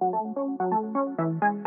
Thank you.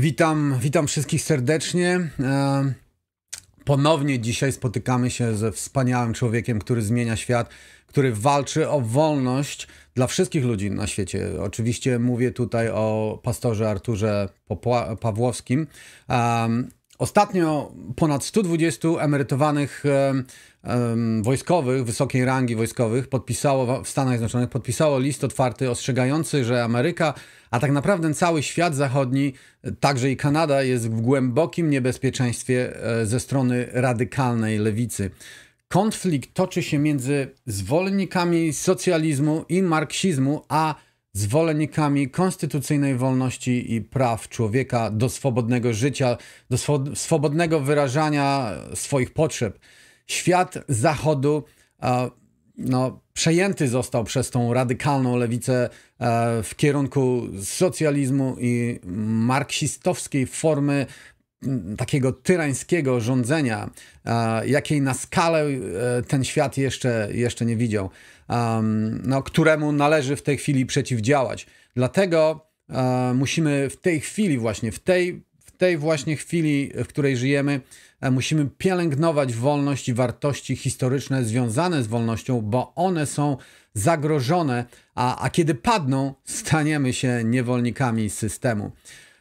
Witam, witam wszystkich serdecznie. E, ponownie dzisiaj spotykamy się ze wspaniałym człowiekiem, który zmienia świat, który walczy o wolność dla wszystkich ludzi na świecie. Oczywiście mówię tutaj o pastorze Arturze Popła Pawłowskim. E, ostatnio ponad 120 emerytowanych e, wojskowych, wysokiej rangi wojskowych podpisało w Stanach Zjednoczonych podpisało list otwarty ostrzegający, że Ameryka, a tak naprawdę cały świat zachodni, także i Kanada jest w głębokim niebezpieczeństwie e, ze strony radykalnej lewicy. Konflikt toczy się między zwolennikami socjalizmu i marksizmu, a zwolennikami konstytucyjnej wolności i praw człowieka do swobodnego życia, do swobodnego wyrażania swoich potrzeb świat zachodu no, przejęty został przez tą radykalną lewicę e, w kierunku socjalizmu i marksistowskiej formy takiego tyrańskiego rządzenia, jakiej na skalę e, ten świat jeszcze, jeszcze nie widział, no, któremu należy w tej chwili przeciwdziałać. Dlatego e, musimy w tej chwili właśnie, w tej, w tej właśnie chwili, w której żyjemy, E, musimy pielęgnować wolność i wartości historyczne związane z wolnością, bo one są zagrożone, a, a kiedy padną, staniemy się niewolnikami systemu.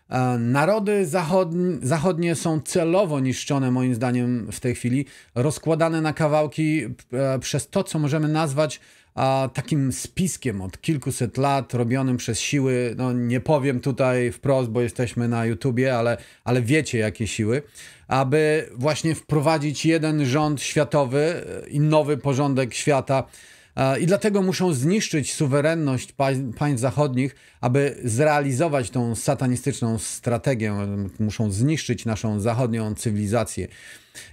E, narody zachodnie, zachodnie są celowo niszczone, moim zdaniem, w tej chwili, rozkładane na kawałki e, przez to, co możemy nazwać a, takim spiskiem od kilkuset lat robionym przez siły, no nie powiem tutaj wprost, bo jesteśmy na YouTubie, ale, ale wiecie jakie siły, aby właśnie wprowadzić jeden rząd światowy e, i nowy porządek świata, i dlatego muszą zniszczyć suwerenność państw zachodnich, aby zrealizować tą satanistyczną strategię. Muszą zniszczyć naszą zachodnią cywilizację.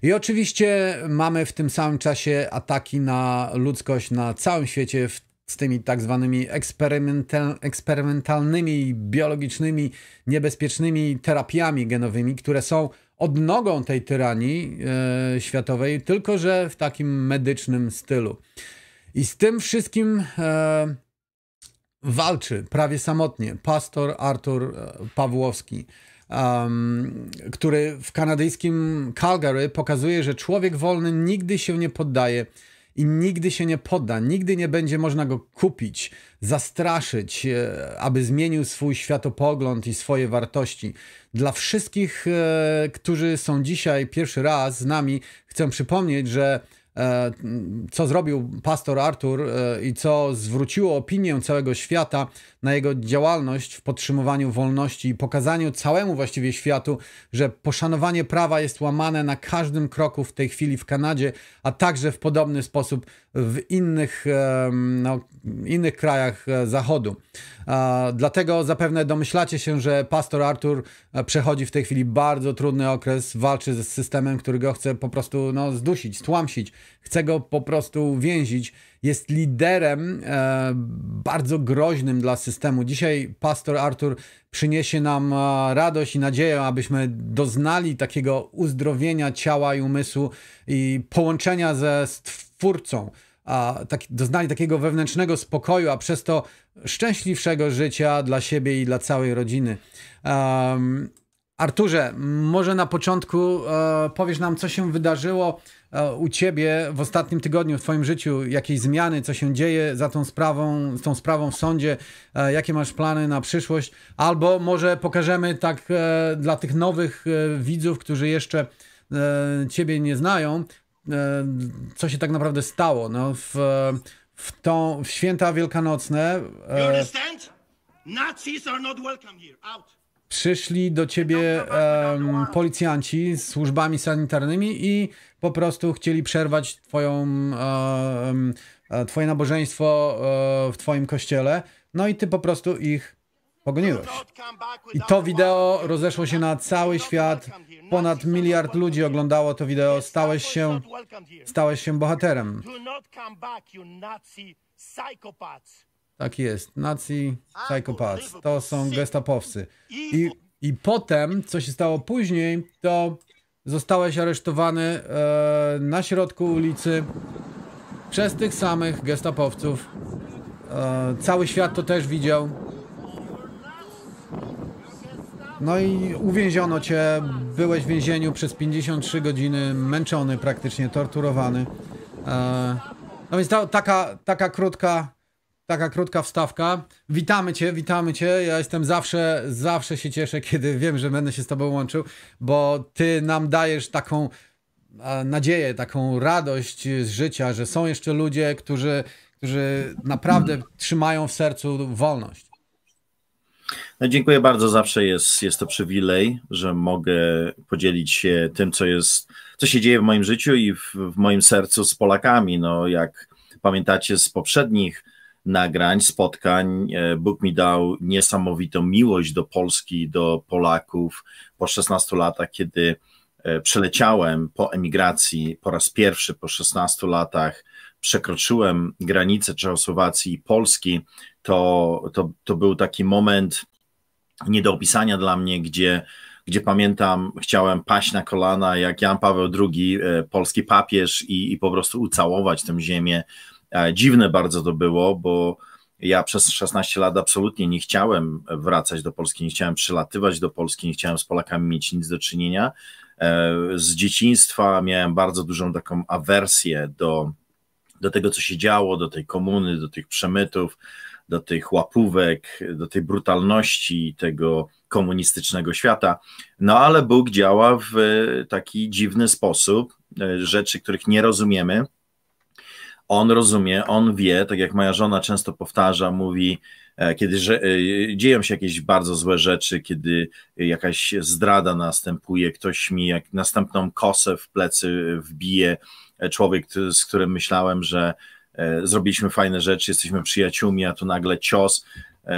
I oczywiście mamy w tym samym czasie ataki na ludzkość na całym świecie, z tymi tak zwanymi eksperymental, eksperymentalnymi, biologicznymi, niebezpiecznymi terapiami genowymi, które są odnogą tej tyranii e, światowej, tylko że w takim medycznym stylu. I z tym wszystkim e, walczy prawie samotnie pastor Artur e, Pawłowski, um, który w kanadyjskim Calgary pokazuje, że człowiek wolny nigdy się nie poddaje i nigdy się nie podda, nigdy nie będzie można go kupić, zastraszyć, e, aby zmienił swój światopogląd i swoje wartości. Dla wszystkich, e, którzy są dzisiaj pierwszy raz z nami, chcę przypomnieć, że E, co zrobił pastor Artur e, i co zwróciło opinię całego świata na jego działalność w podtrzymywaniu wolności i pokazaniu całemu właściwie światu, że poszanowanie prawa jest łamane na każdym kroku w tej chwili w Kanadzie, a także w podobny sposób w innych, e, no, innych krajach e, Zachodu. Dlatego zapewne domyślacie się, że pastor Artur e, przechodzi w tej chwili bardzo trudny okres, walczy z systemem, który go chce po prostu no, zdusić, stłamsić, chce go po prostu więzić. Jest liderem bardzo groźnym dla systemu. Dzisiaj pastor Artur przyniesie nam radość i nadzieję, abyśmy doznali takiego uzdrowienia ciała i umysłu i połączenia ze stw twórcą, a tak, doznali takiego wewnętrznego spokoju, a przez to szczęśliwszego życia dla siebie i dla całej rodziny. Um, Arturze, może na początku e, powiesz nam, co się wydarzyło e, u ciebie w ostatnim tygodniu, w twoim życiu, jakieś zmiany, co się dzieje za tą sprawą, z tą sprawą w sądzie, e, jakie masz plany na przyszłość, albo może pokażemy tak e, dla tych nowych e, widzów, którzy jeszcze e, ciebie nie znają, E, co się tak naprawdę stało. No, w, w, tą, w święta wielkanocne e, przyszli do ciebie policjanci z służbami sanitarnymi i po prostu chcieli przerwać twoją, e, twoje nabożeństwo w twoim kościele. No i ty po prostu ich pogoniłeś. I to wideo rozeszło się na cały świat ponad miliard ludzi oglądało to wideo, stałeś się, stałeś się bohaterem. Tak jest, nazi psychopaths, to są gestapowcy. I, I potem, co się stało później, to zostałeś aresztowany e, na środku ulicy przez tych samych gestapowców. E, cały świat to też widział. No i uwięziono cię, byłeś w więzieniu przez 53 godziny, męczony praktycznie, torturowany. E, no więc ta, taka, taka krótka taka krótka wstawka. Witamy Cię, witamy Cię. Ja jestem zawsze, zawsze się cieszę, kiedy wiem, że będę się z Tobą łączył, bo Ty nam dajesz taką e, nadzieję, taką radość z życia, że są jeszcze ludzie, którzy, którzy naprawdę trzymają w sercu wolność. No, dziękuję bardzo. Zawsze jest, jest to przywilej, że mogę podzielić się tym, co jest, co się dzieje w moim życiu i w, w moim sercu z Polakami. No, jak pamiętacie z poprzednich nagrań, spotkań, e, Bóg mi dał niesamowitą miłość do Polski, do Polaków po 16 latach, kiedy e, przeleciałem po emigracji po raz pierwszy po 16 latach przekroczyłem granicę Czechosłowacji i Polski, to, to, to był taki moment nie do opisania dla mnie, gdzie, gdzie pamiętam, chciałem paść na kolana jak Jan Paweł II, e, polski papież, i, i po prostu ucałować tę ziemię. E, dziwne bardzo to było, bo ja przez 16 lat absolutnie nie chciałem wracać do Polski, nie chciałem przylatywać do Polski, nie chciałem z Polakami mieć nic do czynienia. E, z dzieciństwa miałem bardzo dużą taką awersję do, do tego, co się działo, do tej komuny, do tych przemytów, do tych łapówek, do tej brutalności tego komunistycznego świata. No ale Bóg działa w e, taki dziwny sposób, e, rzeczy, których nie rozumiemy. On rozumie, on wie, tak jak moja żona często powtarza, mówi, E, kiedy że, e, dzieją się jakieś bardzo złe rzeczy, kiedy jakaś zdrada następuje, ktoś mi jak następną kosę w plecy wbije, e, człowiek, z którym myślałem, że zrobiliśmy fajne rzeczy, jesteśmy przyjaciółmi, a tu nagle cios.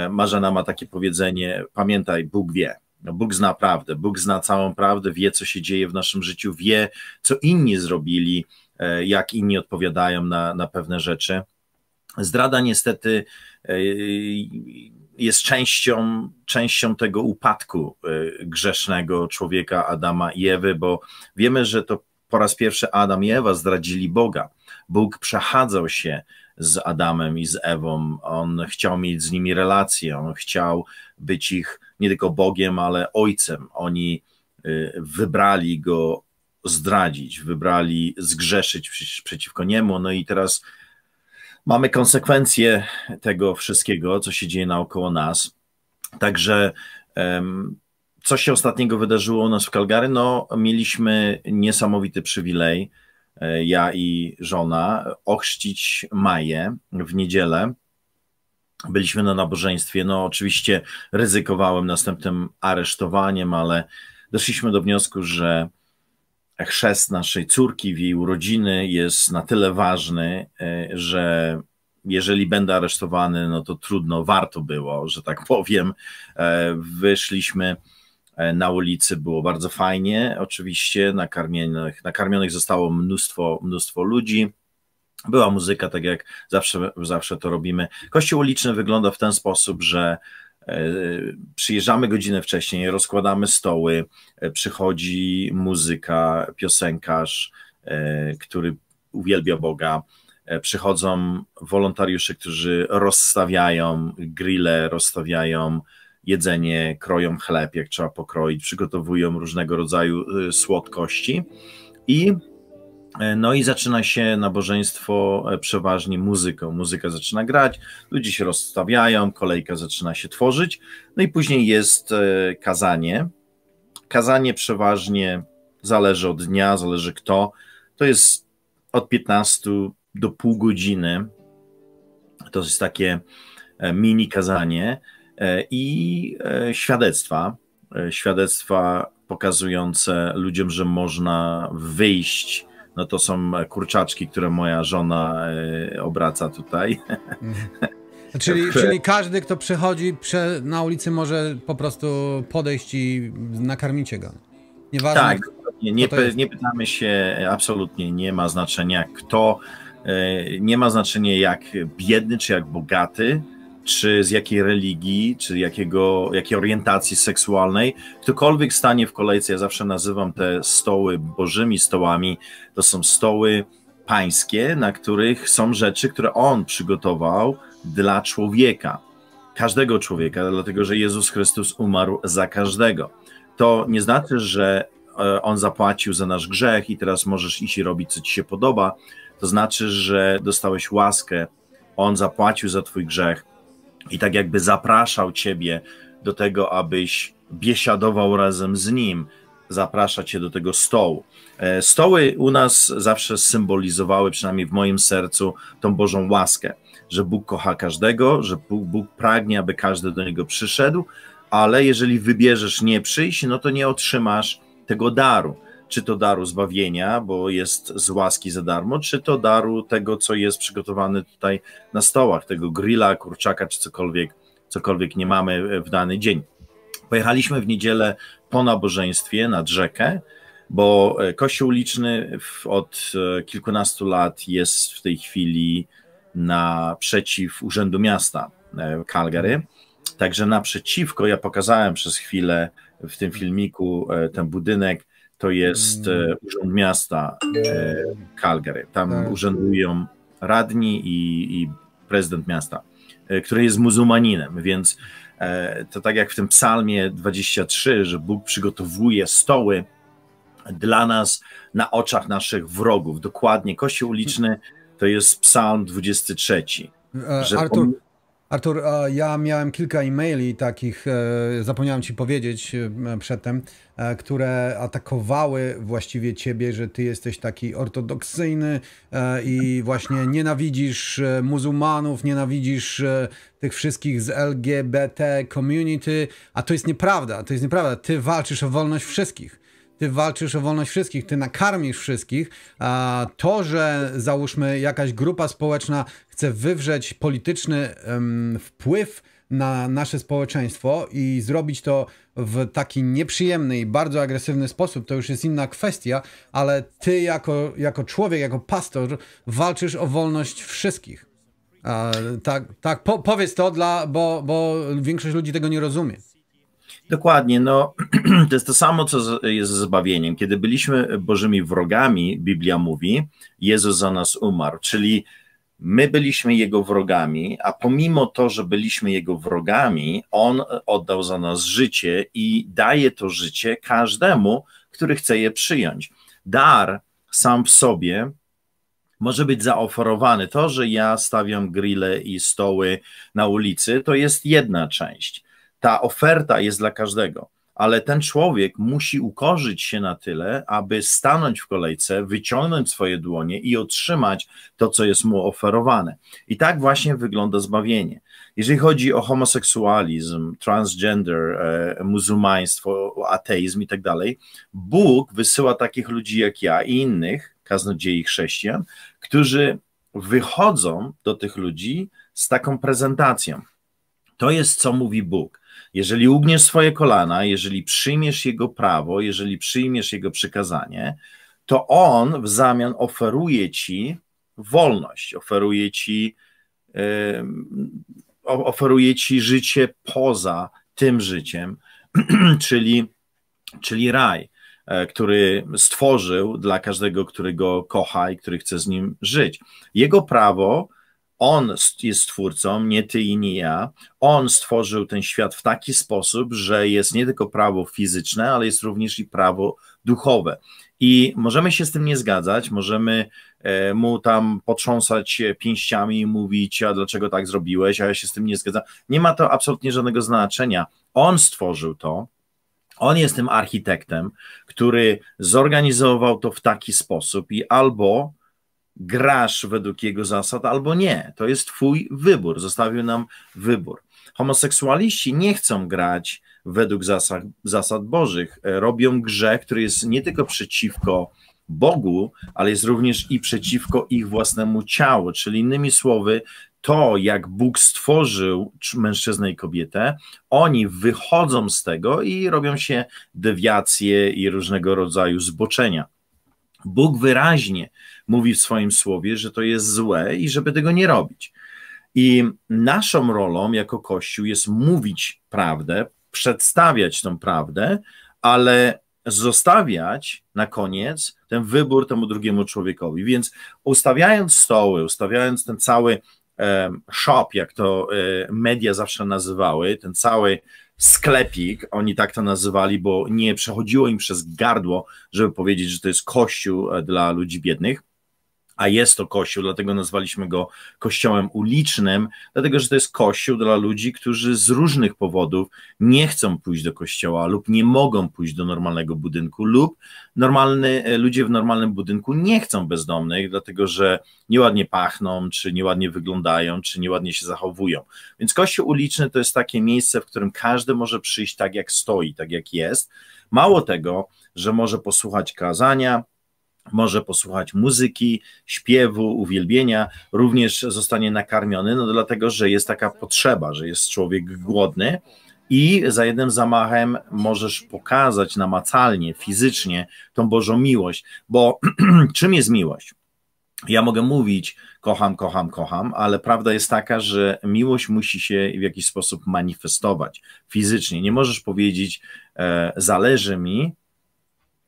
Marzena ma takie powiedzenie, pamiętaj, Bóg wie. No Bóg zna prawdę, Bóg zna całą prawdę, wie, co się dzieje w naszym życiu, wie, co inni zrobili, jak inni odpowiadają na, na pewne rzeczy. Zdrada niestety E, jest częścią, częścią tego upadku e, grzesznego człowieka Adama i Ewy, bo wiemy, że to po raz pierwszy Adam i Ewa zdradzili Boga. Bóg przechadzał się z Adamem i z Ewą. On chciał mieć z nimi relację, on chciał być ich nie tylko Bogiem, ale Ojcem. Oni e, wybrali go zdradzić, wybrali zgrzeszyć przeciwko niemu. No i teraz mamy konsekwencje tego wszystkiego, co się dzieje naokoło nas. Także co się ostatniego wydarzyło u nas w Calgary? No, mieliśmy niesamowity przywilej, e, ja i żona, ochrzcić Maję w niedzielę. Byliśmy na nabożeństwie. No, oczywiście ryzykowałem następnym aresztowaniem, ale doszliśmy do wniosku, że chrzest naszej córki w jej urodziny jest na tyle ważny, e, że jeżeli będę aresztowany, no to trudno, warto było, że tak powiem. E, wyszliśmy e, na ulicy, było bardzo fajnie. Oczywiście nakarmionych, nakarmionych zostało mnóstwo, mnóstwo ludzi. Była muzyka, tak jak zawsze, zawsze to robimy. Kościół uliczny wygląda w ten sposób, że Przyjeżdżamy godzinę wcześniej, rozkładamy stoły, e, przychodzi muzyka, piosenkarz, e, który uwielbia Boga. E, przychodzą wolontariusze, którzy rozstawiają grille, rozstawiają jedzenie, kroją chleb, jak trzeba pokroić, przygotowują różnego rodzaju słodkości i E, no i zaczyna się nabożeństwo e, przeważnie muzyką. Muzyka zaczyna grać, ludzie się rozstawiają, kolejka zaczyna się tworzyć, no i później jest e, kazanie. Kazanie przeważnie zależy od dnia, zależy kto. To jest od 15 do pół godziny. To jest takie mini kazanie i świadectwa. Świadectwa pokazujące ludziom, że można wyjść no to są kurczaczki, które moja żona e, obraca tutaj. Mhm. Czyli, czyli każdy, kto przychodzi prze, na ulicy, może po prostu podejść i nakarmicie go. Nieważne. Tak, nie, nie, nie pytamy się, absolutnie nie ma znaczenia kto, e, nie ma znaczenia jak biedny czy jak bogaty czy z jakiej religii, czy jakiego, jakiej orientacji seksualnej. Ktokolwiek stanie w kolejce, ja zawsze nazywam te stoły bożymi stołami, to są stoły pańskie, na których są rzeczy, które on przygotował dla człowieka. Każdego człowieka, dlatego że Jezus Chrystus umarł za każdego. To nie znaczy, że e, on zapłacił za nasz grzech i teraz możesz iść i robić, co ci się podoba. To znaczy, że dostałeś łaskę, on zapłacił za twój grzech i tak jakby zapraszał ciebie do tego, abyś biesiadował razem z nim, zaprasza cię do tego stołu. E, stoły u nas zawsze symbolizowały, przynajmniej w moim sercu, tą Bożą łaskę, że Bóg kocha każdego, że Bóg pragnie, aby każdy do niego przyszedł, ale jeżeli wybierzesz nie przyjść, no to nie otrzymasz tego daru czy to daru zbawienia, bo jest z łaski za darmo, czy to daru tego, co jest przygotowane tutaj na stołach, tego grilla, kurczaka, czy cokolwiek, cokolwiek nie mamy e, w dany dzień. Pojechaliśmy w niedzielę po nabożeństwie nad rzekę, bo e, kościół liczny od e, kilkunastu lat jest w tej chwili naprzeciw Urzędu Miasta Calgary. Także naprzeciwko, ja pokazałem przez chwilę w tym filmiku ten budynek, to jest e, mm. Urząd Miasta e, Calgary. Tam tak. urzędują radni i, i prezydent miasta, e, który jest muzułmaninem, więc to tak jak w tym psalmie 23, że Bóg przygotowuje stoły dla nas na oczach naszych wrogów. Dokładnie, Kościół uliczny to jest psalm 23. Że Artur, Artur, ja miałem kilka e-maili takich, e, zapomniałem ci powiedzieć e, przedtem, e, które atakowały właściwie ciebie, że ty jesteś taki ortodoksyjny i właśnie nienawidzisz muzułmanów, nienawidzisz tych wszystkich z LGBT community, a to jest nieprawda, to jest nieprawda. Ty walczysz o wolność wszystkich ty walczysz o wolność wszystkich, ty nakarmisz wszystkich, a to, że załóżmy jakaś grupa społeczna chce wywrzeć polityczny um, wpływ na nasze społeczeństwo i zrobić to w taki nieprzyjemny i bardzo agresywny sposób, to już jest inna kwestia, ale ty jako, jako człowiek, jako pastor walczysz o wolność wszystkich. A, tak, tak po, powiedz to, dla, bo, bo większość ludzi tego nie rozumie. Dokładnie, no to jest to samo, co jest ze zbawieniem. Kiedy byliśmy Bożymi wrogami, Biblia mówi, Jezus za nas umarł, czyli my byliśmy Jego wrogami, a pomimo to, że byliśmy Jego wrogami, On oddał za nas życie i daje to życie każdemu, który chce je przyjąć. Dar sam w sobie może być zaoferowany. To, że ja stawiam grille i stoły na ulicy, to jest jedna część ta oferta jest dla każdego, ale ten człowiek musi ukorzyć się na tyle, aby stanąć w kolejce, wyciągnąć swoje dłonie i otrzymać to, co jest mu oferowane. I tak właśnie wygląda zbawienie. Jeżeli chodzi o homoseksualizm, transgender, e, muzułmaństwo, ateizm i tak dalej, Bóg wysyła takich ludzi jak ja i innych, kaznodziei chrześcijan, którzy wychodzą do tych ludzi z taką prezentacją. To jest, co mówi Bóg. Jeżeli ugniesz swoje kolana, jeżeli przyjmiesz Jego prawo, jeżeli przyjmiesz Jego przykazanie, to On w zamian oferuje Ci wolność, oferuje Ci, yy, oferuje ci życie poza tym życiem, czyli, czyli raj, e, który stworzył dla każdego, który go kocha i który chce z nim żyć. Jego prawo on jest twórcą, nie ty i nie ja. On stworzył ten świat w taki sposób, że jest nie tylko prawo fizyczne, ale jest również i prawo duchowe. I możemy się z tym nie zgadzać, możemy e, mu tam potrząsać pięściami i mówić, a dlaczego tak zrobiłeś, a ja się z tym nie zgadzam. Nie ma to absolutnie żadnego znaczenia. On stworzył to, on jest tym architektem, który zorganizował to w taki sposób i albo grasz według jego zasad albo nie. To jest twój wybór. Zostawił nam wybór. Homoseksualiści nie chcą grać według zasad, zasad bożych. E, robią grze, który jest nie tylko przeciwko Bogu, ale jest również i przeciwko ich własnemu ciału. Czyli innymi słowy, to, jak Bóg stworzył mężczyznę i kobietę, oni wychodzą z tego i robią się dewiacje i różnego rodzaju zboczenia. Bóg wyraźnie mówi w swoim słowie, że to jest złe i żeby tego nie robić. I naszą rolą jako Kościół jest mówić prawdę, przedstawiać tą prawdę, ale zostawiać na koniec ten wybór temu drugiemu człowiekowi. Więc ustawiając stoły, ustawiając ten cały e, shop, jak to e, media zawsze nazywały, ten cały sklepik, oni tak to nazywali, bo nie przechodziło im przez gardło, żeby powiedzieć, że to jest kościół e, dla ludzi biednych a jest to kościół, dlatego nazwaliśmy go kościołem ulicznym, dlatego że to jest kościół dla ludzi, którzy z różnych powodów nie chcą pójść do kościoła lub nie mogą pójść do normalnego budynku lub normalny, e, ludzie w normalnym budynku nie chcą bezdomnych, dlatego że nieładnie pachną, czy nieładnie wyglądają, czy nieładnie się zachowują. Więc kościół uliczny to jest takie miejsce, w którym każdy może przyjść tak jak stoi, tak jak jest. Mało tego, że może posłuchać kazania, może posłuchać muzyki, śpiewu, uwielbienia, również zostanie nakarmiony, no dlatego, że jest taka potrzeba, że jest człowiek głodny i za jednym zamachem możesz pokazać namacalnie, fizycznie tą Bożą miłość, bo czym jest miłość? Ja mogę mówić, kocham, kocham, kocham, ale prawda jest taka, że miłość musi się w jakiś sposób manifestować fizycznie. Nie możesz powiedzieć, e, zależy mi,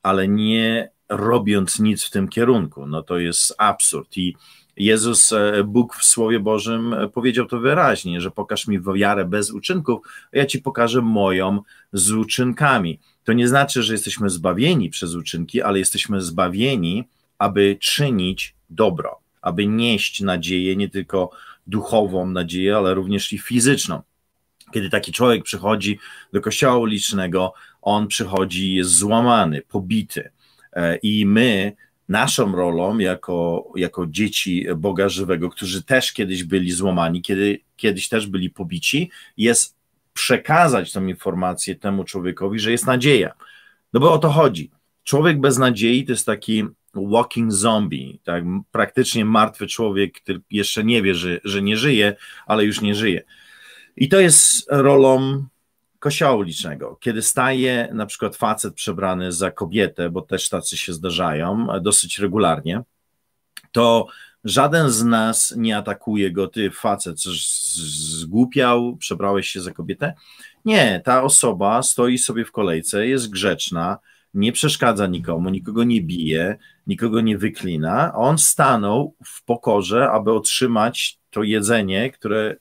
ale nie robiąc nic w tym kierunku. No to jest absurd. I Jezus, e, Bóg w Słowie Bożym e, powiedział to wyraźnie, że pokaż mi wiarę bez uczynków, a ja ci pokażę moją z uczynkami. To nie znaczy, że jesteśmy zbawieni przez uczynki, ale jesteśmy zbawieni, aby czynić dobro, aby nieść nadzieję, nie tylko duchową nadzieję, ale również i fizyczną. Kiedy taki człowiek przychodzi do kościoła ulicznego, on przychodzi jest złamany, pobity, E, I my, naszą rolą jako, jako dzieci Boga żywego, którzy też kiedyś byli złomani, kiedy, kiedyś też byli pobici, jest przekazać tą informację temu człowiekowi, że jest nadzieja. No bo o to chodzi. Człowiek bez nadziei to jest taki walking zombie, tak? praktycznie martwy człowiek, który jeszcze nie wie, że, że nie żyje, ale już nie żyje. I to jest rolą kościoła ulicznego, kiedy staje na przykład facet przebrany za kobietę, bo też tacy się zdarzają dosyć regularnie, to żaden z nas nie atakuje go, ty facet, coś zgłupiał, przebrałeś się za kobietę. Nie, ta osoba stoi sobie w kolejce, jest grzeczna, nie przeszkadza nikomu, nikogo nie bije, nikogo nie wyklina. On stanął w pokorze, aby otrzymać to jedzenie, które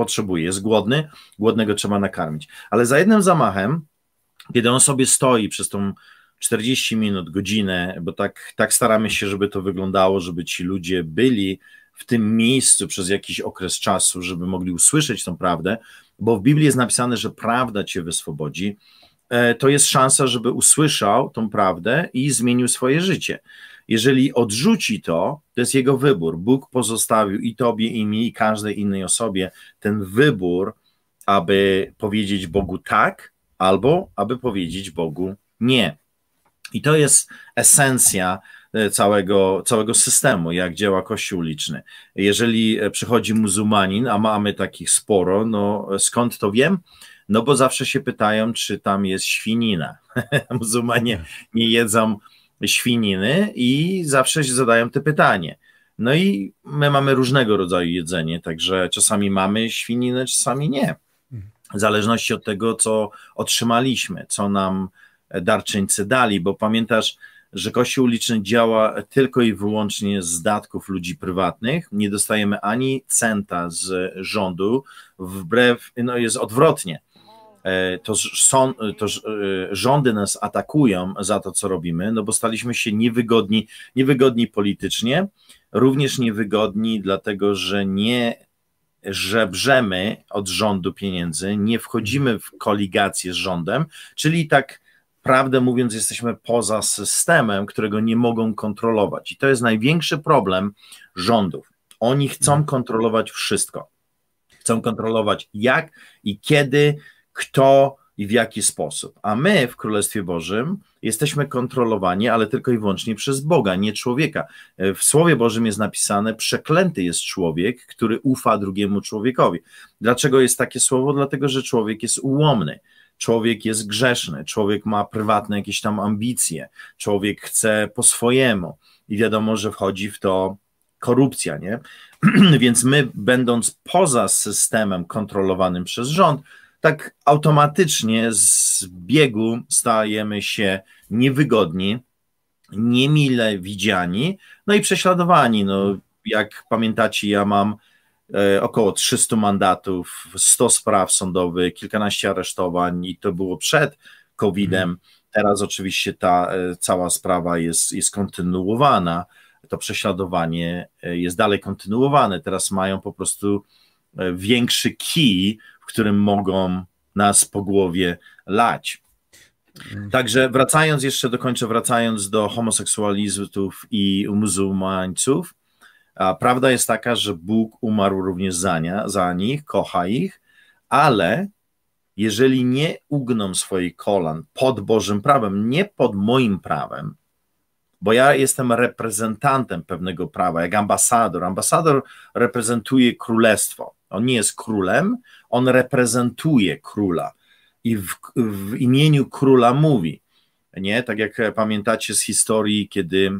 potrzebuje, jest głodny, głodnego trzeba nakarmić. Ale za jednym zamachem, kiedy on sobie stoi przez tą 40 minut, godzinę, bo tak, tak staramy się, żeby to wyglądało, żeby ci ludzie byli w tym miejscu przez jakiś okres czasu, żeby mogli usłyszeć tą prawdę, bo w Biblii jest napisane, że prawda cię wyswobodzi. E, to jest szansa, żeby usłyszał tą prawdę i zmienił swoje życie. Jeżeli odrzuci to, to jest jego wybór. Bóg pozostawił i tobie, i mi, i każdej innej osobie ten wybór, aby powiedzieć Bogu tak, albo aby powiedzieć Bogu nie. I to jest esencja e, całego, całego systemu, jak działa Kościół uliczny. Jeżeli e, przychodzi muzułmanin, a mamy takich sporo, no skąd to wiem? No bo zawsze się pytają, czy tam jest świnina. Muzułmanie nie jedzą świniny i zawsze się zadają te pytanie. No i my mamy różnego rodzaju jedzenie, także czasami mamy świninę, czasami nie. Mhm. W zależności od tego, co otrzymaliśmy, co nam darczyńcy dali, bo pamiętasz, że Kościół uliczny działa tylko i wyłącznie z datków ludzi prywatnych. Nie dostajemy ani centa z rządu, wbrew, no jest odwrotnie. E, to, są, e, to e, rządy nas atakują za to, co robimy, no bo staliśmy się niewygodni, niewygodni politycznie, również niewygodni, dlatego że nie żebrzemy od rządu pieniędzy, nie wchodzimy w koligację z rządem, czyli tak prawdę mówiąc, jesteśmy poza systemem, którego nie mogą kontrolować. I to jest największy problem rządów. Oni chcą kontrolować wszystko. Chcą kontrolować jak i kiedy kto i w jaki sposób. A my w Królestwie Bożym jesteśmy kontrolowani, ale tylko i wyłącznie przez Boga, nie człowieka. W Słowie Bożym jest napisane: Przeklęty jest człowiek, który ufa drugiemu człowiekowi. Dlaczego jest takie słowo? Dlatego, że człowiek jest ułomny człowiek jest grzeszny, człowiek ma prywatne jakieś tam ambicje, człowiek chce po swojemu i wiadomo, że wchodzi w to korupcja, nie? Więc my, będąc poza systemem kontrolowanym przez rząd, tak automatycznie z biegu stajemy się niewygodni, niemile widziani, no i prześladowani. No, jak pamiętacie, ja mam e, około 300 mandatów, 100 spraw sądowych, kilkanaście aresztowań i to było przed COVID-em. Mhm. Teraz oczywiście ta e, cała sprawa jest, jest kontynuowana, to prześladowanie e, jest dalej kontynuowane. Teraz mają po prostu większy kij którym mogą nas po głowie lać. Także wracając, jeszcze dokończę, wracając do homoseksualizmów i muzułmańców, a prawda jest taka, że Bóg umarł również za, nie, za nich, kocha ich, ale jeżeli nie ugną swoich kolan pod Bożym prawem, nie pod moim prawem, bo ja jestem reprezentantem pewnego prawa, jak ambasador. Ambasador reprezentuje królestwo. On nie jest królem, on reprezentuje króla i w, w imieniu króla mówi. Nie? Tak jak pamiętacie z historii, kiedy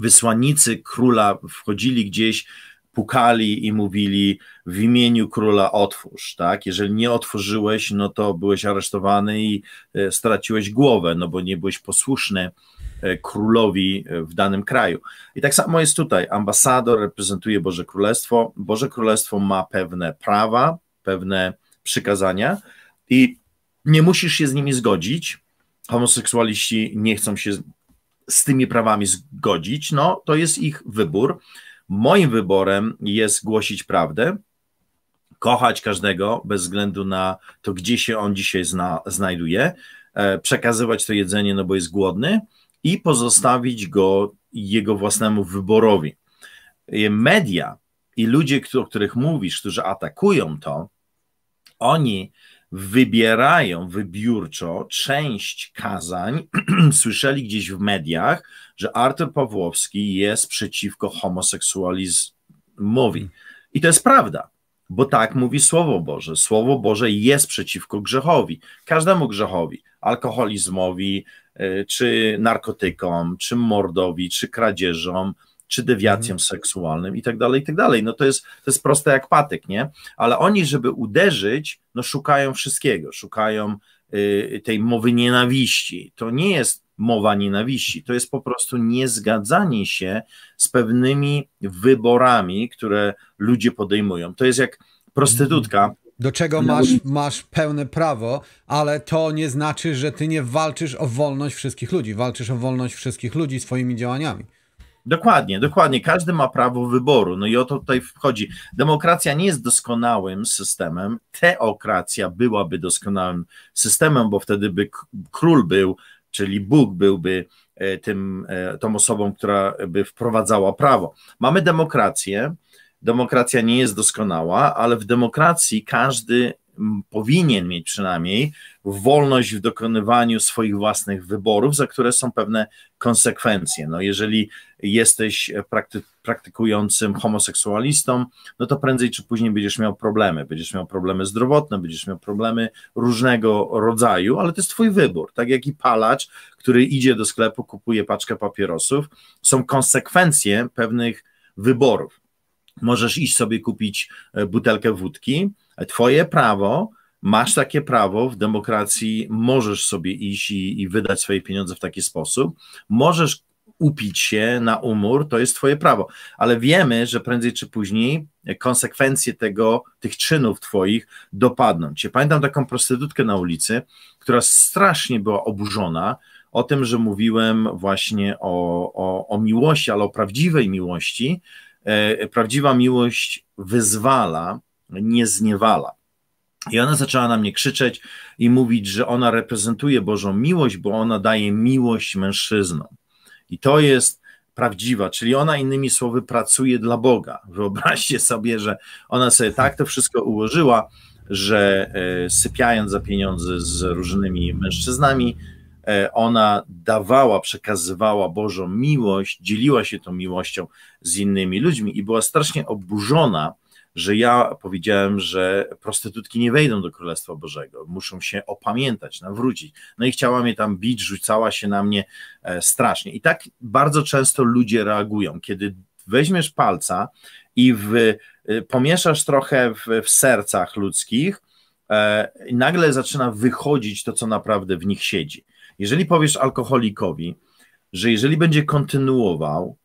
wysłannicy króla wchodzili gdzieś, pukali i mówili w imieniu króla otwórz, tak? Jeżeli nie otworzyłeś, no to byłeś aresztowany i e, straciłeś głowę, no bo nie byłeś posłuszny e, królowi e, w danym kraju. I tak samo jest tutaj. Ambasador reprezentuje Boże Królestwo. Boże Królestwo ma pewne prawa, pewne przykazania i nie musisz się z nimi zgodzić. Homoseksualiści nie chcą się z tymi prawami zgodzić, no to jest ich wybór. Moim wyborem jest głosić prawdę, kochać każdego bez względu na to, gdzie się on dzisiaj zna, znajduje, e, przekazywać to jedzenie, no bo jest głodny i pozostawić go jego własnemu wyborowi. Media i ludzie, o których mówisz, którzy atakują to, oni wybierają wybiórczo część kazań. Słyszeli gdzieś w mediach, że Artur Pawłowski jest przeciwko homoseksualizmowi. I to jest prawda, bo tak mówi Słowo Boże. Słowo Boże jest przeciwko grzechowi, każdemu grzechowi, alkoholizmowi, y, czy narkotykom, czy mordowi, czy kradzieżom, czy dewiacjom mhm. seksualnym i tak dalej, i tak dalej. No to jest, to jest proste jak patyk, nie? Ale oni, żeby uderzyć, no szukają wszystkiego, szukają y, tej mowy nienawiści. To nie jest mowa nienawiści, to jest po prostu niezgadzanie się z pewnymi wyborami, które ludzie podejmują. To jest jak prostytutka, mhm. do czego no. masz, masz pełne prawo, ale to nie znaczy, że ty nie walczysz o wolność wszystkich ludzi. Walczysz o wolność wszystkich ludzi swoimi działaniami. Dokładnie, dokładnie. Każdy ma prawo wyboru. No i o to tutaj wchodzi. Demokracja nie jest doskonałym systemem. Teokracja byłaby doskonałym systemem, bo wtedy by król był, czyli Bóg byłby e, tym, e, tą osobą, która by wprowadzała prawo. Mamy demokrację. Demokracja nie jest doskonała, ale w demokracji każdy powinien mieć przynajmniej wolność w dokonywaniu swoich własnych wyborów, za które są pewne konsekwencje. No jeżeli jesteś e, prakty praktykującym homoseksualistą, no to prędzej czy później będziesz miał problemy. Będziesz miał problemy zdrowotne, będziesz miał problemy różnego rodzaju, ale to jest twój wybór. Tak jak i palacz, który idzie do sklepu, kupuje paczkę papierosów, są konsekwencje pewnych wyborów. Możesz iść sobie kupić e, butelkę wódki, Twoje prawo, masz takie prawo w demokracji, możesz sobie iść i, i wydać swoje pieniądze w taki sposób, możesz upić się na umór, to jest twoje prawo. Ale wiemy, że prędzej czy później konsekwencje tego, tych czynów twoich dopadną cię. Pamiętam taką prostytutkę na ulicy, która strasznie była oburzona o tym, że mówiłem właśnie o, o, o miłości, ale o prawdziwej miłości. E, prawdziwa miłość wyzwala, nie zniewala. I ona zaczęła na mnie krzyczeć i mówić, że ona reprezentuje Bożą miłość, bo ona daje miłość mężczyznom. I to jest prawdziwa, czyli ona innymi słowy pracuje dla Boga. Wyobraźcie sobie, że ona sobie tak to wszystko ułożyła, że e, sypiając za pieniądze z różnymi mężczyznami, e, ona dawała, przekazywała Bożą miłość, dzieliła się tą miłością z innymi ludźmi i była strasznie oburzona że ja powiedziałem, że prostytutki nie wejdą do Królestwa Bożego, muszą się opamiętać, nawrócić. No i chciała mnie tam bić, rzucała się na mnie e, strasznie. I tak bardzo często ludzie reagują, kiedy weźmiesz palca i w, e, pomieszasz trochę w, w sercach ludzkich, e, nagle zaczyna wychodzić to, co naprawdę w nich siedzi. Jeżeli powiesz alkoholikowi, że jeżeli będzie kontynuował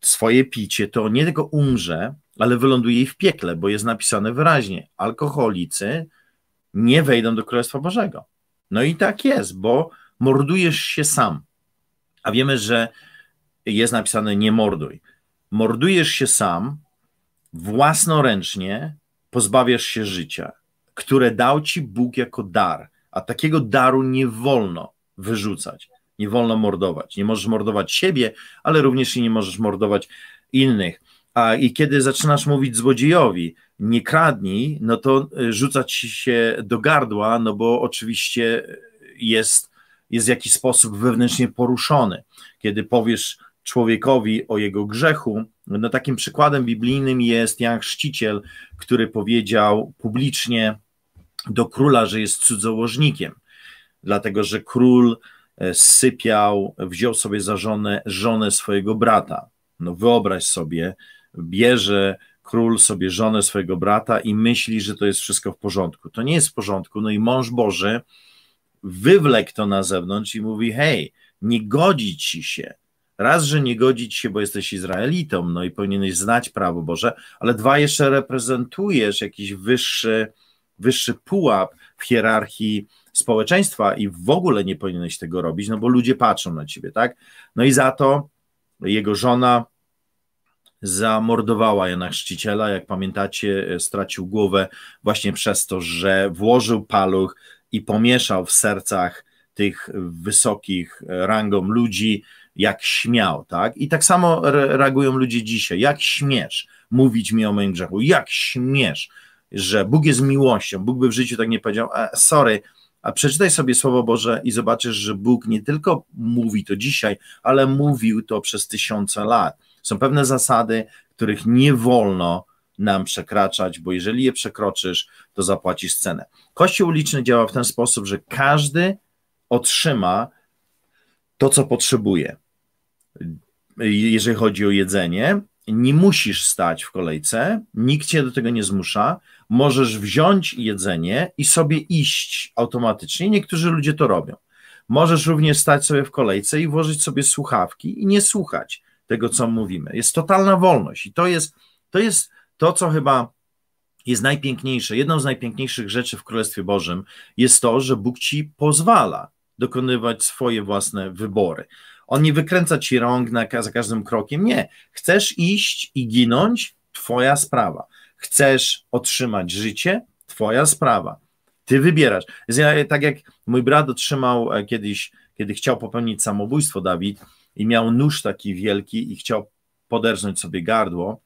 swoje picie, to nie tylko umrze, ale wyląduje jej w piekle, bo jest napisane wyraźnie: alkoholicy nie wejdą do Królestwa Bożego. No i tak jest, bo mordujesz się sam. A wiemy, że jest napisane: nie morduj. Mordujesz się sam, własnoręcznie pozbawiasz się życia, które dał ci Bóg jako dar. A takiego daru nie wolno wyrzucać, nie wolno mordować. Nie możesz mordować siebie, ale również i nie możesz mordować innych. A i kiedy zaczynasz mówić złodziejowi, nie kradnij, no to e, rzuca ci się do gardła, no bo oczywiście jest, jest w jakiś sposób wewnętrznie poruszony. Kiedy powiesz człowiekowi o jego grzechu, no takim przykładem biblijnym jest Jan Chrzciciel, który powiedział publicznie do króla, że jest cudzołożnikiem, dlatego że król e, sypiał, wziął sobie za żonę, żonę swojego brata. No wyobraź sobie, bierze król sobie żonę swojego brata i myśli, że to jest wszystko w porządku. To nie jest w porządku. No i mąż Boży wywlek to na zewnątrz i mówi: Hej, nie godzi ci się. Raz, że nie godzi się, bo jesteś Izraelitą, no i powinieneś znać prawo Boże, ale dwa, jeszcze reprezentujesz jakiś wyższy, wyższy pułap w hierarchii społeczeństwa i w ogóle nie powinieneś tego robić, no bo ludzie patrzą na ciebie, tak? No i za to jego żona zamordowała Jana Chrzciciela. Jak pamiętacie, e, stracił głowę właśnie przez to, że włożył paluch i pomieszał w sercach tych wysokich rangą ludzi, jak śmiał, tak? I tak samo reagują ludzie dzisiaj. Jak śmiesz mówić mi o moim grzechu? Jak śmiesz, że Bóg jest miłością? Bóg by w życiu tak nie powiedział, a, e, sorry, a przeczytaj sobie Słowo Boże i zobaczysz, że Bóg nie tylko mówi to dzisiaj, ale mówił to przez tysiące lat są pewne zasady, których nie wolno nam przekraczać, bo jeżeli je przekroczysz, to zapłacisz cenę. Kościół uliczny działa w ten sposób, że każdy otrzyma to, co potrzebuje. Jeżeli chodzi o jedzenie, nie musisz stać w kolejce, nikt cię do tego nie zmusza. Możesz wziąć jedzenie i sobie iść automatycznie. Niektórzy ludzie to robią. Możesz również stać sobie w kolejce i włożyć sobie słuchawki i nie słuchać tego, co mówimy. Jest totalna wolność i to jest to, jest to co chyba jest najpiękniejsze. Jedną z najpiękniejszych rzeczy w Królestwie Bożym jest to, że Bóg ci pozwala dokonywać swoje własne wybory. On nie wykręca ci rąk na, za każdym krokiem. Nie. Chcesz iść i ginąć? Twoja sprawa. Chcesz otrzymać życie? Twoja sprawa. Ty wybierasz. Tak jak mój brat otrzymał e, kiedyś, kiedy chciał popełnić samobójstwo, Dawid, i miał nóż taki wielki i chciał poderznąć sobie gardło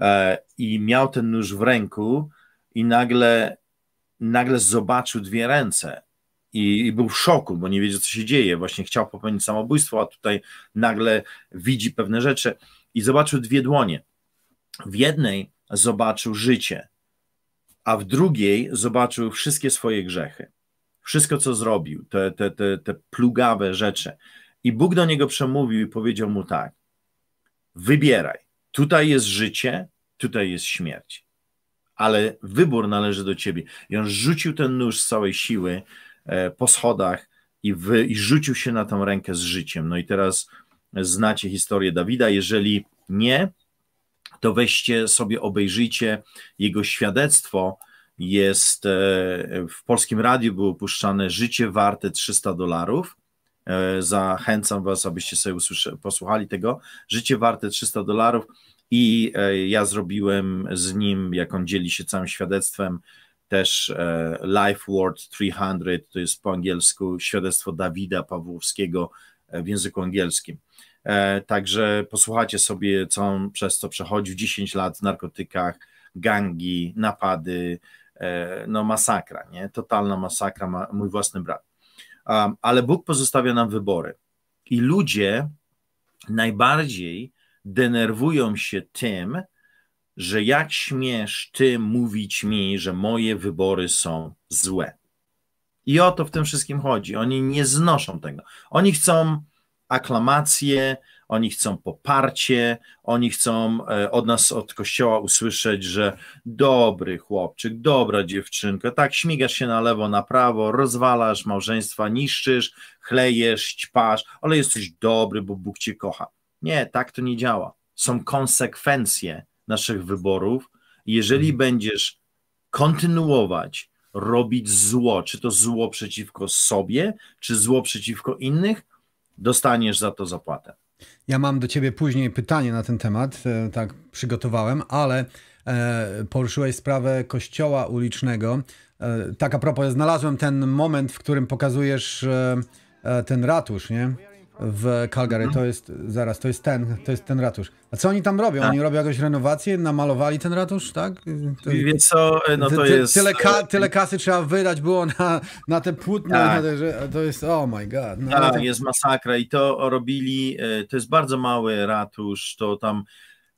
e, i miał ten nóż w ręku i nagle, nagle zobaczył dwie ręce i, i, był w szoku, bo nie wiedział, co się dzieje. Właśnie chciał popełnić samobójstwo, a tutaj nagle widzi pewne rzeczy i zobaczył dwie dłonie. W jednej zobaczył życie, a w drugiej zobaczył wszystkie swoje grzechy. Wszystko, co zrobił, te, te, te, te plugawe rzeczy. I Bóg do niego przemówił i powiedział mu tak: Wybieraj. Tutaj jest życie, tutaj jest śmierć. Ale wybór należy do ciebie. I on rzucił ten nóż z całej siły e, po schodach i, wy, i rzucił się na tą rękę z życiem. No i teraz znacie historię Dawida. Jeżeli nie, to weźcie sobie, obejrzyjcie jego świadectwo. Jest e, w polskim radiu było puszczane Życie warte 300 dolarów. E, zachęcam Was, abyście sobie usłysze, posłuchali tego. Życie warte 300 dolarów i e, ja zrobiłem z nim, jak on dzieli się całym świadectwem, też e, Life Word 300, to jest po angielsku świadectwo Dawida Pawłowskiego w języku angielskim. Także posłuchajcie sobie, co on przez co przechodził 10 lat w narkotykach, gangi, napady, no masakra, nie? Totalna masakra, mój własny brat. Um, ale Bóg pozostawia nam wybory. I ludzie najbardziej denerwują się tym, że jak śmiesz ty mówić mi, że moje wybory są złe. I o to w tym wszystkim chodzi. Oni nie znoszą tego. Oni chcą aklamację, oni chcą poparcie, oni chcą e, od nas, od kościoła usłyszeć, że dobry chłopczyk, dobra dziewczynka, tak śmigasz się na lewo, na prawo, rozwalasz małżeństwa, niszczysz, chlejesz, ćpasz, ale jesteś dobry, bo Bóg cię kocha. Nie, tak to nie działa. Są konsekwencje naszych wyborów. Jeżeli mhm. będziesz kontynuować robić zło, czy to zło przeciwko sobie, czy zło przeciwko innych, dostaniesz za to zapłatę. Ja mam do ciebie później pytanie na ten temat, e, tak przygotowałem, ale e, poruszyłeś sprawę kościoła ulicznego. E, tak a propos, znalazłem ten moment, w którym pokazujesz ten ratusz, nie? w Calgary. To jest, zaraz, to jest ten, to jest ten ratusz. A co oni tam robią? Tak. Oni robią jakąś renowację, namalowali ten ratusz, tak? To, Więc co, e, no to ty, jest... Tyle, ka, tyle, kasy trzeba wydać było na, na te płótna, tak. na te, to jest, oh my god. No, tak, to... jest masakra i to robili, e, to jest bardzo mały ratusz, to tam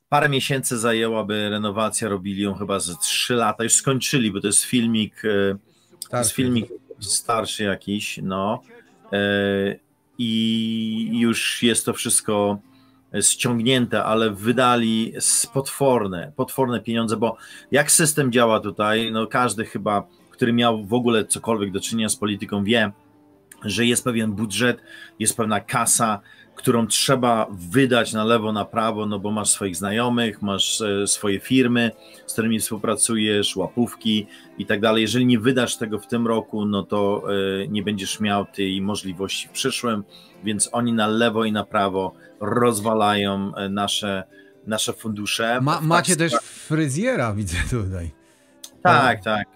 parę miesięcy zajęłaby renowacja, robili ją chyba ze trzy lata, już skończyli, bo to jest filmik, e, starszy. To jest filmik starszy jakiś, no i już jest to wszystko ściągnięte, ale wydali potworne, potworne pieniądze, bo jak system działa tutaj, no każdy chyba, który miał w ogóle cokolwiek do czynienia z polityką wie, że jest pewien budżet, jest pewna kasa, którą trzeba wydać na lewo, na prawo, no bo masz swoich znajomych, masz e, swoje firmy, z którymi współpracujesz, łapówki i tak dalej. Jeżeli nie wydasz tego w tym roku, no to e, nie będziesz miał tej możliwości w przyszłym, więc oni na lewo i na prawo rozwalają e, nasze, nasze fundusze. Ma, macie tak też fryzjera, widzę tutaj. Tak, tak.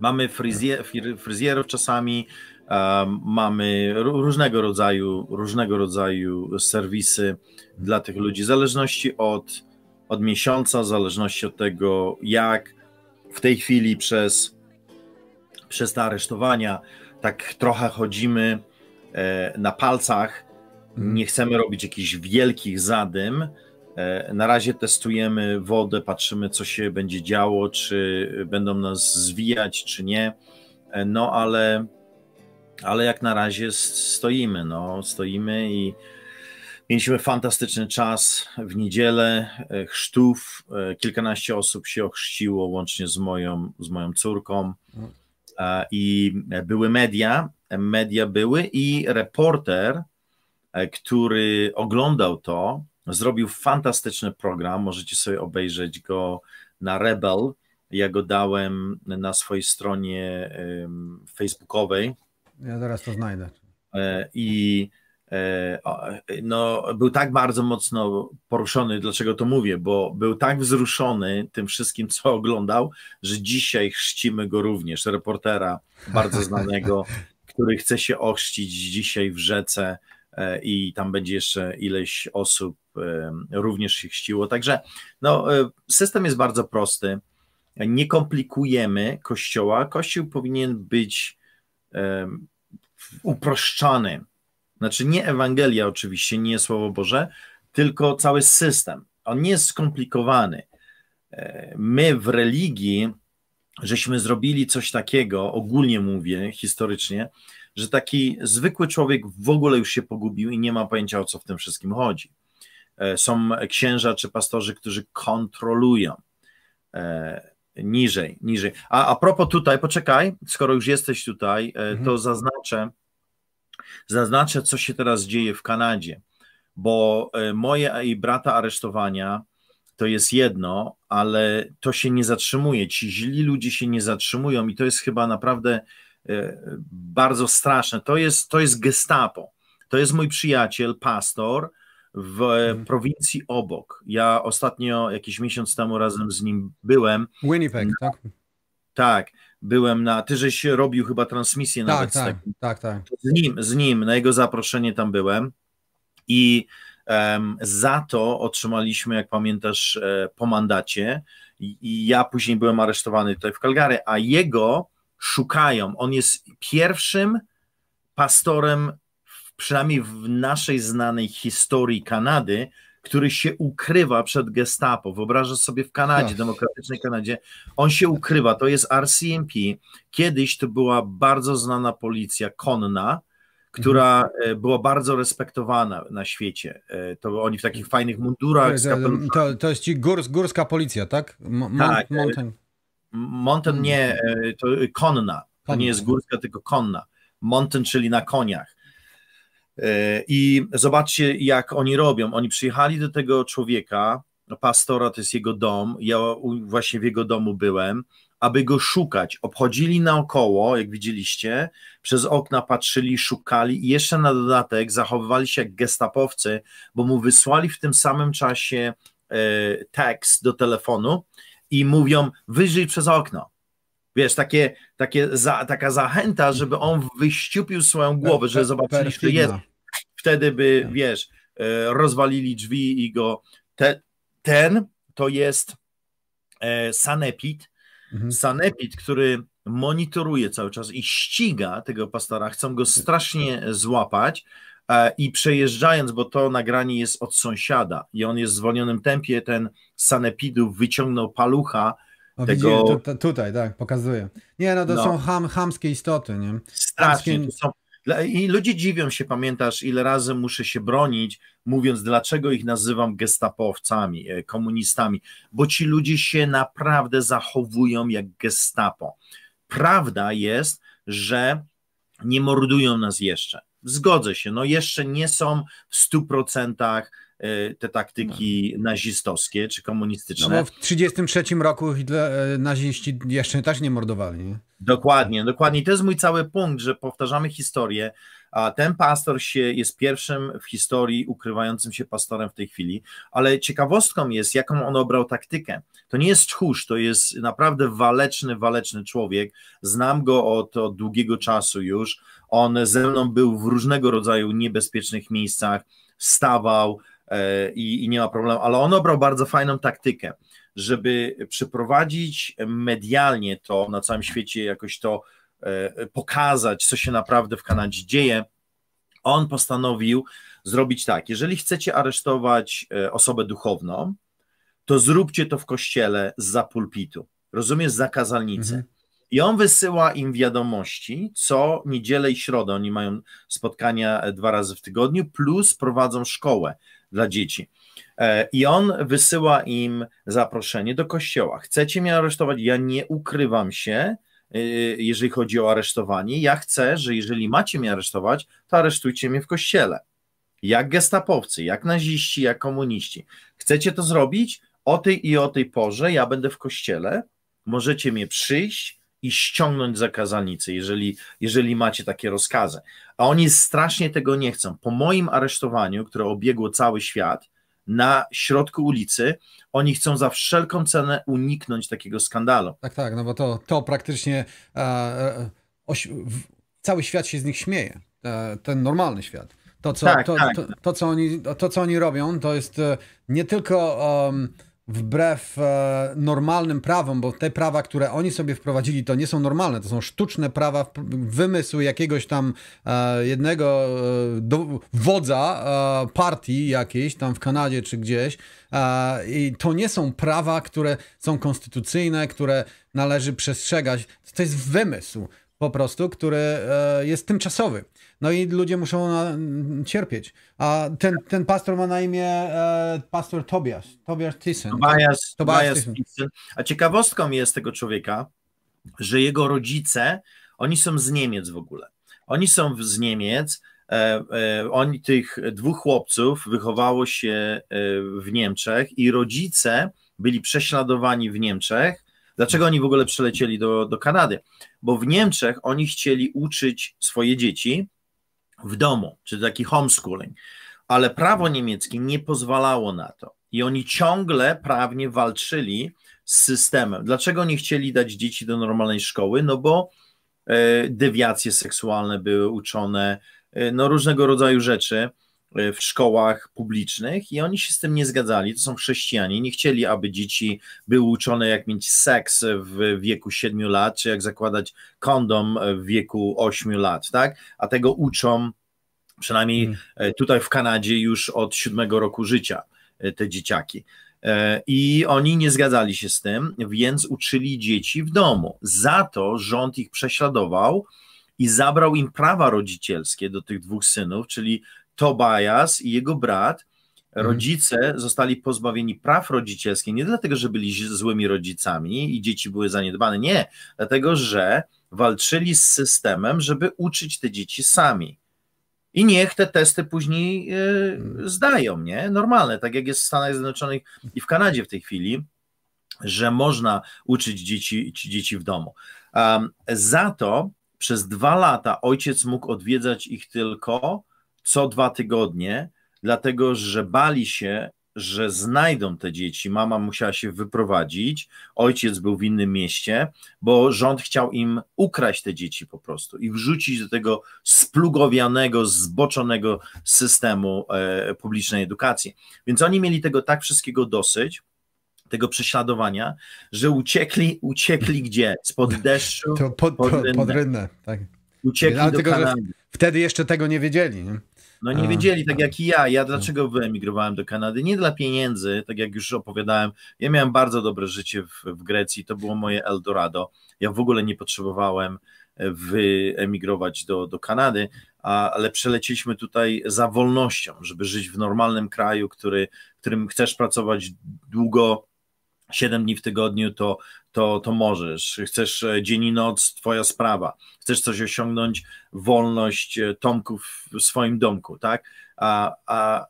Mamy fryzjer, fryzjerów czasami, Mamy różnego rodzaju, różnego rodzaju serwisy dla tych ludzi, w zależności od, od miesiąca, w zależności od tego, jak w tej chwili przez, przez te aresztowania tak trochę chodzimy e, na palcach. Mhm. Nie chcemy robić jakichś wielkich zadym. E, na razie testujemy wodę, patrzymy, co się będzie działo, czy będą nas zwijać, czy nie. E, no ale ale jak na razie stoimy, no, stoimy i mieliśmy fantastyczny czas w niedzielę, e, chrztów, e, kilkanaście osób się ochrzciło, łącznie z moją, z moją córką e, i były media, media były i reporter, który oglądał to, zrobił fantastyczny program, możecie sobie obejrzeć go na Rebel, ja go dałem na swojej stronie facebookowej, ja zaraz to znajdę. E, I e, no, był tak bardzo mocno poruszony, dlaczego to mówię, bo był tak wzruszony tym wszystkim, co oglądał, że dzisiaj chrzcimy go również, reportera bardzo znanego, który chce się ochrzcić dzisiaj w rzece e, i tam będzie jeszcze ileś osób również się chrzciło. Także no, system jest bardzo prosty. Nie komplikujemy kościoła. Kościół powinien być uproszczony. Znaczy nie Ewangelia oczywiście, nie Słowo Boże, tylko cały system. On nie jest skomplikowany. E, my w religii żeśmy zrobili coś takiego, ogólnie mówię, historycznie, że taki zwykły człowiek w ogóle już się pogubił i nie ma pojęcia o co w tym wszystkim chodzi. E, są księża czy pastorzy, którzy kontrolują. E, niżej, niżej. A, a propos tutaj, poczekaj, skoro już jesteś tutaj, e, mhm. to zaznaczę, zaznaczę, co się teraz dzieje w Kanadzie, bo e, moje i brata aresztowania to jest jedno, ale to się nie zatrzymuje. Ci źli ludzie się nie zatrzymują i to jest chyba naprawdę e, bardzo straszne. To jest, to jest gestapo. To jest mój przyjaciel, pastor, w mhm. prowincji obok. Ja ostatnio, jakiś miesiąc temu razem z nim byłem. Winnipeg, tak? Tak, byłem na, ty żeś robił chyba transmisję tak, nawet. Tak, tak, tak, tak. Z nim, z nim, na jego zaproszenie tam byłem i um, za to otrzymaliśmy, jak pamiętasz, e, po mandacie I, i ja później byłem aresztowany tutaj w Calgary, a jego szukają, on jest pierwszym pastorem przynajmniej w naszej znanej historii Kanady, który się ukrywa przed gestapo. Wyobrażasz sobie w Kanadzie, demokratycznej Kanadzie, on się ukrywa, to jest RCMP. Kiedyś to była bardzo znana policja konna, która mhm. E, była bardzo respektowana na świecie. E, to oni w takich fajnych mundurach. To, e, to jest ci górs, górska policja, tak? Mont, tak. Mountain. Mountain nie, hmm. to konna. To nie jest górska, tylko konna. Mountain, czyli na koniach. E, I zobaczcie, jak oni robią. Oni przyjechali do tego człowieka, pastora to jest jego dom, ja właśnie w jego domu byłem, aby go szukać. Obchodzili naokoło, jak widzieliście, przez okna patrzyli, szukali i jeszcze na dodatek zachowywali się jak gestapowcy, bo mu wysłali w tym samym czasie e, tekst do telefonu i mówią: wyjrzyj przez okno wiesz, takie, takie za, taka zachęta, żeby on wyściupił swoją tak, głowę, tak, że zobaczyli, że jest. Wtedy by, tak. wiesz, e, rozwalili drzwi i go. Te, ten to jest e, sanepid, mhm. sanepid, który monitoruje cały czas i ściga tego pastora, chcą go strasznie złapać e, i przejeżdżając, bo to nagranie jest od sąsiada i on jest w zwolnionym tempie, ten sanepidów wyciągnął palucha o, tego... tu, tutaj, tak, pokazuję. Nie, no to no. są ham, hamskie istoty, nie? Strasznie, hamskie... są... I ludzie dziwią się, pamiętasz, ile razy muszę się bronić, mówiąc, dlaczego ich nazywam gestapowcami, e, komunistami, bo ci ludzie się naprawdę zachowują jak gestapo. Prawda jest, że nie mordują nas jeszcze. Zgodzę się, no jeszcze nie są w stu procentach Y, te taktyki no. nazistowskie czy komunistyczne. No bo w 1933 roku y, naziści jeszcze też nie mordowali. Nie? Dokładnie, dokładnie. I to jest mój cały punkt, że powtarzamy historię, a ten pastor się, jest pierwszym w historii ukrywającym się pastorem w tej chwili, ale ciekawostką jest, jaką on obrał taktykę. To nie jest tchórz, to jest naprawdę waleczny, waleczny człowiek. Znam go od, od długiego czasu już. On ze mną był w różnego rodzaju niebezpiecznych miejscach, stawał, E, i, i nie ma problemu, ale on obrał bardzo fajną taktykę, żeby przeprowadzić medialnie to na całym świecie, jakoś to e, pokazać, co się naprawdę w Kanadzie dzieje. On postanowił zrobić tak: jeżeli chcecie aresztować e, osobę duchowną, to zróbcie to w kościele za pulpitu. Rozumiesz, za kazalnicę. Mhm. I on wysyła im wiadomości co niedzielę i środę. Oni mają spotkania dwa razy w tygodniu, plus prowadzą szkołę dla dzieci. E, I on wysyła im zaproszenie do kościoła. Chcecie mnie aresztować? Ja nie ukrywam się, e, jeżeli chodzi o aresztowanie. Ja chcę, że jeżeli macie mnie aresztować, to aresztujcie mnie w kościele. Jak gestapowcy, jak naziści, jak komuniści. Chcecie to zrobić? O tej i o tej porze ja będę w kościele. Możecie mnie przyjść, i ściągnąć zakazalnicy, jeżeli, jeżeli macie takie rozkazy. A oni strasznie tego nie chcą. Po moim aresztowaniu, które obiegło cały świat, na środku ulicy, oni chcą za wszelką cenę uniknąć takiego skandalu. Tak, tak, no bo to, to praktycznie e, e oś, w, cały świat się z nich śmieje. E, ten normalny świat. To co, tak, to, tak. To, to, co oni, to, co oni robią, to jest e, nie tylko. Um, wbrew e, normalnym prawom, bo te prawa, które oni sobie wprowadzili, to nie są normalne, to są sztuczne prawa, wymysł jakiegoś tam e, jednego e, do, wodza partii jakiejś tam w Kanadzie czy gdzieś. I to nie są prawa, które są konstytucyjne, które należy przestrzegać. To jest wymysł po prostu, który e, jest tymczasowy. No i ludzie muszą cierpieć. A ten, ten pastor ma na imię e, pastor Tobias, Tobias Thyssen. Tobias, Tobias, Tobias Thyssen. A ciekawostką jest tego człowieka, że jego rodzice, oni są z Niemiec w ogóle. Oni są z Niemiec, e, oni tych dwóch chłopców wychowało się w Niemczech i rodzice byli prześladowani w Niemczech Dlaczego oni w ogóle przylecieli do, do Kanady? Bo w Niemczech oni chcieli uczyć swoje dzieci w domu, czy taki homeschooling, ale prawo niemieckie nie pozwalało na to. I oni ciągle prawnie walczyli z systemem. Dlaczego nie chcieli dać dzieci do normalnej szkoły? No bo e, dewiacje seksualne były uczone, e, no różnego rodzaju rzeczy. Y, w szkołach publicznych i oni się z tym nie zgadzali. To są chrześcijanie, nie chcieli, aby dzieci były uczone, jak mieć seks w wieku 7 lat, czy jak zakładać kondom w wieku 8 lat, tak? A tego uczą przynajmniej hmm. e, tutaj w Kanadzie już od 7 roku życia e, te dzieciaki. E, I oni nie zgadzali się z tym, więc uczyli dzieci w domu. Za to rząd ich prześladował i zabrał im prawa rodzicielskie do tych dwóch synów, czyli Tobias i jego brat, mhm. rodzice zostali pozbawieni praw rodzicielskich nie dlatego, że byli złymi rodzicami i dzieci były zaniedbane, nie, dlatego, że walczyli z systemem, żeby uczyć te dzieci sami. I niech te testy później yy, zdają, nie? Normalne, tak jak jest w Stanach Zjednoczonych i w Kanadzie w tej chwili, że można uczyć dzieci, dzieci w domu. Um, za to przez dwa lata ojciec mógł odwiedzać ich tylko co dwa tygodnie, dlatego że bali się, że znajdą te dzieci. Mama musiała się wyprowadzić, ojciec był w innym mieście, bo rząd chciał im ukraść te dzieci po prostu i wrzucić do tego splugowianego, zboczonego systemu e, publicznej edukacji. Więc oni mieli tego tak wszystkiego dosyć, tego prześladowania, że uciekli, uciekli gdzie? Spod deszczu? To pod, pod, pod rynnę. Tak. Uciekli Ale do tego, Kanady. Wtedy jeszcze tego nie wiedzieli. Nie? No nie wiedzieli, tak jak i ja. Ja dlaczego wyemigrowałem do Kanady? Nie dla pieniędzy, tak jak już opowiadałem. Ja miałem bardzo dobre życie w, w Grecji, to było moje Eldorado. Ja w ogóle nie potrzebowałem e, wyemigrować do, do Kanady, a, ale przelecieliśmy tutaj za wolnością, żeby żyć w normalnym kraju, który, w którym chcesz pracować długo, 7 dni w tygodniu, to, to, to możesz. Chcesz e, dzień i noc, twoja sprawa. Chcesz coś osiągnąć, wolność e, Tomków w swoim domku, tak? A, a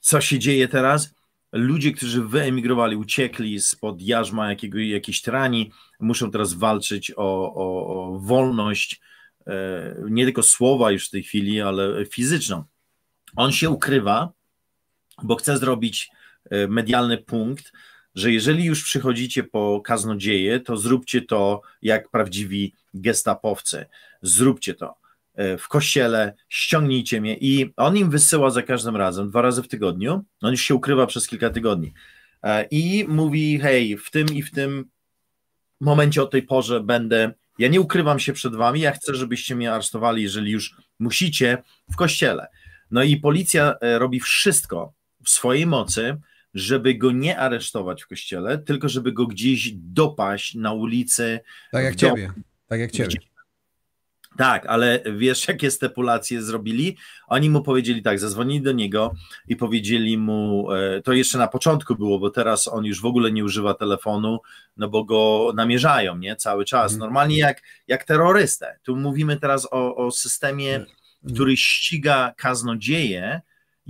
co się dzieje teraz? Ludzie, którzy wyemigrowali, uciekli spod jarzma jakiego, jakiejś trani muszą teraz walczyć o, o, o wolność, e, nie tylko słowa już w tej chwili, ale fizyczną. On się ukrywa, bo chce zrobić E, medialny punkt, że jeżeli już przychodzicie po kaznodzieje, to zróbcie to jak prawdziwi gestapowcy. Zróbcie to e, w kościele, ściągnijcie mnie. I on im wysyła za każdym razem, dwa razy w tygodniu. On już się ukrywa przez kilka tygodni. E, I mówi: Hej, w tym i w tym momencie o tej porze będę. Ja nie ukrywam się przed wami, ja chcę, żebyście mnie aresztowali, jeżeli już musicie, w kościele. No i policja robi wszystko w swojej mocy, żeby go nie aresztować w kościele, tylko żeby go gdzieś dopaść na ulicy. Tak jak do... ciebie. Tak jak ciebie. Tak, ale wiesz, jakie stepulacje zrobili? Oni mu powiedzieli tak, zadzwonili do niego i powiedzieli mu, e, to jeszcze na początku było, bo teraz on już w ogóle nie używa telefonu, no bo go namierzają, nie? Cały czas. Mhm. Normalnie jak, jak terrorystę. Tu mówimy teraz o, o systemie, mhm. który ściga kaznodzieje,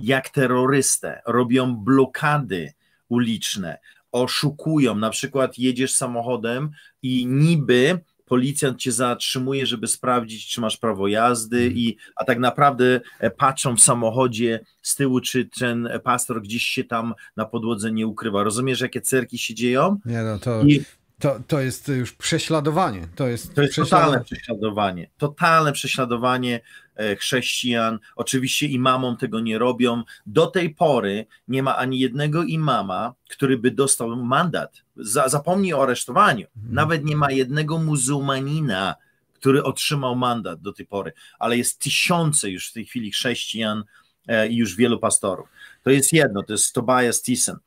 jak terrorystę, robią blokady uliczne, oszukują. Na przykład jedziesz samochodem i niby policjant cię zatrzymuje, żeby sprawdzić, czy masz prawo jazdy, mhm. i, a tak naprawdę e, patrzą w samochodzie z tyłu, czy ten pastor gdzieś się tam na podłodze nie ukrywa. Rozumiesz, jakie cerki się dzieją? Nie no, to I to, to jest już prześladowanie. To jest, to jest prześladowanie. totalne prześladowanie. Totalne prześladowanie e, chrześcijan. Oczywiście imamom tego nie robią. Do tej pory nie ma ani jednego imama, który by dostał mandat. Za, zapomnij o aresztowaniu. Mhm. Nawet nie ma jednego muzułmanina, który otrzymał mandat do tej pory, ale jest tysiące już w tej chwili chrześcijan e, i już wielu pastorów. To jest jedno, to jest Tobias Thyssen. E,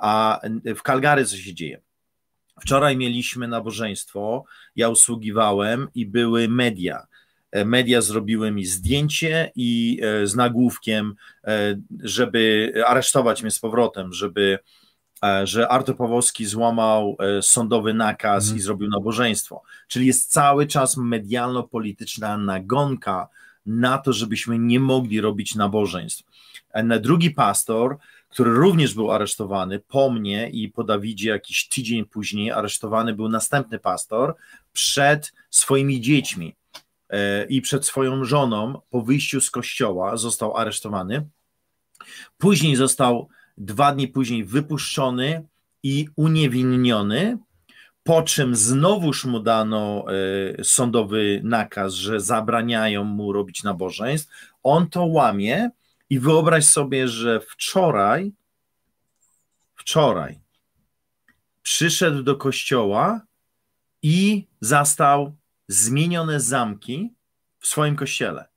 a w Calgary co się dzieje? Wczoraj mieliśmy nabożeństwo, ja usługiwałem i były media. E, media zrobiły mi zdjęcie i e, z nagłówkiem, e, żeby aresztować mnie z powrotem, żeby że Artur Pawłowski złamał sądowy nakaz mm. i zrobił nabożeństwo. Czyli jest cały czas medialno-polityczna nagonka na to, żebyśmy nie mogli robić nabożeństw. Drugi pastor który również był aresztowany po mnie i po Dawidzie jakiś tydzień później aresztowany był następny pastor przed swoimi dziećmi e, i przed swoją żoną po wyjściu z kościoła został aresztowany. Później został dwa dni później wypuszczony i uniewinniony, po czym znowuż mu dano e, sądowy nakaz, że zabraniają mu robić nabożeństw. On to łamie i wyobraź sobie, że wczoraj, wczoraj przyszedł do kościoła i zastał zmienione zamki w swoim kościele.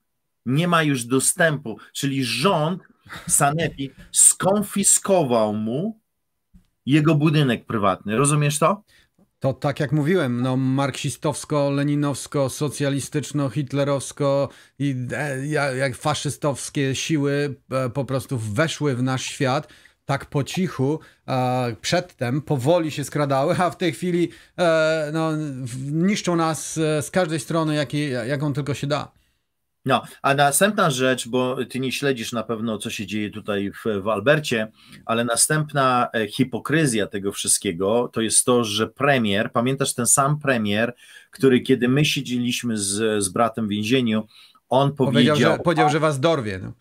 Nie ma już dostępu, czyli rząd Sanepi skonfiskował mu jego budynek prywatny. Rozumiesz to? To tak jak mówiłem, no marksistowsko, leninowsko, socjalistyczno, hitlerowsko i e, jak faszystowskie siły e, po prostu weszły w nasz świat tak po cichu, e, przedtem powoli się skradały, a w tej chwili e, no, niszczą nas e, z każdej strony, jak, jaką tylko się da. No, a następna rzecz, bo ty nie śledzisz na pewno, co się dzieje tutaj w, w Albercie, ale następna e, hipokryzja tego wszystkiego to jest to, że premier, pamiętasz ten sam premier, który kiedy my siedzieliśmy z, z bratem w więzieniu, on powiedział, powiedział, że, powiedział, że was dorwie. No.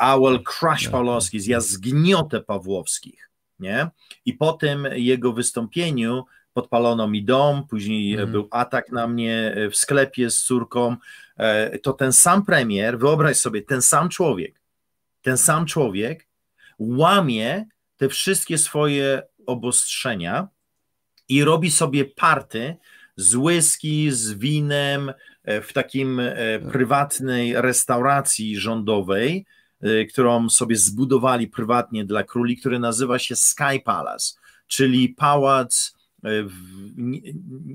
I will crush no. Pawłowski, ja zgniotę Pawłowskich, nie? I po tym jego wystąpieniu podpalono mi dom, później mm. był atak na mnie e, w sklepie z córką, E, to ten sam premier, wyobraź sobie, ten sam człowiek, ten sam człowiek łamie te wszystkie swoje obostrzenia i robi sobie party z whisky, z winem e, w takim e, tak. prywatnej restauracji rządowej, którą sobie zbudowali prywatnie dla króli, który nazywa się Sky Palace, czyli pałac,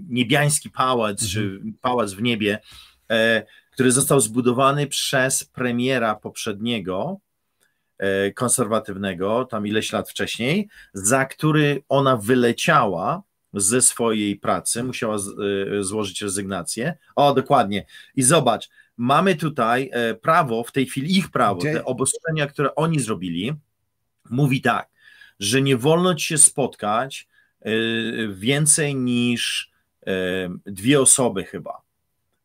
niebiański pałac, mhm. czy pałac w niebie, E, który został zbudowany przez premiera poprzedniego, e, konserwatywnego, tam ileś lat wcześniej, za który ona wyleciała ze swojej pracy, musiała e, złożyć rezygnację. O, dokładnie. I zobacz, mamy tutaj prawo, w tej chwili ich prawo, te obostrzenia, które oni zrobili, mówi tak, że nie wolno ci się spotkać więcej niż dwie osoby chyba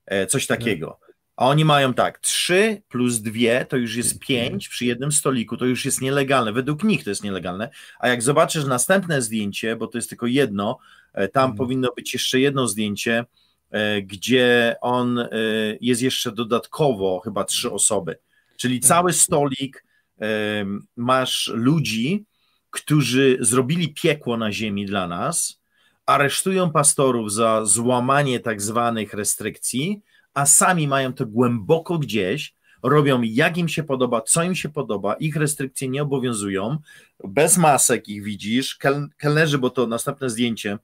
E, coś no. takiego. A oni mają tak, 3 plus 2 to już jest 5 mhm. przy jednym stoliku, to już jest nielegalne. Według nich to jest nielegalne. A jak zobaczysz następne zdjęcie, bo to jest tylko jedno, e, tam hmm. powinno być jeszcze jedno zdjęcie, e, gdzie on jest jeszcze dodatkowo chyba trzy osoby. Czyli mhm. cały stolik masz ludzi, którzy zrobili piekło na ziemi dla nas aresztują pastorów za złamanie tak zwanych restrykcji, a sami mają to głęboko gdzieś, robią jak im się podoba, co im się podoba, ich restrykcje nie obowiązują, bez masek ich widzisz, Kel kelnerzy, bo to następne zdjęcie,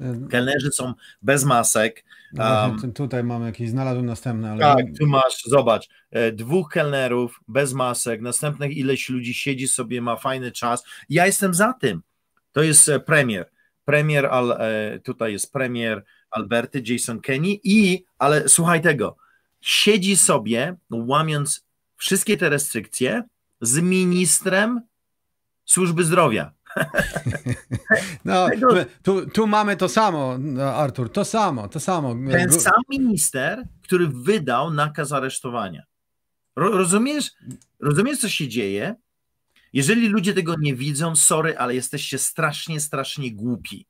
y, kelnerzy są bez masek. um, tutaj mam jakieś, znalazłem następne. Ale... Tak, tu masz, zobacz, e, dwóch kelnerów bez masek, następnych ileś ludzi siedzi sobie, ma fajny czas. Ja jestem za tym, to jest e, premier, premier, al, e, tutaj jest premier Alberty, Jason Kenny i, ale słuchaj tego, siedzi sobie, łamiąc wszystkie te restrykcje, z ministrem służby zdrowia. No, tu, tu, mamy to samo, no, Artur, to samo, to samo. Ten sam minister, który wydał nakaz aresztowania. Rozumiesz, rozumiesz, co się dzieje? Jeżeli ludzie tego nie widzą, sorry, ale jesteście strasznie, strasznie głupi.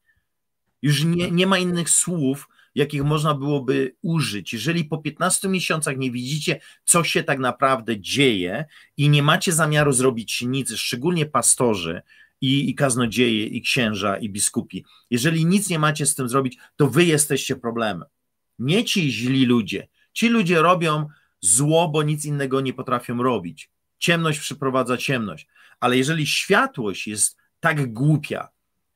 Już nie, nie ma innych słów, jakich można byłoby użyć. Jeżeli po 15 miesiącach nie widzicie, co się tak naprawdę dzieje i nie macie zamiaru zrobić nic, szczególnie pastorzy, i, i kaznodzieje, i księża, i biskupi. Jeżeli nic nie macie z tym zrobić, to wy jesteście problemem. Nie ci źli ludzie. Ci ludzie robią zło, bo nic innego nie potrafią robić. Ciemność przyprowadza ciemność. Ale jeżeli światłość jest tak głupia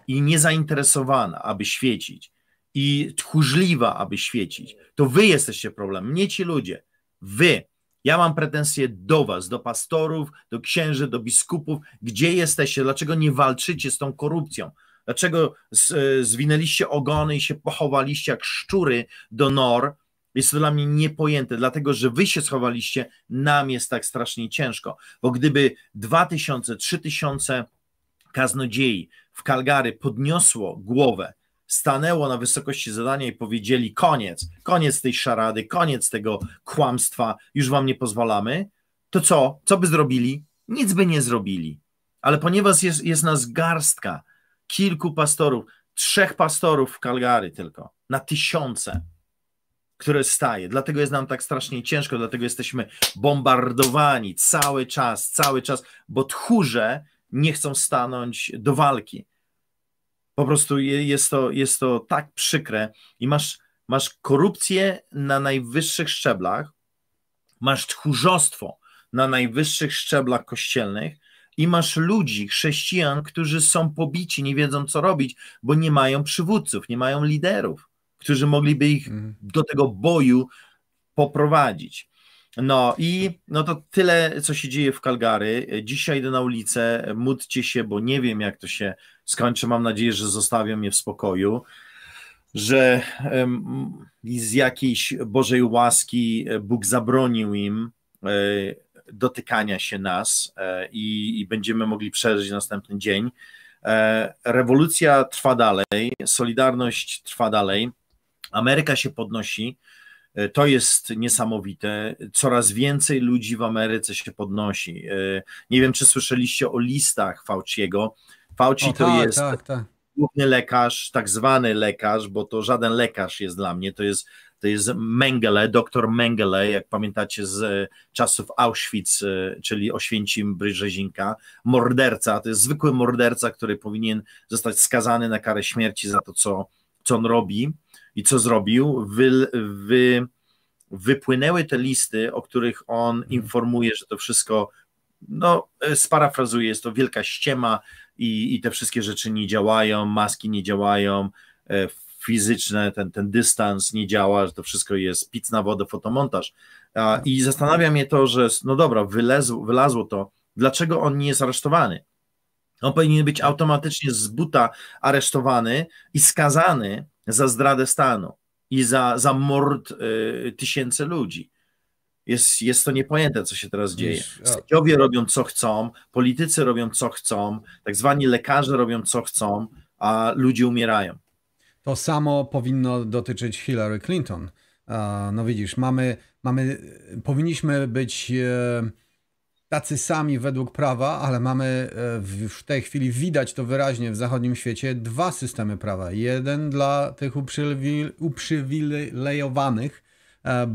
i niezainteresowana, aby świecić, i tchórzliwa, aby świecić, to wy jesteście problemem, nie ci ludzie. Wy. Ja mam pretensje do was, do pastorów, do księży, do biskupów. Gdzie jesteście? Dlaczego nie walczycie z tą korupcją? Dlaczego z, e, zwinęliście ogony i się pochowaliście jak szczury do nor? Jest to dla mnie niepojęte, dlatego że wy się schowaliście, nam jest tak strasznie ciężko. Bo gdyby 2000, 3000 kaznodziei w Kalgary podniosło głowę, stanęło na wysokości zadania i powiedzieli: koniec, koniec tej szarady, koniec tego kłamstwa, już wam nie pozwalamy, to co? Co by zrobili? Nic by nie zrobili. Ale ponieważ jest, jest nas garstka, kilku pastorów, trzech pastorów w Kalgary tylko, na tysiące, które staje. Dlatego jest nam tak strasznie ciężko, dlatego jesteśmy bombardowani cały czas, cały czas, bo tchórze nie chcą stanąć do walki. Po prostu jest to, jest to tak przykre i masz, masz korupcję na najwyższych szczeblach, masz tchórzostwo na najwyższych szczeblach kościelnych i masz ludzi, chrześcijan, którzy są pobici, nie wiedzą co robić, bo nie mają przywódców, nie mają liderów którzy mogliby ich mhm. do tego boju poprowadzić. No i no to tyle, co się dzieje w Kalgary. Dzisiaj idę na ulicę, módlcie się, bo nie wiem, jak to się skończy. Mam nadzieję, że zostawią mnie w spokoju, że z jakiejś Bożej łaski e, Bóg zabronił im e, dotykania się nas e, i, i, będziemy mogli przeżyć następny dzień. rewolucja trwa dalej, Solidarność trwa dalej Ameryka się podnosi. E, to jest niesamowite. Coraz więcej ludzi w Ameryce się podnosi. E, nie wiem, czy słyszeliście o listach Fauciego. Fauci o, to tak, jest tak, tak. główny lekarz, tak zwany lekarz, bo to żaden lekarz jest dla mnie. To jest, to jest Mengele, doktor Mengele, jak pamiętacie z e, czasów Auschwitz, czyli Oświęcim Brzezinka. Morderca, to jest zwykły morderca, który powinien zostać skazany na karę śmierci za to, co, co on robi i co zrobił? Wy, wy, wypłynęły te listy, o których on mhm. informuje, że to wszystko, no, e, sparafrazuje, jest to wielka ściema i, i te wszystkie rzeczy nie działają, maski nie działają, e, fizyczne, ten, ten dystans nie działa, że to wszystko jest pic na wodę, fotomontaż. Tak. I zastanawia mnie to, że no dobra, wylezł, wylazło to, dlaczego on nie jest aresztowany? On powinien być tak. automatycznie z buta aresztowany i skazany za zdradę stanu i za, za mord y, tysięcy ludzi. Jest, jest to niepojęte, co się teraz dzieje. Sędziowie robią, co chcą, politycy robią, co chcą, tak zwani lekarze robią, co chcą, a ludzie umierają. To samo powinno dotyczyć Hillary Clinton. No widzisz, mamy, mamy powinniśmy być. E, tacy sami według prawa, ale mamy e, w tej chwili, widać to wyraźnie w zachodnim świecie, dwa systemy prawa. Jeden dla tych uprzywilejowanych, e,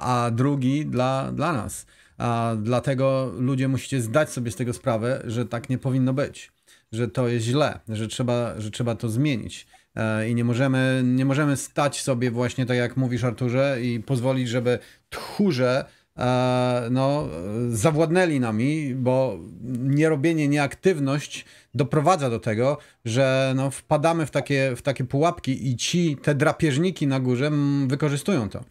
a drugi dla, dla nas. A dlatego ludzie musicie zdać sobie z tego sprawę, że tak nie powinno być, że to jest źle, że trzeba, że trzeba to zmienić. E, I nie możemy, nie możemy stać sobie właśnie tak jak mówisz Arturze i pozwolić, żeby tchórze E, no, zawładnęli nami, bo nierobienie, nieaktywność doprowadza do tego, że no, wpadamy w takie, w takie pułapki i ci, te drapieżniki na górze mm, wykorzystują to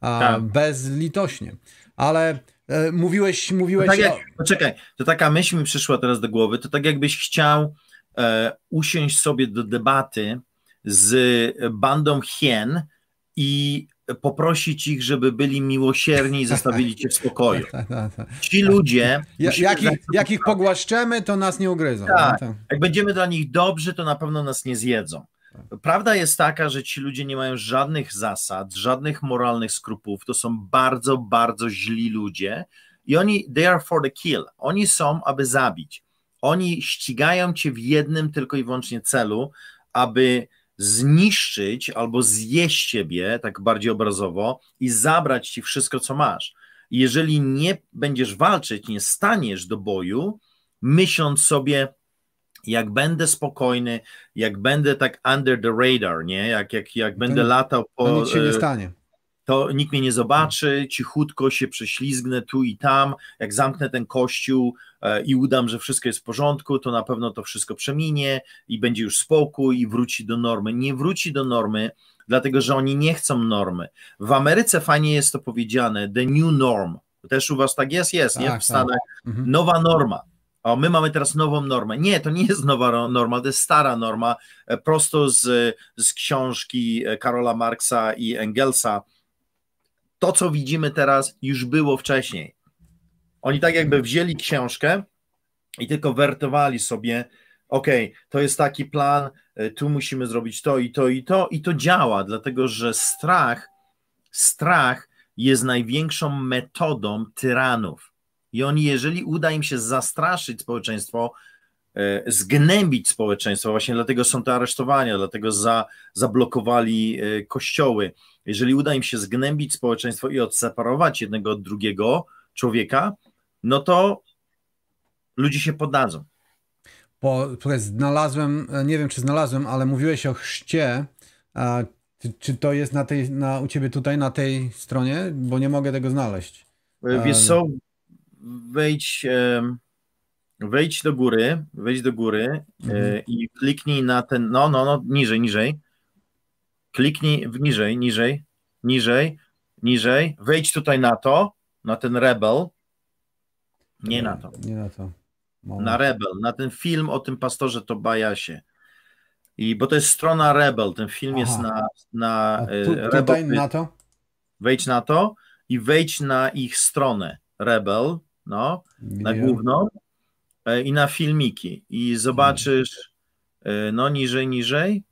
tak. bezlitośnie. Ale e, mówiłeś, mówiłeś... To tak jak, o... Poczekaj, to taka myśl mi przyszła teraz do głowy, to tak jakbyś chciał e, usiąść sobie do debaty z bandą hien i poprosić ich, żeby byli miłosierni i zostawili cię w spokoju. Tak, tak, tak, ci ludzie... Ja, jak, ich, jak ich pogłaszczemy, to nas nie ugryzą. Tak. No, tak. Jak będziemy dla nich dobrzy, to na pewno nas nie zjedzą. Prawda jest taka, że ci ludzie nie mają żadnych zasad, żadnych moralnych skrupulów. To są bardzo, bardzo źli ludzie i oni, they are for the kill. Oni są, aby zabić. Oni ścigają cię w jednym tylko i wyłącznie celu, aby zniszczyć albo zjeść ciebie, tak bardziej obrazowo, i zabrać ci wszystko, co masz. jeżeli nie będziesz walczyć, nie staniesz do boju, myśląc sobie, jak będę spokojny, jak będę tak under the radar, nie? Jak, jak, jak będę latał po. To nic się nie e, stanie to nikt mnie nie zobaczy, cichutko się prześlizgnę tu i tam, jak zamknę ten kościół e, i udam, że wszystko jest w porządku, to na pewno to wszystko przeminie i będzie już spokój i wróci do normy. Nie wróci do normy, dlatego że oni nie chcą normy. W Ameryce fajnie jest to powiedziane, the new norm. Też u was tak jest? Jest, tak, nie? W tak, tak. Stanach. Tak. Nowa norma. O, my mamy teraz nową normę. Nie, to nie jest nowa norma, to jest stara norma, e, prosto z, z książki e, Karola Marksa i Engelsa, to, co widzimy teraz, już było wcześniej. Oni tak jakby wzięli książkę i tylko wertowali sobie, ok, to jest taki plan, y, tu musimy zrobić to i to i to, i to działa, dlatego że strach, strach jest największą metodą tyranów. I oni, jeżeli uda im się zastraszyć społeczeństwo, y, zgnębić społeczeństwo, właśnie dlatego są te aresztowania, dlatego za, zablokowali y, kościoły, jeżeli uda im się zgnębić społeczeństwo i odseparować jednego od drugiego człowieka, no to ludzie się poddadzą. Po, znalazłem, nie wiem czy znalazłem, ale mówiłeś o chrzcie. A, czy, czy, to jest na tej, na, u ciebie tutaj, na tej stronie? Bo nie mogę tego znaleźć. E, wiesz e, co, wejdź, wejdź do góry, wejdź do góry e, mhm. i kliknij na ten, no, no, no, niżej, niżej. Kliknij w niżej, niżej, niżej, niżej. Wejdź tutaj na to, na ten Rebel. Nie, na to. Nie na to. Na Rebel, na ten film o tym pastorze Tobajasie. I bo to jest strona Rebel, ten film Aha. jest na, na tu, e, Rebel. Tutaj na to? Wejdź na to i wejdź na ich stronę Rebel, no, na główną e, i na filmiki i zobaczysz e, no niżej, niżej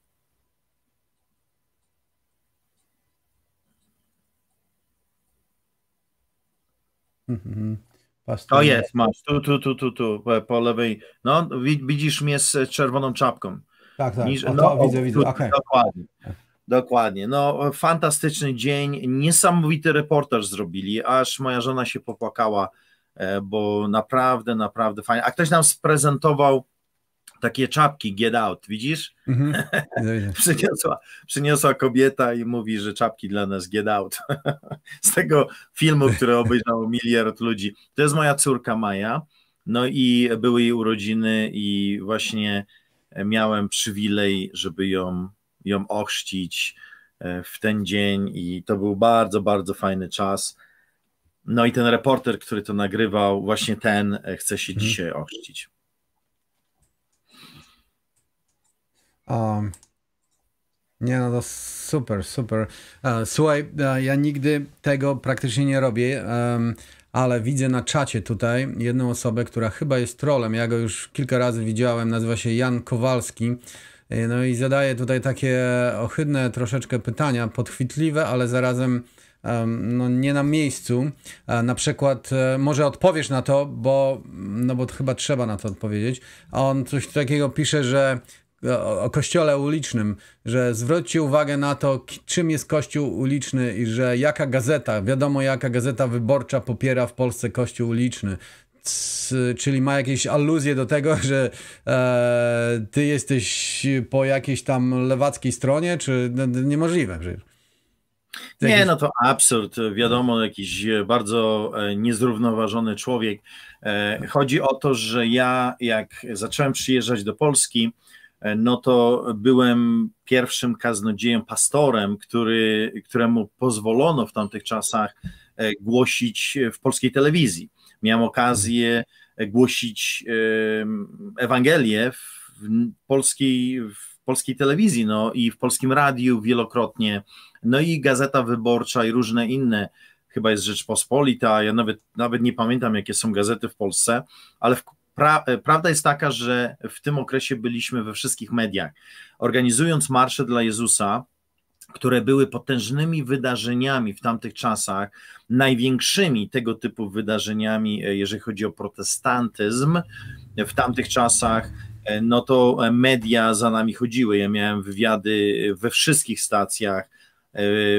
Mhm. To jest, masz, tu, tu, tu, tu, tu, po lewej. No, widzisz mnie z czerwoną czapką. Tak, tak, Niż, o, no, widzę, widzę, okay. Dokładnie. Dokładnie. No, fantastyczny dzień, niesamowity reportaż zrobili, aż moja żona się popłakała, e, bo naprawdę, naprawdę fajnie. A ktoś nam sprezentował takie czapki get out, widzisz? Mm -hmm. przyniosła, przyniosła kobieta i mówi, że czapki dla nas get out. Z tego filmu, który obejrzał miliard ludzi. To jest moja córka Maja, no i były jej urodziny i właśnie miałem przywilej, żeby ją, ją ochrzcić e, w ten dzień i to był bardzo, bardzo fajny czas. No i ten reporter, który to nagrywał, właśnie ten e, chce się mm -hmm. dzisiaj ochrzcić. Um, nie, no to super, super. E, słuchaj, e, ja nigdy tego praktycznie nie robię, ale widzę na czacie tutaj jedną osobę, która chyba jest trolem. Ja go już kilka razy widziałem. Nazywa się Jan Kowalski. E, no i zadaje tutaj takie ohydne troszeczkę pytania, podchwytliwe, ale zarazem no, nie na miejscu. Na przykład, może odpowiesz na to, bo, no bo chyba trzeba na to odpowiedzieć. On coś takiego pisze, że o, o kościole ulicznym, że zwróćcie uwagę na to, czym jest kościół uliczny i że jaka gazeta, wiadomo jaka gazeta wyborcza popiera w Polsce kościół uliczny czyli ma jakieś aluzje do tego, że e, ty jesteś po jakiejś tam lewackiej stronie, czy no, no niemożliwe przecież. nie, jakiś... no to absurd. Wiadomo, jakiś bardzo e, niezrównoważony człowiek. E, chodzi o to, że ja, jak zacząłem przyjeżdżać do Polski, E, no to byłem pierwszym kaznodzieją, pastorem, który, któremu pozwolono w tamtych czasach e, głosić w polskiej telewizji. Miałem okazję e, głosić Ewangelię w polskiej, w polskiej telewizji no, i w polskim radiu wielokrotnie, no i Gazeta Wyborcza i różne inne chyba jest Rzeczpospolita, ja nawet, nawet nie pamiętam, jakie są gazety w Polsce, ale w, pra, e, prawda jest taka, że w tym okresie byliśmy we wszystkich mediach. Organizując marsze dla Jezusa, które były potężnymi wydarzeniami w tamtych czasach, największymi tego typu wydarzeniami, e, jeżeli chodzi o protestantyzm w tamtych czasach, e, no to media za nami chodziły. Ja miałem wywiady we wszystkich stacjach,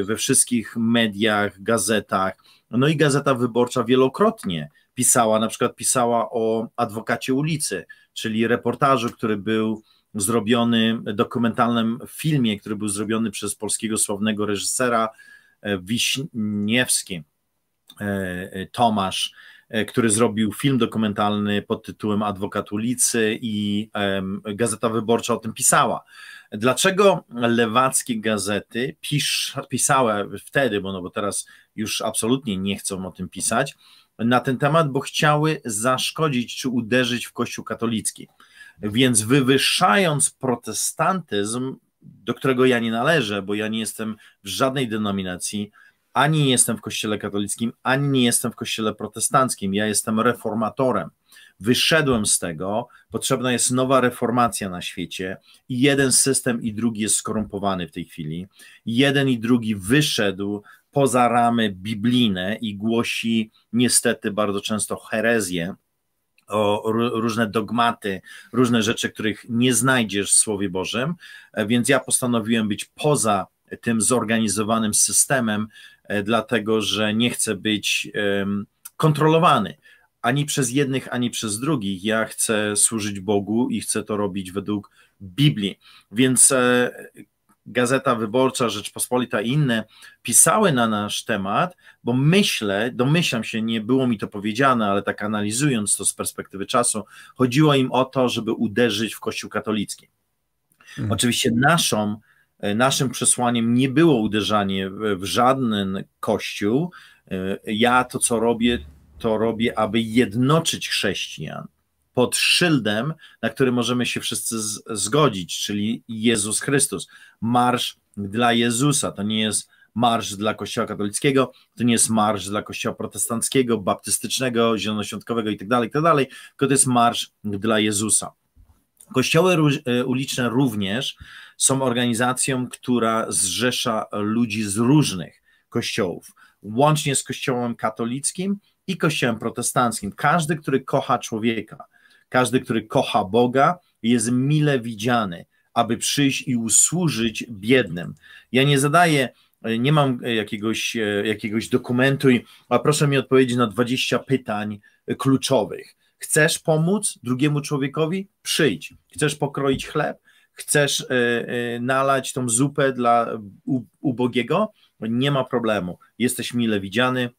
we wszystkich mediach, gazetach. No i Gazeta Wyborcza wielokrotnie pisała, na przykład pisała o adwokacie ulicy, czyli reportażu, który był zrobiony dokumentalnym filmie, który był zrobiony przez polskiego sławnego reżysera e, Wiśniewski, e, e, Tomasz, który zrobił film dokumentalny pod tytułem Adwokat ulicy i Gazeta Wyborcza o tym pisała. Dlaczego lewackie gazety pisz, pisały wtedy, bo, no bo teraz już absolutnie nie chcą o tym pisać na ten temat, bo chciały zaszkodzić czy uderzyć w Kościół katolicki. Więc wywyższając protestantyzm, do którego ja nie należę, bo ja nie jestem w żadnej denominacji, ani nie jestem w kościele katolickim, ani nie jestem w kościele protestanckim. Ja jestem reformatorem. Wyszedłem z tego, potrzebna jest nowa reformacja na świecie i jeden system i drugi jest skorumpowany w tej chwili. Jeden i drugi wyszedł poza ramy biblijne i głosi niestety bardzo często herezję, o różne dogmaty, różne rzeczy, których nie znajdziesz w Słowie Bożym, e, więc ja postanowiłem być poza tym zorganizowanym systemem, e, dlatego że nie chcę być kontrolowany ani przez jednych, ani przez drugich. Ja chcę służyć Bogu i chcę to robić według Biblii. Więc e, Gazeta Wyborcza, Rzeczpospolita i inne pisały na nasz temat, bo myślę, domyślam się, nie było mi to powiedziane, ale tak analizując to z perspektywy czasu, chodziło im o to, żeby uderzyć w Kościół katolicki. Mhm. Oczywiście naszą, e, naszym przesłaniem nie było uderzanie w żaden kościół. E, ja to, co robię, to robię, aby jednoczyć chrześcijan pod szyldem, na który możemy się wszyscy z, zgodzić, czyli Jezus Chrystus. Marsz dla Jezusa to nie jest marsz dla Kościoła katolickiego, to nie jest marsz dla Kościoła protestanckiego, baptystycznego, zielonoświątkowego itd., tak itd., tak tylko to jest marsz dla Jezusa. Kościoły e, uliczne również są organizacją, która zrzesza ludzi z różnych kościołów, łącznie z Kościołem katolickim i Kościołem protestanckim. Każdy, który kocha człowieka, każdy, który kocha Boga, jest mile widziany, aby przyjść i usłużyć biednym. Ja nie zadaję, e, nie mam e, jakiegoś, e, jakiegoś dokumentu, a proszę mi odpowiedzieć na 20 pytań kluczowych. Chcesz pomóc drugiemu człowiekowi? Przyjdź. Chcesz pokroić chleb? Chcesz nalać tą zupę dla ubogiego? Nie ma problemu. Jesteś mile widziany.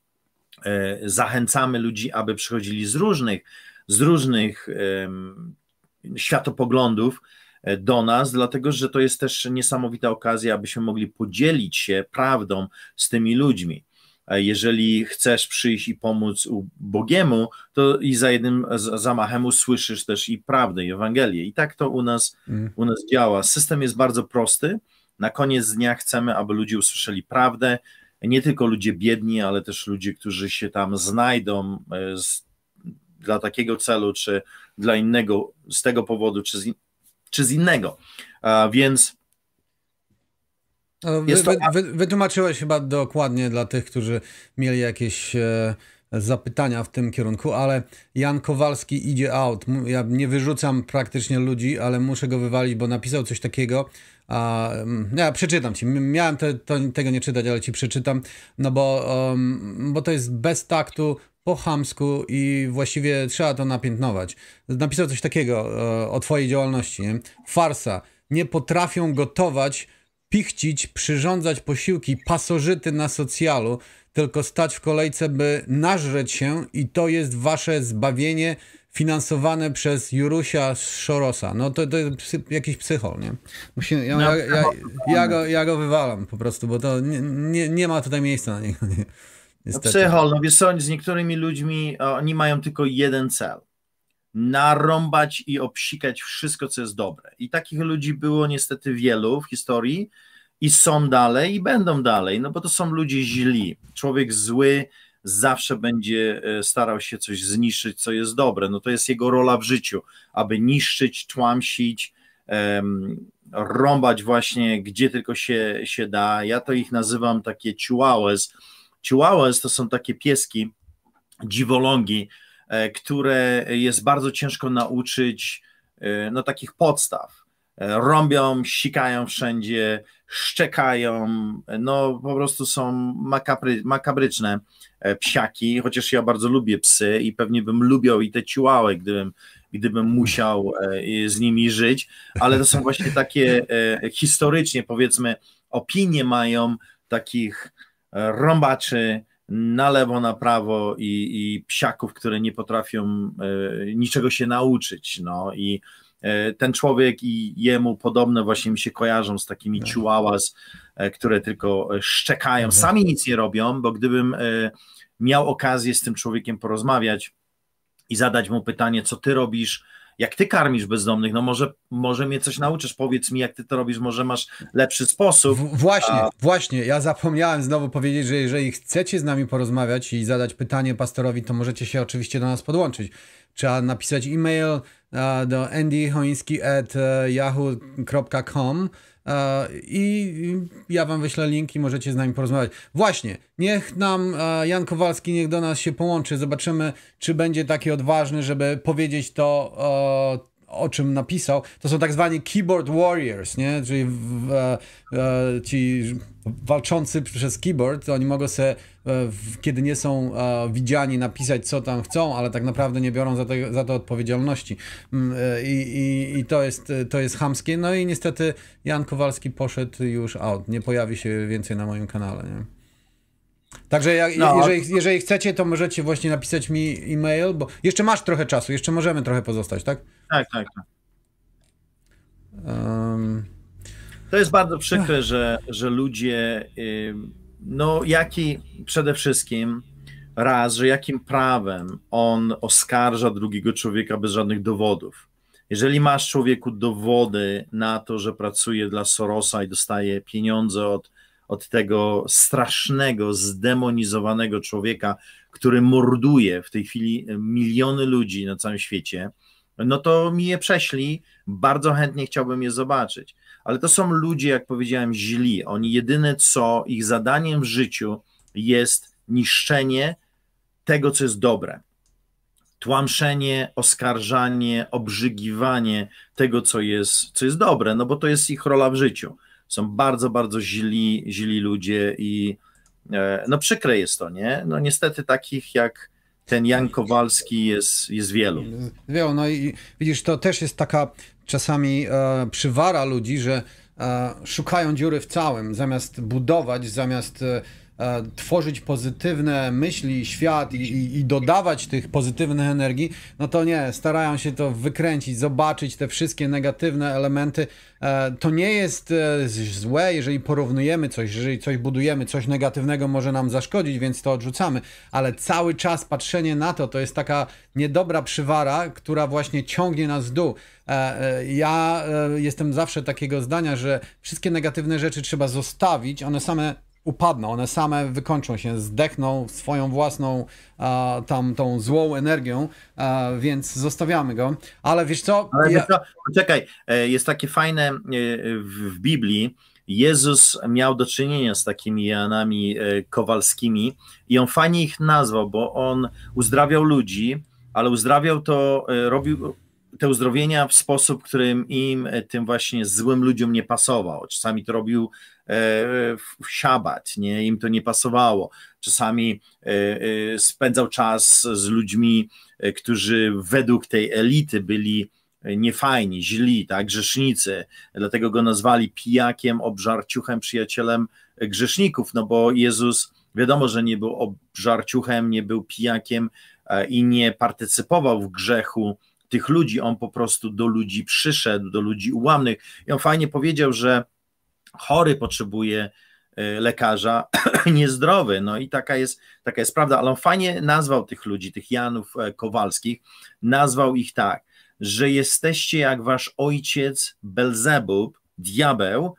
Zachęcamy ludzi, aby przychodzili z różnych z różnych światopoglądów e, do nas, dlatego że to jest też niesamowita okazja, abyśmy mogli podzielić się prawdą z tymi ludźmi. Jeżeli chcesz przyjść i pomóc ubogiemu, to i za jednym zamachem usłyszysz też i prawdę, i Ewangelię. I tak to u nas, mm. u nas działa. System jest bardzo prosty. Na koniec dnia chcemy, aby ludzie usłyszeli prawdę. Nie tylko ludzie biedni, ale też ludzie, którzy się tam znajdą e, z dla takiego celu, czy dla innego, z tego powodu, czy z, czy z innego. A więc. No, wy, to... wy, wytłumaczyłeś chyba dokładnie dla tych, którzy mieli jakieś. E zapytania w tym kierunku, ale Jan Kowalski idzie out. Ja nie wyrzucam praktycznie ludzi, ale muszę go wywalić, bo napisał coś takiego. A, no, ja przeczytam ci. Miałem te, to, tego nie czytać, ale ci przeczytam, no bo, um, bo to jest bez taktu, po chamsku i właściwie trzeba to napiętnować. Napisał coś takiego e, o twojej działalności, nie? Farsa. Nie potrafią gotować, pichcić, przyrządzać posiłki, pasożyty na socjalu, tylko stać w kolejce, by nażreć się i to jest wasze zbawienie finansowane przez Jurusia Szorosa. No to, to jest psy, jakiś psychol, nie? Musimy, no, ja, ja, ja, no, ja, go, ja go wywalam po prostu, bo to nie, nie, nie ma tutaj miejsca na niego. Nie? Niestety. No Psychol, no wiesz z niektórymi ludźmi e, oni mają tylko jeden cel. Narąbać i obsikać wszystko, co jest dobre. I takich ludzi było niestety wielu w historii i są dalej i będą dalej, no bo to są ludzie źli. Człowiek zły zawsze będzie e, starał się coś zniszczyć, co jest dobre. No to jest jego rola w życiu, aby niszczyć, tłamsić, um, rąbać właśnie gdzie tylko się, się da. Ja to ich nazywam takie chihuahuas, Chihuahuas to są takie pieski, dziwolągi, e, które jest bardzo ciężko nauczyć e, no, takich podstaw. E, rąbią, sikają wszędzie, szczekają, no po prostu są makabry, makabryczne psiaki, chociaż ja bardzo lubię psy i pewnie bym lubił i te ciłały, gdybym, gdybym musiał z nimi żyć, ale to są właśnie takie historycznie powiedzmy opinie mają takich rąbaczy na lewo, na prawo i, i psiaków, które nie potrafią e, niczego się nauczyć. No i e, ten człowiek i jemu podobne właśnie mi się kojarzą z takimi tak. chihuahuas, e, które tylko szczekają, tak. sami nic nie robią, bo gdybym miał okazję z tym człowiekiem porozmawiać i zadać mu pytanie, co ty robisz, jak ty karmisz bezdomnych, no może, może mnie coś nauczysz, powiedz mi, jak ty to robisz, może masz lepszy sposób. W właśnie, a... właśnie, ja zapomniałem znowu powiedzieć, że jeżeli chcecie z nami porozmawiać i zadać pytanie pastorowi, to możecie się oczywiście do nas podłączyć. Trzeba napisać e-mail e, do andychoński e, E, I ja wam wyślę link i możecie z nami porozmawiać. Właśnie, niech nam e, Jan Kowalski, niech do nas się połączy. Zobaczymy, czy będzie taki odważny, żeby powiedzieć to e, o czym napisał, to są tak zwani keyboard warriors, nie? czyli w, e, e, ci walczący przez keyboard, oni mogą sobie, e, w, kiedy nie są widziani, napisać co tam chcą, ale tak naprawdę nie biorą za, te, za to odpowiedzialności. Mm, I, i, I, to, jest, to jest chamskie. No i niestety Jan Kowalski poszedł już out, nie pojawi się więcej na moim kanale. Nie? Także jak, no. jeżeli, jeżeli, chcecie, to możecie właśnie napisać mi e-mail, bo jeszcze masz trochę czasu, jeszcze możemy trochę pozostać, tak? Tak, tak. tak. Um... To jest bardzo przykre, że, że ludzie, no jaki przede wszystkim raz, że jakim prawem on oskarża drugiego człowieka bez żadnych dowodów. Jeżeli masz człowieku dowody na to, że pracuje dla Sorosa i dostaje pieniądze od od tego strasznego, zdemonizowanego człowieka, który morduje w tej chwili miliony ludzi na całym świecie, no to mi je prześlij, bardzo chętnie chciałbym je zobaczyć. Ale to są ludzie, jak powiedziałem, źli. Oni jedyne co, ich zadaniem w życiu jest niszczenie tego, co jest dobre. Tłamszenie, oskarżanie, obrzygiwanie tego, co jest, co jest dobre, no bo to jest ich rola w życiu są bardzo, bardzo źli, źli ludzie i e, no przykre jest to, nie? No niestety takich jak ten Jan Kowalski jest, jest wielu. Wielu, no i widzisz, to też jest taka czasami e, przywara ludzi, że e, szukają dziury w całym, zamiast budować, zamiast e, E, tworzyć pozytywne myśli, świat i, i, i, dodawać tych pozytywnych energii, no to nie, starają się to wykręcić, zobaczyć te wszystkie negatywne elementy. E, to nie jest e, złe, jeżeli porównujemy coś, jeżeli coś budujemy, coś negatywnego może nam zaszkodzić, więc to odrzucamy, ale cały czas patrzenie na to, to jest taka niedobra przywara, która właśnie ciągnie nas w dół. Ja jestem zawsze takiego zdania, że wszystkie negatywne rzeczy trzeba zostawić, one same upadną, one same wykończą się, zdechną swoją własną a, tam tą złą energią, więc zostawiamy go. Ale wiesz co? Ale co? Czekaj, e, jest takie fajne e, w Biblii, Jezus miał do czynienia z takimi Janami e, Kowalskimi i on fajnie ich nazwał, bo on uzdrawiał ludzi, ale uzdrawiał to, robił te uzdrowienia w sposób, którym im, tym właśnie złym ludziom nie pasował. Czasami to robił E, w nie? im to nie pasowało. Czasami e, e, spędzał czas z ludźmi, którzy według tej elity byli niefajni, źli, tak, grzesznicy, dlatego go nazwali pijakiem, obżarciuchem, przyjacielem grzeszników, no bo Jezus wiadomo, że nie był obżarciuchem, nie był pijakiem i nie partycypował w grzechu tych ludzi, on po prostu do ludzi przyszedł, do ludzi ułamnych i on fajnie powiedział, że chory potrzebuje e, lekarza, niezdrowy. No i taka jest, taka jest prawda, ale on fajnie nazwał tych ludzi, tych Janów e, Kowalskich, nazwał ich tak, że jesteście jak wasz ojciec Belzebub, diabeł,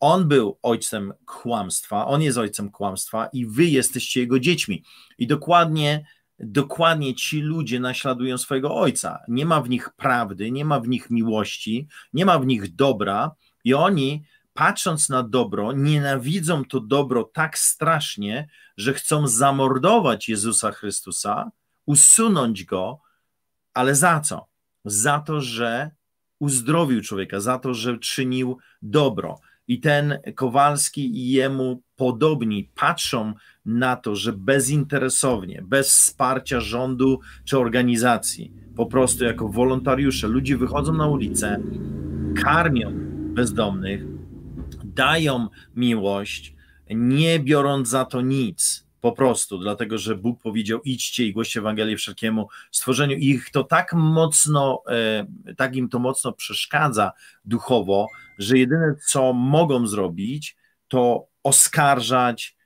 on był ojcem kłamstwa, on jest ojcem kłamstwa i wy jesteście jego dziećmi. I dokładnie, dokładnie ci ludzie naśladują swojego ojca. Nie ma w nich prawdy, nie ma w nich miłości, nie ma w nich dobra i oni patrząc na dobro, nienawidzą to dobro tak strasznie, że chcą zamordować Jezusa Chrystusa, usunąć go, ale za co? Za to, że uzdrowił człowieka, za to, że czynił dobro. I ten Kowalski i jemu podobni patrzą na to, że bezinteresownie, bez wsparcia rządu czy organizacji, po prostu jako wolontariusze, ludzie wychodzą na ulicę, karmią bezdomnych, dają miłość, nie biorąc za to nic. Po prostu, dlatego że Bóg powiedział: idźcie i głoście Ewangelię wszelkiemu stworzeniu. I ich to tak mocno, e, tak im to mocno przeszkadza duchowo, że jedyne co mogą zrobić, to oskarżać,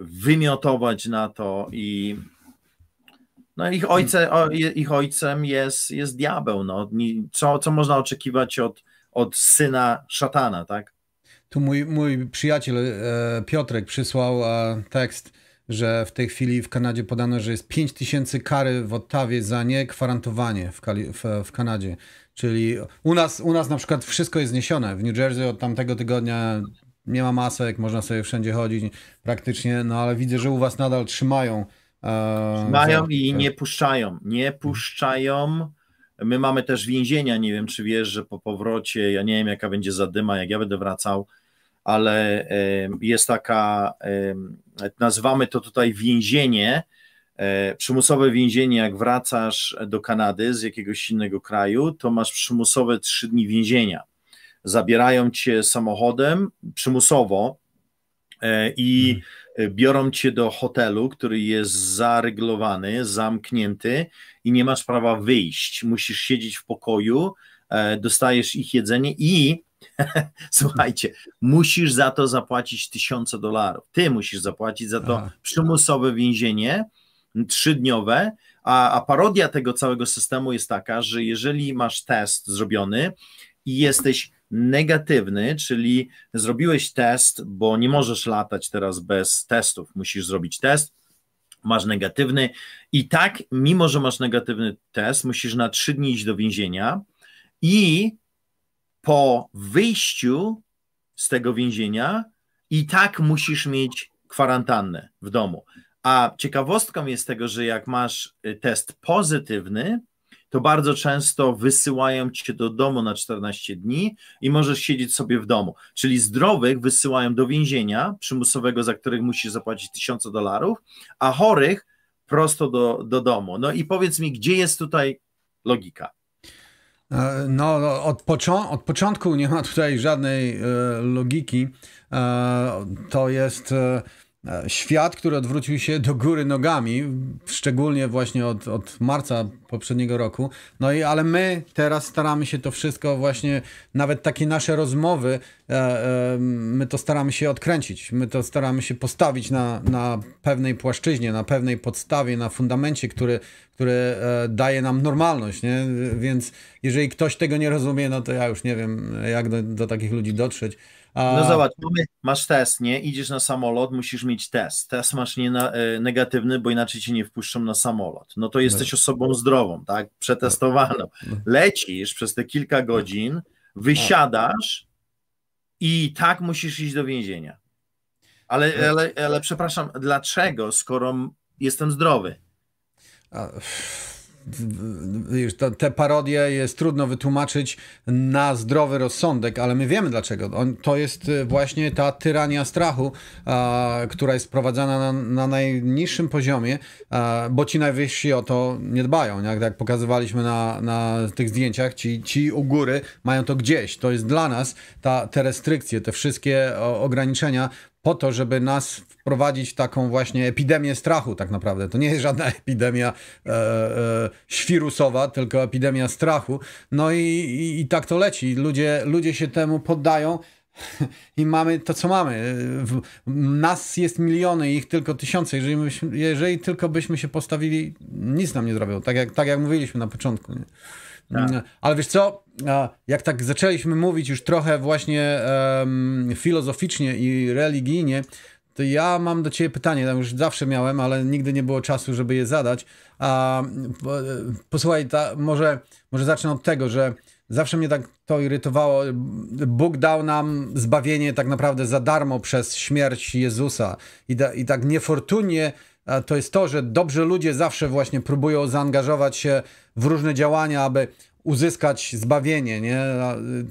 wymiotować na to i. No ich, ojce, ich ojcem jest, jest diabeł. No. Co, co można oczekiwać od, od syna szatana, tak? Tu mój, mój przyjaciel e, Piotrek przysłał e, tekst, że w tej chwili w Kanadzie podano, że jest 5 tysięcy kary w Ottawie za niekwarantowanie w, Kali, w, w Kanadzie. Czyli u nas, u nas na przykład wszystko jest zniesione. W New Jersey od tamtego tygodnia nie ma masek, można sobie wszędzie chodzić praktycznie, no ale widzę, że u was nadal trzymają. E, trzymają i tak. nie puszczają. Nie puszczają. My mamy też więzienia, nie wiem czy wiesz, że po powrocie, ja nie wiem jaka będzie zadyma, jak ja będę wracał, ale jest taka, nazywamy to tutaj więzienie, e, przymusowe więzienie, jak wracasz do Kanady z jakiegoś innego kraju, to masz przymusowe trzy dni więzienia. Zabierają cię samochodem przymusowo e, i hmm. biorą cię do hotelu, który jest zaryglowany, zamknięty i nie masz prawa wyjść. Musisz siedzieć w pokoju, e, dostajesz ich jedzenie i Słuchajcie, musisz za to zapłacić tysiące dolarów. Ty musisz zapłacić za to Aha. przymusowe więzienie trzydniowe, a, a parodia tego całego systemu jest taka, że jeżeli masz test zrobiony i jesteś negatywny, czyli zrobiłeś test, bo nie możesz latać teraz bez testów, musisz zrobić test, masz negatywny i tak, mimo że masz negatywny test, musisz na trzy dni iść do więzienia i po wyjściu z tego więzienia i tak musisz mieć kwarantannę w domu. A ciekawostką jest tego, że jak masz y, test pozytywny, to bardzo często wysyłają cię do domu na 14 dni i możesz siedzieć sobie w domu. Czyli zdrowych wysyłają do więzienia przymusowego, za których musisz zapłacić 1000 dolarów, a chorych prosto do, do domu. No i powiedz mi, gdzie jest tutaj logika? E, no, no, od, od, początku nie ma tutaj żadnej e, logiki. E, to jest. E, E, świat, który odwrócił się do góry nogami, szczególnie właśnie od, od marca poprzedniego roku. No i ale my teraz staramy się to wszystko właśnie, nawet takie nasze rozmowy, e, e, my to staramy się odkręcić, my to staramy się postawić na, na pewnej płaszczyźnie, na pewnej podstawie, na fundamencie, który, który e, daje nam normalność, nie? Więc jeżeli ktoś tego nie rozumie, no to ja już nie wiem, jak do, do takich ludzi dotrzeć. No zobacz, masz test, nie? Idziesz na samolot, musisz mieć test. Test masz nie na, e, negatywny, bo inaczej cię nie wpuszczą na samolot. No to jesteś no. osobą zdrową, tak? Przetestowaną. No. No. Lecisz przez te kilka godzin, wysiadasz i tak musisz iść do więzienia. Ale, ale, ale przepraszam, dlaczego, skoro jestem zdrowy? A, wiesz, te, te parodie jest trudno wytłumaczyć na zdrowy rozsądek, ale my wiemy dlaczego. On, to jest y, właśnie ta tyrania strachu, a, która jest prowadzona na, na najniższym poziomie, a, bo ci najwyżsi o to nie dbają. Jak, jak pokazywaliśmy na, na tych zdjęciach, ci, ci u góry mają to gdzieś. To jest dla nas ta, te restrykcje, te wszystkie o, ograniczenia po to, żeby nas wprowadzić w taką właśnie epidemię strachu tak naprawdę. To nie jest żadna epidemia e, e, świrusowa, tylko epidemia strachu. No i, i, i tak to leci. Ludzie, ludzie się temu poddają. I mamy to, co mamy. W, nas jest miliony, ich tylko tysiące. Jeżeli, jeżeli tylko byśmy się postawili, nic nam nie zrobią. Tak jak, tak jak mówiliśmy na początku. Nie? Tak. Mm, ale wiesz co, jak tak zaczęliśmy mówić już trochę właśnie um, filozoficznie i religijnie, to ja mam do ciebie pytanie, tam już zawsze miałem, ale nigdy nie było czasu, żeby je zadać. A, e, posłuchaj, ta, może, może zacznę od tego, że zawsze mnie tak to irytowało. Bóg dał nam zbawienie tak naprawdę za darmo przez śmierć Jezusa. I, da, i tak niefortunnie to jest to, że dobrze ludzie zawsze właśnie próbują zaangażować się w różne działania, aby uzyskać zbawienie, nie?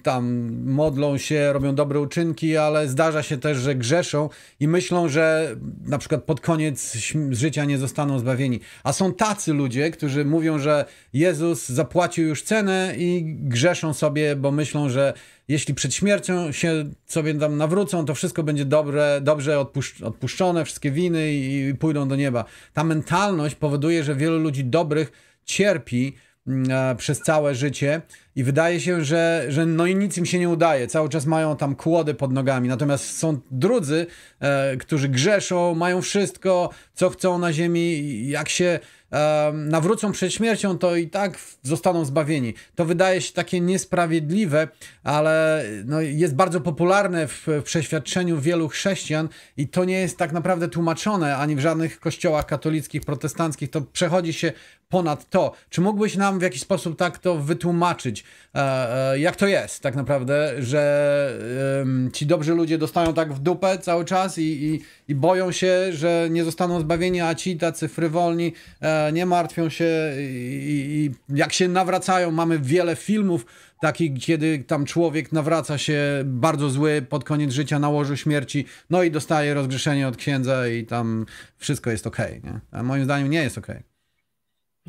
Tam modlą się, robią dobre uczynki, ale zdarza się też, że grzeszą i myślą, że na przykład pod koniec życia nie zostaną zbawieni. A są tacy ludzie, którzy mówią, że Jezus zapłacił już cenę i grzeszą sobie, bo myślą, że jeśli przed śmiercią się sobie tam nawrócą, to wszystko będzie dobre, dobrze odpuszczone, wszystkie winy i pójdą do nieba. Ta mentalność powoduje, że wielu ludzi dobrych cierpi mm, e, przez całe życie i wydaje się, że, że no i nic im się nie udaje. Cały czas mają tam kłody pod nogami. Natomiast są drudzy, e, którzy grzeszą, mają wszystko, co chcą na ziemi. Jak się e, nawrócą przed śmiercią, to i tak zostaną zbawieni. To wydaje się takie niesprawiedliwe, ale no, jest bardzo popularne w, w przeświadczeniu wielu chrześcijan i to nie jest tak naprawdę tłumaczone ani w żadnych kościołach katolickich, protestanckich. To przechodzi się ponad to. Czy mógłbyś nam w jakiś sposób tak to wytłumaczyć? E, e, jak to jest tak naprawdę, że ci dobrzy ludzie dostają tak w dupę cały czas i, i, i boją się, że nie zostaną zbawieni, a ci tacy frywolni e, nie martwią się i, i jak się nawracają, mamy wiele filmów taki, kiedy tam człowiek nawraca się bardzo zły pod koniec życia na łożu śmierci, no i dostaje rozgrzeszenie od księdza i tam wszystko jest okej, okay, nie? A moim zdaniem nie jest okej.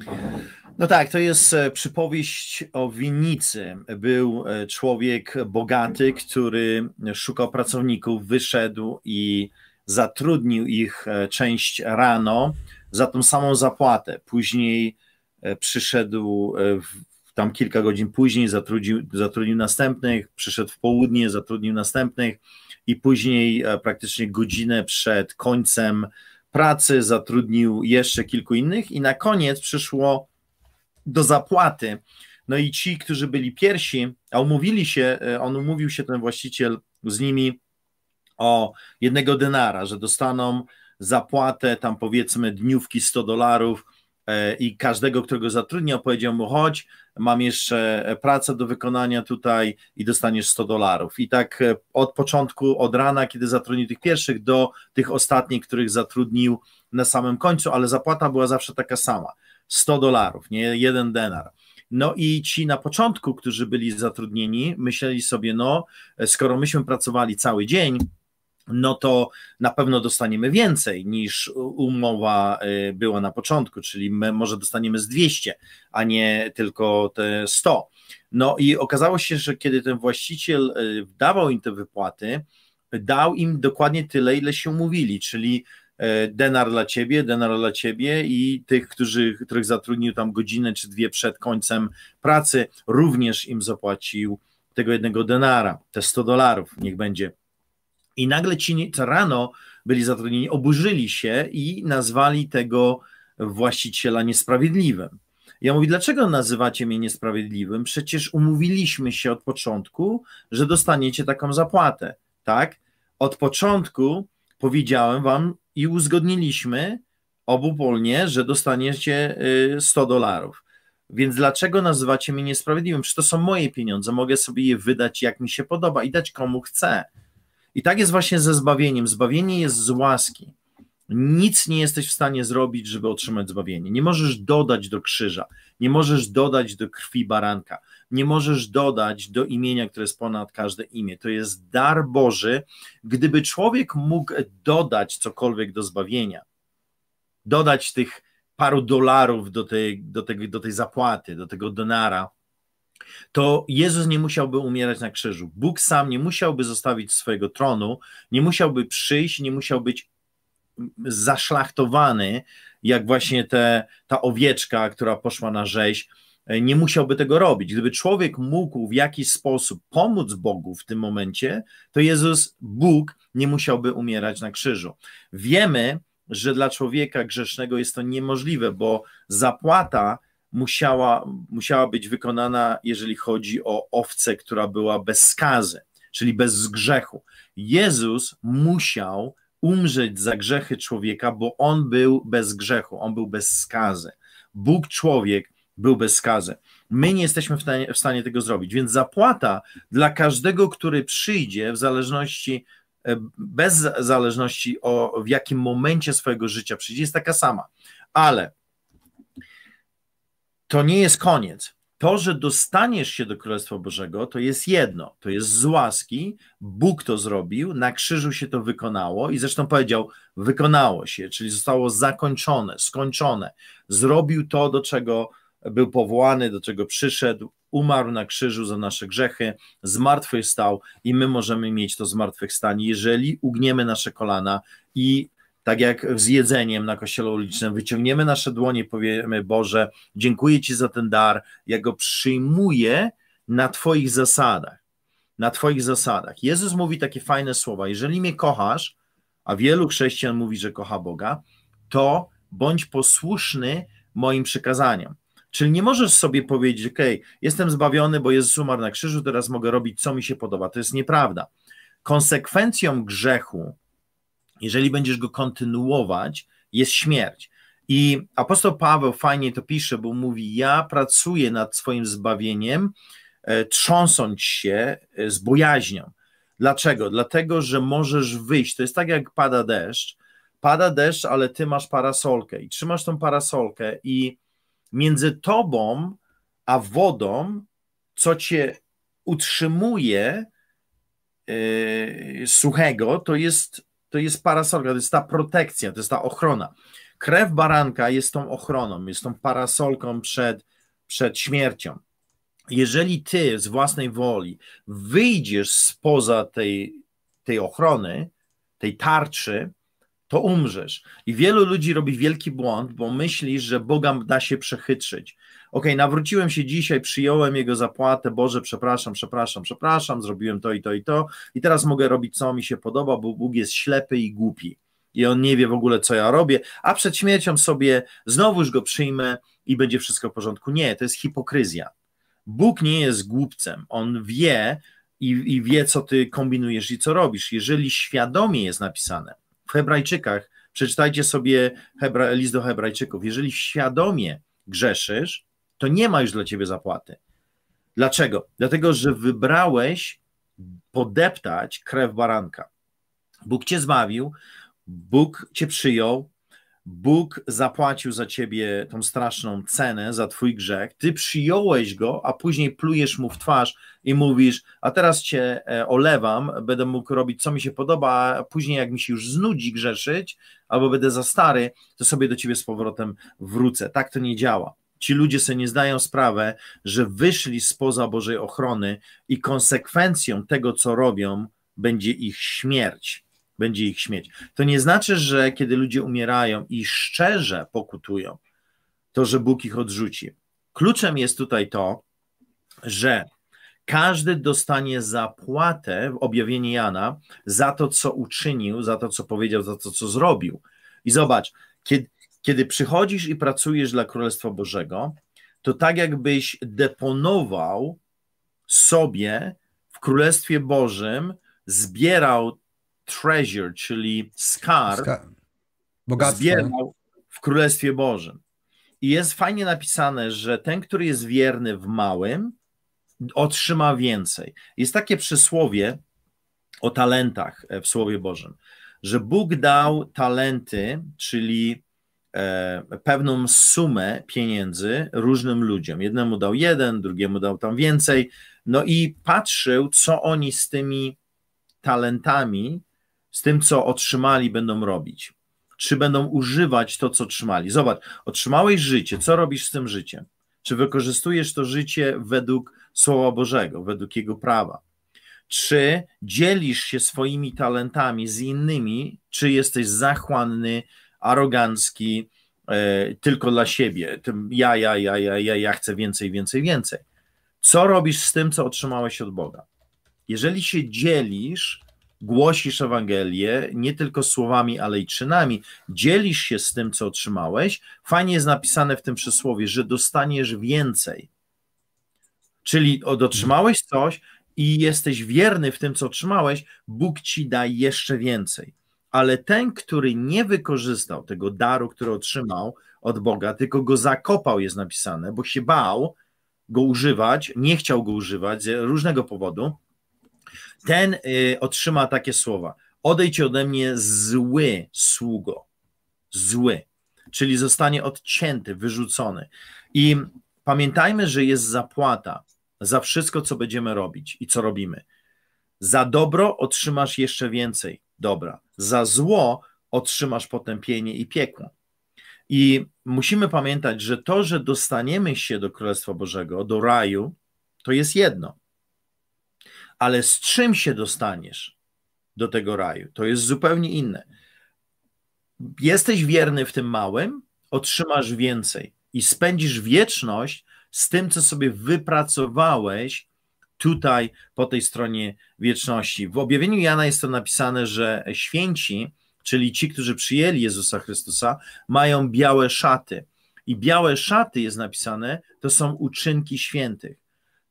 Okay. No tak, to jest e, przypowieść o winnicy. Był e, człowiek bogaty, który szukał pracowników, wyszedł i zatrudnił ich e, część rano za tą samą zapłatę. Później przyszedł tam kilka godzin później, zatrudnił, zatrudnił następnych, przyszedł w południe, zatrudnił następnych i później praktycznie godzinę przed końcem pracy zatrudnił jeszcze kilku innych i na koniec przyszło do zapłaty. No i ci, którzy byli pierwsi, a umówili się, e, on umówił się, ten właściciel z nimi o jednego denara, że dostaną zapłatę tam powiedzmy dniówki 100 dolarów e, i każdego, którego zatrudniał, powiedział mu chodź, mam jeszcze pracę do wykonania tutaj i dostaniesz 100 dolarów. I tak e, od początku, od rana, kiedy zatrudnił tych pierwszych, do tych ostatnich, których zatrudnił na samym końcu, ale zapłata była zawsze taka sama. 100 dolarów, nie jeden denar. No i ci na początku, którzy byli zatrudnieni, myśleli sobie, no, skoro myśmy pracowali cały dzień, no to na pewno dostaniemy więcej niż umowa y, była na początku, czyli może dostaniemy z 200, a nie tylko te 100. No i okazało się, że kiedy ten właściciel y, dawał im te wypłaty, dał im dokładnie tyle, ile się umówili, czyli E, denar dla ciebie, denar dla ciebie i tych, którzy, których zatrudnił tam godzinę czy dwie przed końcem pracy, również im zapłacił tego jednego denara, te 100 dolarów, niech będzie. I nagle ci co rano byli zatrudnieni, oburzyli się i nazwali tego właściciela niesprawiedliwym. Ja mówię, dlaczego nazywacie mnie niesprawiedliwym? Przecież umówiliśmy się od początku, że dostaniecie taką zapłatę, tak? Od początku powiedziałem wam, i uzgodniliśmy obopólnie, że dostaniecie 100 y, dolarów. Więc dlaczego nazywacie mnie niesprawiedliwym? Przecież to są moje pieniądze, mogę sobie je wydać jak mi się podoba i dać komu chcę. I tak jest właśnie ze zbawieniem. Zbawienie jest z łaski. Nic nie jesteś w stanie zrobić, żeby otrzymać zbawienie. Nie możesz dodać do krzyża, nie możesz dodać do krwi baranka, nie możesz dodać do imienia, które jest ponad każde imię. To jest dar Boży. Gdyby człowiek mógł dodać cokolwiek do zbawienia, dodać tych paru dolarów do tej, do tej, do tej zapłaty, do tego denara, to Jezus nie musiałby umierać na krzyżu. Bóg sam nie musiałby zostawić swojego tronu, nie musiałby przyjść, nie musiał być zaszlachtowany, jak właśnie te, ta owieczka, która poszła na rzeź E, nie musiałby tego robić. Gdyby człowiek mógł w jakiś sposób pomóc Bogu w tym momencie, to Jezus, Bóg, nie musiałby umierać na krzyżu. Wiemy, że dla człowieka grzesznego jest to niemożliwe, bo zapłata musiała, musiała być wykonana, jeżeli chodzi o owcę, która była bez skazy, czyli bez grzechu. Jezus musiał umrzeć za grzechy człowieka, bo on był bez grzechu, on był bez skazy. Bóg człowiek był bez skazy. My nie jesteśmy w stanie tego zrobić, więc zapłata dla każdego, który przyjdzie w zależności, e, bez zależności o w jakim momencie swojego życia przyjdzie, jest taka sama. Ale to nie jest koniec. To, że dostaniesz się do Królestwa Bożego, to jest jedno, to jest z łaski, Bóg to zrobił, na krzyżu się to wykonało i zresztą powiedział, wykonało się, czyli zostało zakończone, skończone, zrobił to, do czego był powołany, do czego przyszedł, umarł na krzyżu za nasze grzechy, zmartwychwstał i my możemy mieć to zmartwychwstanie, jeżeli ugniemy nasze kolana i tak jak z jedzeniem na kościele ulicznym, wyciągniemy nasze dłonie, powiemy Boże, dziękuję Ci za ten dar, ja go przyjmuję na Twoich zasadach. Na Twoich zasadach. Jezus mówi takie fajne słowa: Jeżeli mnie kochasz, a wielu chrześcijan mówi, że kocha Boga, to bądź posłuszny moim przykazaniom. Czyli nie możesz sobie powiedzieć, OK, jestem zbawiony, bo Jezus umarł na krzyżu, teraz mogę robić, co mi się podoba. To jest nieprawda. Konsekwencją grzechu, jeżeli będziesz go kontynuować, jest śmierć. I apostoł Paweł fajnie to pisze, bo mówi: Ja pracuję nad swoim zbawieniem, e, trząsąc się e, z bojaźnią. Dlaczego? Dlatego, że możesz wyjść. To jest tak, jak pada deszcz. Pada deszcz, ale ty masz parasolkę i trzymasz tą parasolkę i między tobą a wodą, co cię utrzymuje yy, suchego, to jest, to jest parasolka, to jest ta protekcja, to jest ta ochrona. Krew baranka jest tą ochroną, jest tą parasolką przed, przed śmiercią. Jeżeli ty z własnej woli wyjdziesz spoza tej, tej ochrony, tej tarczy, to umrzesz. I wielu ludzi robi wielki błąd, bo myślisz, że Boga da się przechytrzyć. Ok, nawróciłem się dzisiaj, przyjąłem Jego zapłatę, Boże, przepraszam, przepraszam, przepraszam, zrobiłem to i to i to i teraz mogę robić, co mi się podoba, bo Bóg jest ślepy i głupi i on nie wie w ogóle, co ja robię, a przed śmiercią sobie znowuż go przyjmę i będzie wszystko w porządku. Nie, to jest hipokryzja. Bóg nie jest głupcem, on wie i, i wie, co ty kombinujesz i co robisz. Jeżeli świadomie jest napisane, Hebrajczykach, przeczytajcie sobie Hebra, list do Hebrajczyków. Jeżeli świadomie grzeszysz, to nie ma już dla ciebie zapłaty. Dlaczego? Dlatego, że wybrałeś podeptać krew baranka. Bóg cię zbawił, Bóg cię przyjął, Bóg zapłacił za ciebie tą straszną cenę, za twój grzech, ty przyjąłeś go, a później plujesz mu w twarz i mówisz, a teraz cię e, olewam, będę mógł robić co mi się podoba, a później jak mi się już znudzi grzeszyć, albo będę za stary, to sobie do ciebie z powrotem wrócę. Tak to nie działa. Ci ludzie sobie nie zdają sprawę, że wyszli spoza Bożej ochrony i konsekwencją tego, co robią, będzie ich śmierć będzie ich śmieć. To nie znaczy, że kiedy ludzie umierają i szczerze pokutują, to że Bóg ich odrzuci. Kluczem jest tutaj to, że każdy dostanie zapłatę w objawieniu Jana za to, co uczynił, za to, co powiedział, za to, co zrobił. I zobacz, kiedy, kiedy przychodzisz i pracujesz dla Królestwa Bożego, to tak jakbyś deponował sobie w Królestwie Bożym, zbierał treasure, czyli skarb, Ska Bogactwo. zbierał w Królestwie Bożym. I jest fajnie napisane, że ten, który jest wierny w małym, otrzyma więcej. Jest takie przysłowie o talentach e, w Słowie Bożym, że Bóg dał talenty, czyli e, pewną sumę pieniędzy różnym ludziom. Jednemu dał jeden, drugiemu dał tam więcej, no i patrzył, co oni z tymi talentami z tym, co otrzymali, będą robić? Czy będą używać to, co otrzymali? Zobacz, otrzymałeś życie, co robisz z tym życiem? Czy wykorzystujesz to życie według Słowa Bożego, według Jego prawa? Czy dzielisz się swoimi talentami z innymi, czy jesteś zachłanny, arogancki, e, tylko dla siebie? Ja, ja, ja, ja, ja, ja chcę więcej, więcej, więcej. Co robisz z tym, co otrzymałeś od Boga? Jeżeli się dzielisz, głosisz Ewangelię nie tylko słowami, ale i czynami, dzielisz się z tym, co otrzymałeś. Fajnie jest napisane w tym przysłowie, że dostaniesz więcej. Czyli otrzymałeś coś i jesteś wierny w tym, co otrzymałeś, Bóg ci da jeszcze więcej. Ale ten, który nie wykorzystał tego daru, który otrzymał od Boga, tylko go zakopał, jest napisane, bo się bał go używać, nie chciał go używać z różnego powodu, ten y, otrzyma takie słowa: Odejdź ode mnie, zły sługo. Zły. Czyli zostanie odcięty, wyrzucony. I pamiętajmy, że jest zapłata za wszystko, co będziemy robić i co robimy. Za dobro otrzymasz jeszcze więcej dobra, za zło otrzymasz potępienie i piekło. I musimy pamiętać, że to, że dostaniemy się do Królestwa Bożego, do raju, to jest jedno ale z czym się dostaniesz do tego raju, to jest zupełnie inne. Jesteś wierny w tym małym, otrzymasz więcej i spędzisz wieczność z tym, co sobie wypracowałeś tutaj po tej stronie wieczności. W objawieniu Jana jest to napisane, że święci, czyli ci, którzy przyjęli Jezusa Chrystusa, mają białe szaty. I białe szaty jest napisane, to są uczynki świętych.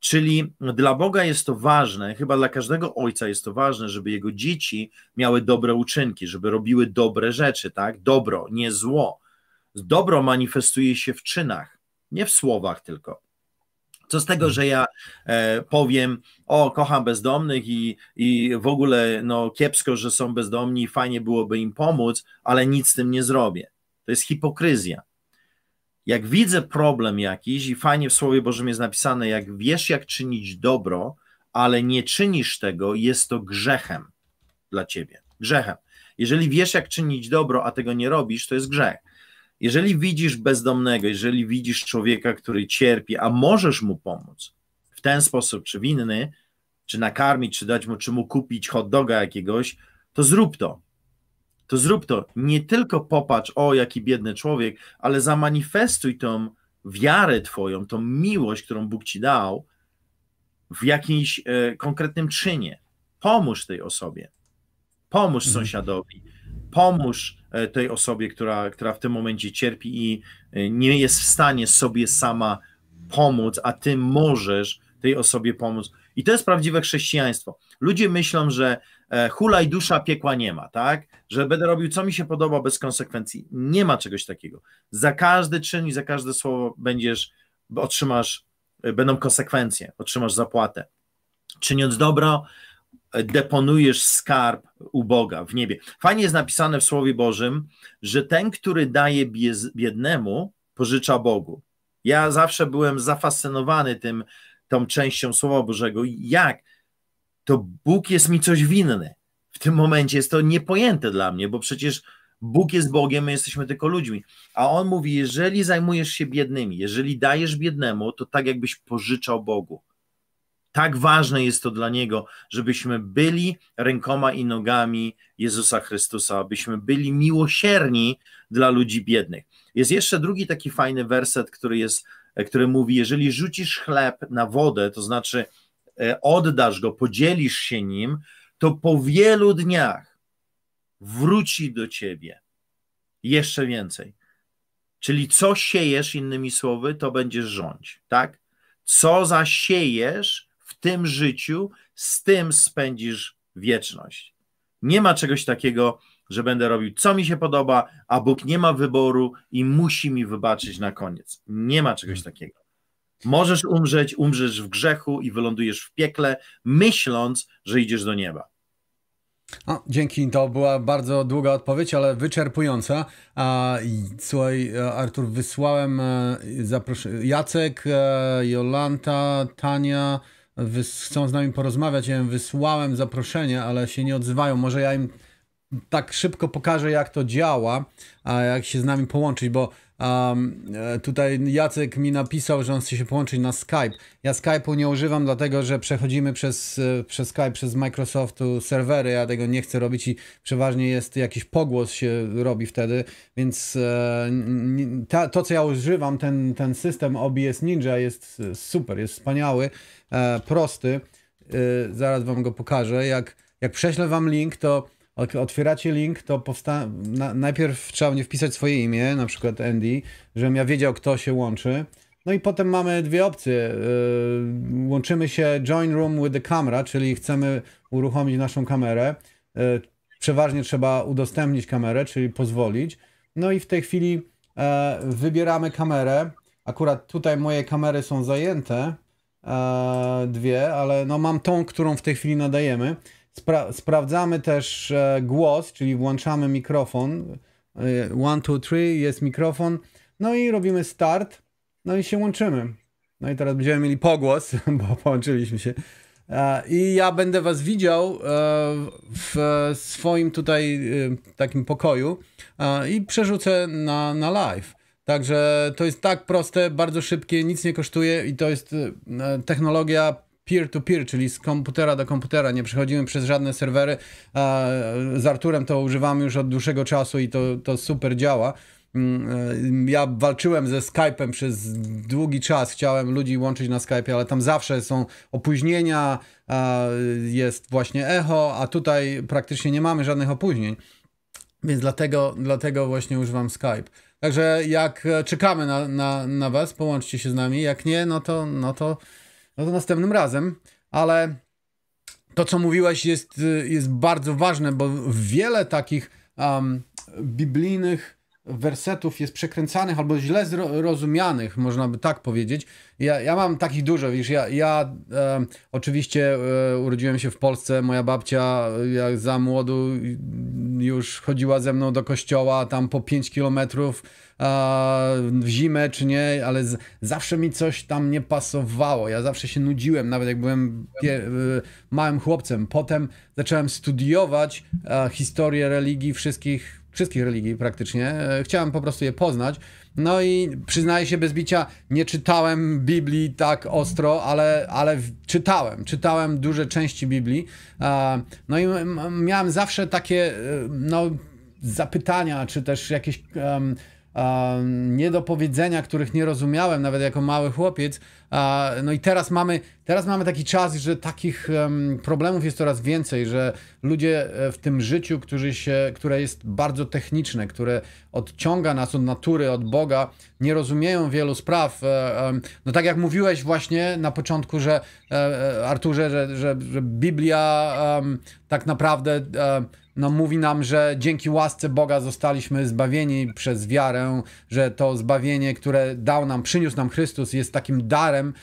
Czyli dla Boga jest to ważne, chyba dla każdego ojca jest to ważne, żeby jego dzieci miały dobre uczynki, żeby robiły dobre rzeczy, tak? Dobro, nie zło. Dobro manifestuje się w czynach, nie w słowach tylko. Co z tego, hmm. że ja e, powiem, o, kocham bezdomnych i, i w ogóle no, kiepsko, że są bezdomni, fajnie byłoby im pomóc, ale nic z tym nie zrobię. To jest hipokryzja jak widzę problem jakiś i fajnie w Słowie Bożym jest napisane, jak wiesz, jak czynić dobro, ale nie czynisz tego, jest to grzechem dla ciebie. Grzechem. Jeżeli wiesz, jak czynić dobro, a tego nie robisz, to jest grzech. Jeżeli widzisz bezdomnego, jeżeli widzisz człowieka, który cierpi, a możesz mu pomóc w ten sposób czy w inny, czy nakarmić, czy dać mu, czy mu kupić hot doga jakiegoś, to zrób to to zrób to. Nie tylko popatrz, o jaki biedny człowiek, ale zamanifestuj tą wiarę Twoją, tą miłość, którą Bóg Ci dał w jakimś e, konkretnym czynie. Pomóż tej osobie, pomóż mhm. sąsiadowi, pomóż e, tej osobie, która, która w tym momencie cierpi i e, nie jest w stanie sobie sama pomóc, a Ty możesz tej osobie pomóc. I to jest prawdziwe chrześcijaństwo. Ludzie myślą, że E, hulaj dusza, piekła nie ma, tak? Że będę robił, co mi się podoba, bez konsekwencji. Nie ma czegoś takiego. Za każdy czyn i za każde słowo będziesz, otrzymasz, e, będą konsekwencje, otrzymasz zapłatę. Czyniąc dobro, e, deponujesz skarb u Boga w niebie. Fajnie jest napisane w Słowie Bożym, że ten, który daje biednemu, pożycza Bogu. Ja zawsze byłem zafascynowany tym, tą częścią Słowa Bożego. Jak? to Bóg jest mi coś winny. W tym momencie jest to niepojęte dla mnie, bo przecież Bóg jest Bogiem, my jesteśmy tylko ludźmi. A on mówi: Jeżeli zajmujesz się biednymi, jeżeli dajesz biednemu, to tak jakbyś pożyczał Bogu. Tak ważne jest to dla niego, żebyśmy byli rękoma i nogami Jezusa Chrystusa, abyśmy byli miłosierni dla ludzi biednych. Jest jeszcze drugi taki fajny werset, który jest który mówi: Jeżeli rzucisz chleb na wodę, to znaczy E, oddasz go, podzielisz się nim, to po wielu dniach wróci do ciebie jeszcze więcej. Czyli co siejesz, innymi słowy, to będziesz rządź, tak? Co zasiejesz w tym życiu, z tym spędzisz wieczność. Nie ma czegoś takiego, że będę robił, co mi się podoba, a Bóg nie ma wyboru i musi mi wybaczyć na koniec. Nie ma czegoś hmm. takiego. Możesz umrzeć, umrzesz w grzechu i wylądujesz w piekle, myśląc, że idziesz do nieba. O, dzięki, to była bardzo długa odpowiedź, ale wyczerpująca. A, słuchaj, e, Artur, wysłałem e, zaproszenie. Jacek, e, Jolanta, Tania chcą z nami porozmawiać. Ja im wysłałem zaproszenie, ale się nie odzywają. Może ja im tak szybko pokażę, jak to działa, a jak się z nami połączyć, bo Um, tutaj Jacek mi napisał, że on chce się połączyć na Skype. Ja Skype'u nie używam, dlatego że przechodzimy przez, e, przez Skype, przez Microsoftu serwery. Ja tego nie chcę robić i przeważnie jest jakiś pogłos się robi wtedy, więc e, ta, to, co ja używam, ten, ten system OBS Ninja jest e, super, jest wspaniały, e, prosty. E, zaraz wam go pokażę. Jak, jak prześlę wam link, to otwieracie link, to powsta- na, najpierw trzeba mnie wpisać swoje imię, na przykład Andy, żebym ja wiedział, kto się łączy. No i potem mamy dwie opcje. Yy, łączymy się join room with the camera, czyli chcemy uruchomić naszą kamerę. Yy, przeważnie trzeba udostępnić kamerę, czyli pozwolić. No i w tej chwili yy, wybieramy kamerę. Akurat tutaj moje kamery są zajęte, yy, dwie, ale no mam tą, którą w tej chwili nadajemy. Spra sprawdzamy też e, głos, czyli włączamy mikrofon. E, one, two, three, jest mikrofon. No i robimy start. No i się łączymy. No i teraz będziemy mieli pogłos, bo połączyliśmy się. E, I ja będę was widział w swoim tutaj takim pokoju i przerzucę na, na live. Także to jest tak proste, bardzo szybkie, nic nie kosztuje i to jest technologia peer-to-peer, -peer, czyli z komputera do komputera, nie przechodzimy przez żadne serwery. Z Arturem to używamy już od dłuższego czasu i to, to super działa. Mm, e, ja walczyłem ze Skype'em przez długi czas, chciałem ludzi łączyć na Skype'ie, ale tam zawsze są opóźnienia, jest właśnie echo, a tutaj praktycznie nie mamy żadnych opóźnień. Więc dlatego, dlatego właśnie używam Skype. Także jak e, czekamy na, na, na Was, połączcie się z nami. Jak nie, no to, no to no to następnym razem, ale to, co mówiłeś, jest, y, jest bardzo ważne, bo wiele takich um, biblijnych wersetów jest przekręcanych albo źle zrozumianych, można by tak powiedzieć. Ja, ja mam takich dużo, wiesz, ja, ja e, oczywiście e, urodziłem się w Polsce, moja babcia e, jak za młodu już chodziła ze mną do kościoła, tam po 5 kilometrów w zimę czy nie, ale z, zawsze mi coś tam nie pasowało. Ja zawsze się nudziłem, nawet jak byłem e, małym chłopcem. Potem zacząłem studiować e, historię religii wszystkich wszystkich religii praktycznie. E, chciałem po prostu je poznać. No i przyznaję się bez bicia, nie czytałem Biblii tak ostro, ale, ale czytałem, czytałem duże części Biblii. E, no i miałem zawsze takie e, no, zapytania, czy też jakieś um, niedopowiedzenia, których nie rozumiałem nawet jako mały chłopiec. No i teraz mamy, teraz mamy taki czas, że takich problemów jest coraz więcej, że ludzie e, w tym życiu, którzy się, które jest bardzo techniczne, które odciąga nas od natury, od Boga, nie rozumieją wielu spraw. E, no tak jak mówiłeś właśnie na początku, że e, Arturze, że, że, że Biblia tak naprawdę no, mówi nam, że dzięki łasce Boga zostaliśmy zbawieni przez wiarę, że to zbawienie, które dał nam, przyniósł nam Chrystus, jest takim darem.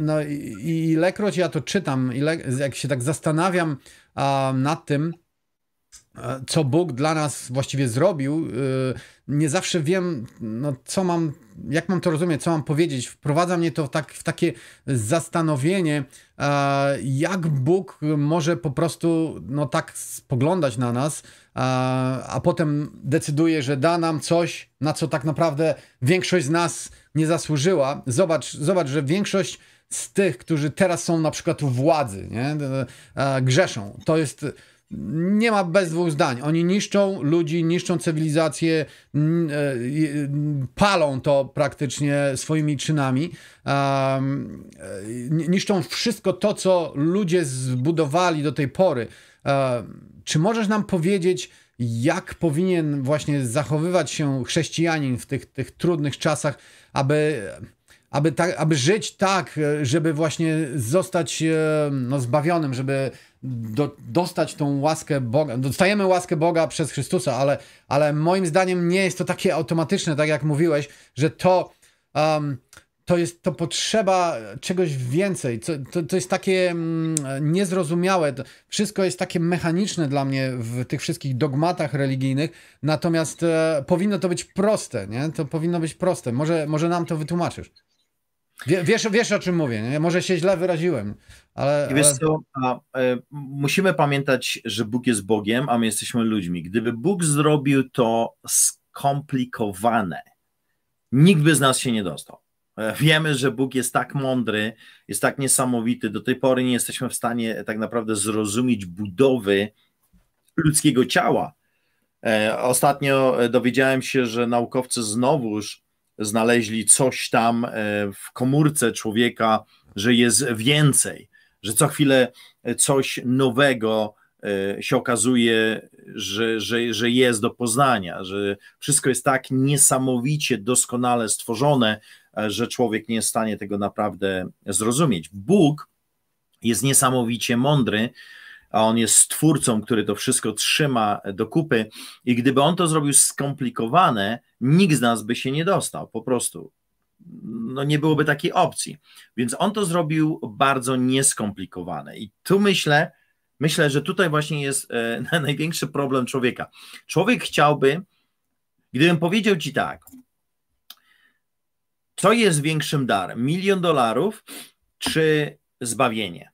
No i ilekroć ja to czytam, ile, jak się tak zastanawiam a, nad tym, co Bóg dla nas właściwie zrobił, y, nie zawsze wiem, no, co mam jak mam to rozumieć, co mam powiedzieć, wprowadza mnie to tak, w takie zastanowienie, e, jak Bóg może po prostu no, tak spoglądać na nas, e, a potem decyduje, że da nam coś, na co tak naprawdę większość z nas nie zasłużyła. Zobacz, zobacz że większość z tych, którzy teraz są na przykład u władzy, nie? E, grzeszą. To jest nie ma bez dwóch zdań. Oni niszczą ludzi, niszczą cywilizację, e, palą to praktycznie swoimi czynami. E, niszczą wszystko to, co ludzie zbudowali do tej pory. Czy możesz nam powiedzieć, jak powinien właśnie zachowywać się chrześcijanin w tych, tych trudnych czasach, aby aby, aby żyć tak, e, żeby właśnie zostać no, zbawionym, żeby do, dostać tą łaskę Boga. No, dostajemy łaskę Boga przez Chrystusa, ale, ale moim zdaniem nie jest to takie automatyczne, tak jak mówiłeś, że to, um, to jest to potrzeba czegoś więcej. to, to jest takie mm, niezrozumiałe. To wszystko jest takie mechaniczne dla mnie w tych wszystkich dogmatach religijnych, natomiast e, powinno to być proste, nie? To powinno być proste. Może, może nam to wytłumaczysz wiesz, wiesz o czym mówię, nie? może się źle wyraziłem, ale... I wiesz co, a, e, musimy pamiętać, że Bóg jest Bogiem, a my jesteśmy ludźmi. Gdyby Bóg zrobił to skomplikowane, nikt by z nas się nie dostał. E, wiemy, że Bóg jest tak mądry, jest tak niesamowity. Do tej pory nie jesteśmy w stanie tak naprawdę zrozumieć budowy ludzkiego ciała. E, ostatnio e, dowiedziałem się, że naukowcy znowuż znaleźli coś tam e, w komórce człowieka, że jest więcej, że co chwilę e, coś nowego e, się okazuje, że, że, że jest do poznania, że wszystko jest tak niesamowicie doskonale stworzone, że człowiek nie jest w stanie tego naprawdę zrozumieć. Bóg jest niesamowicie mądry, a on jest stwórcą, który to wszystko trzyma do kupy. I gdyby on to zrobił skomplikowane, nikt z nas by się nie dostał, po prostu. No nie byłoby takiej opcji. Więc on to zrobił bardzo nieskomplikowane. I tu myślę, myślę, że tutaj właśnie jest e, największy problem człowieka. Człowiek chciałby, gdybym powiedział ci tak, co jest większym darem? Milion dolarów czy zbawienie?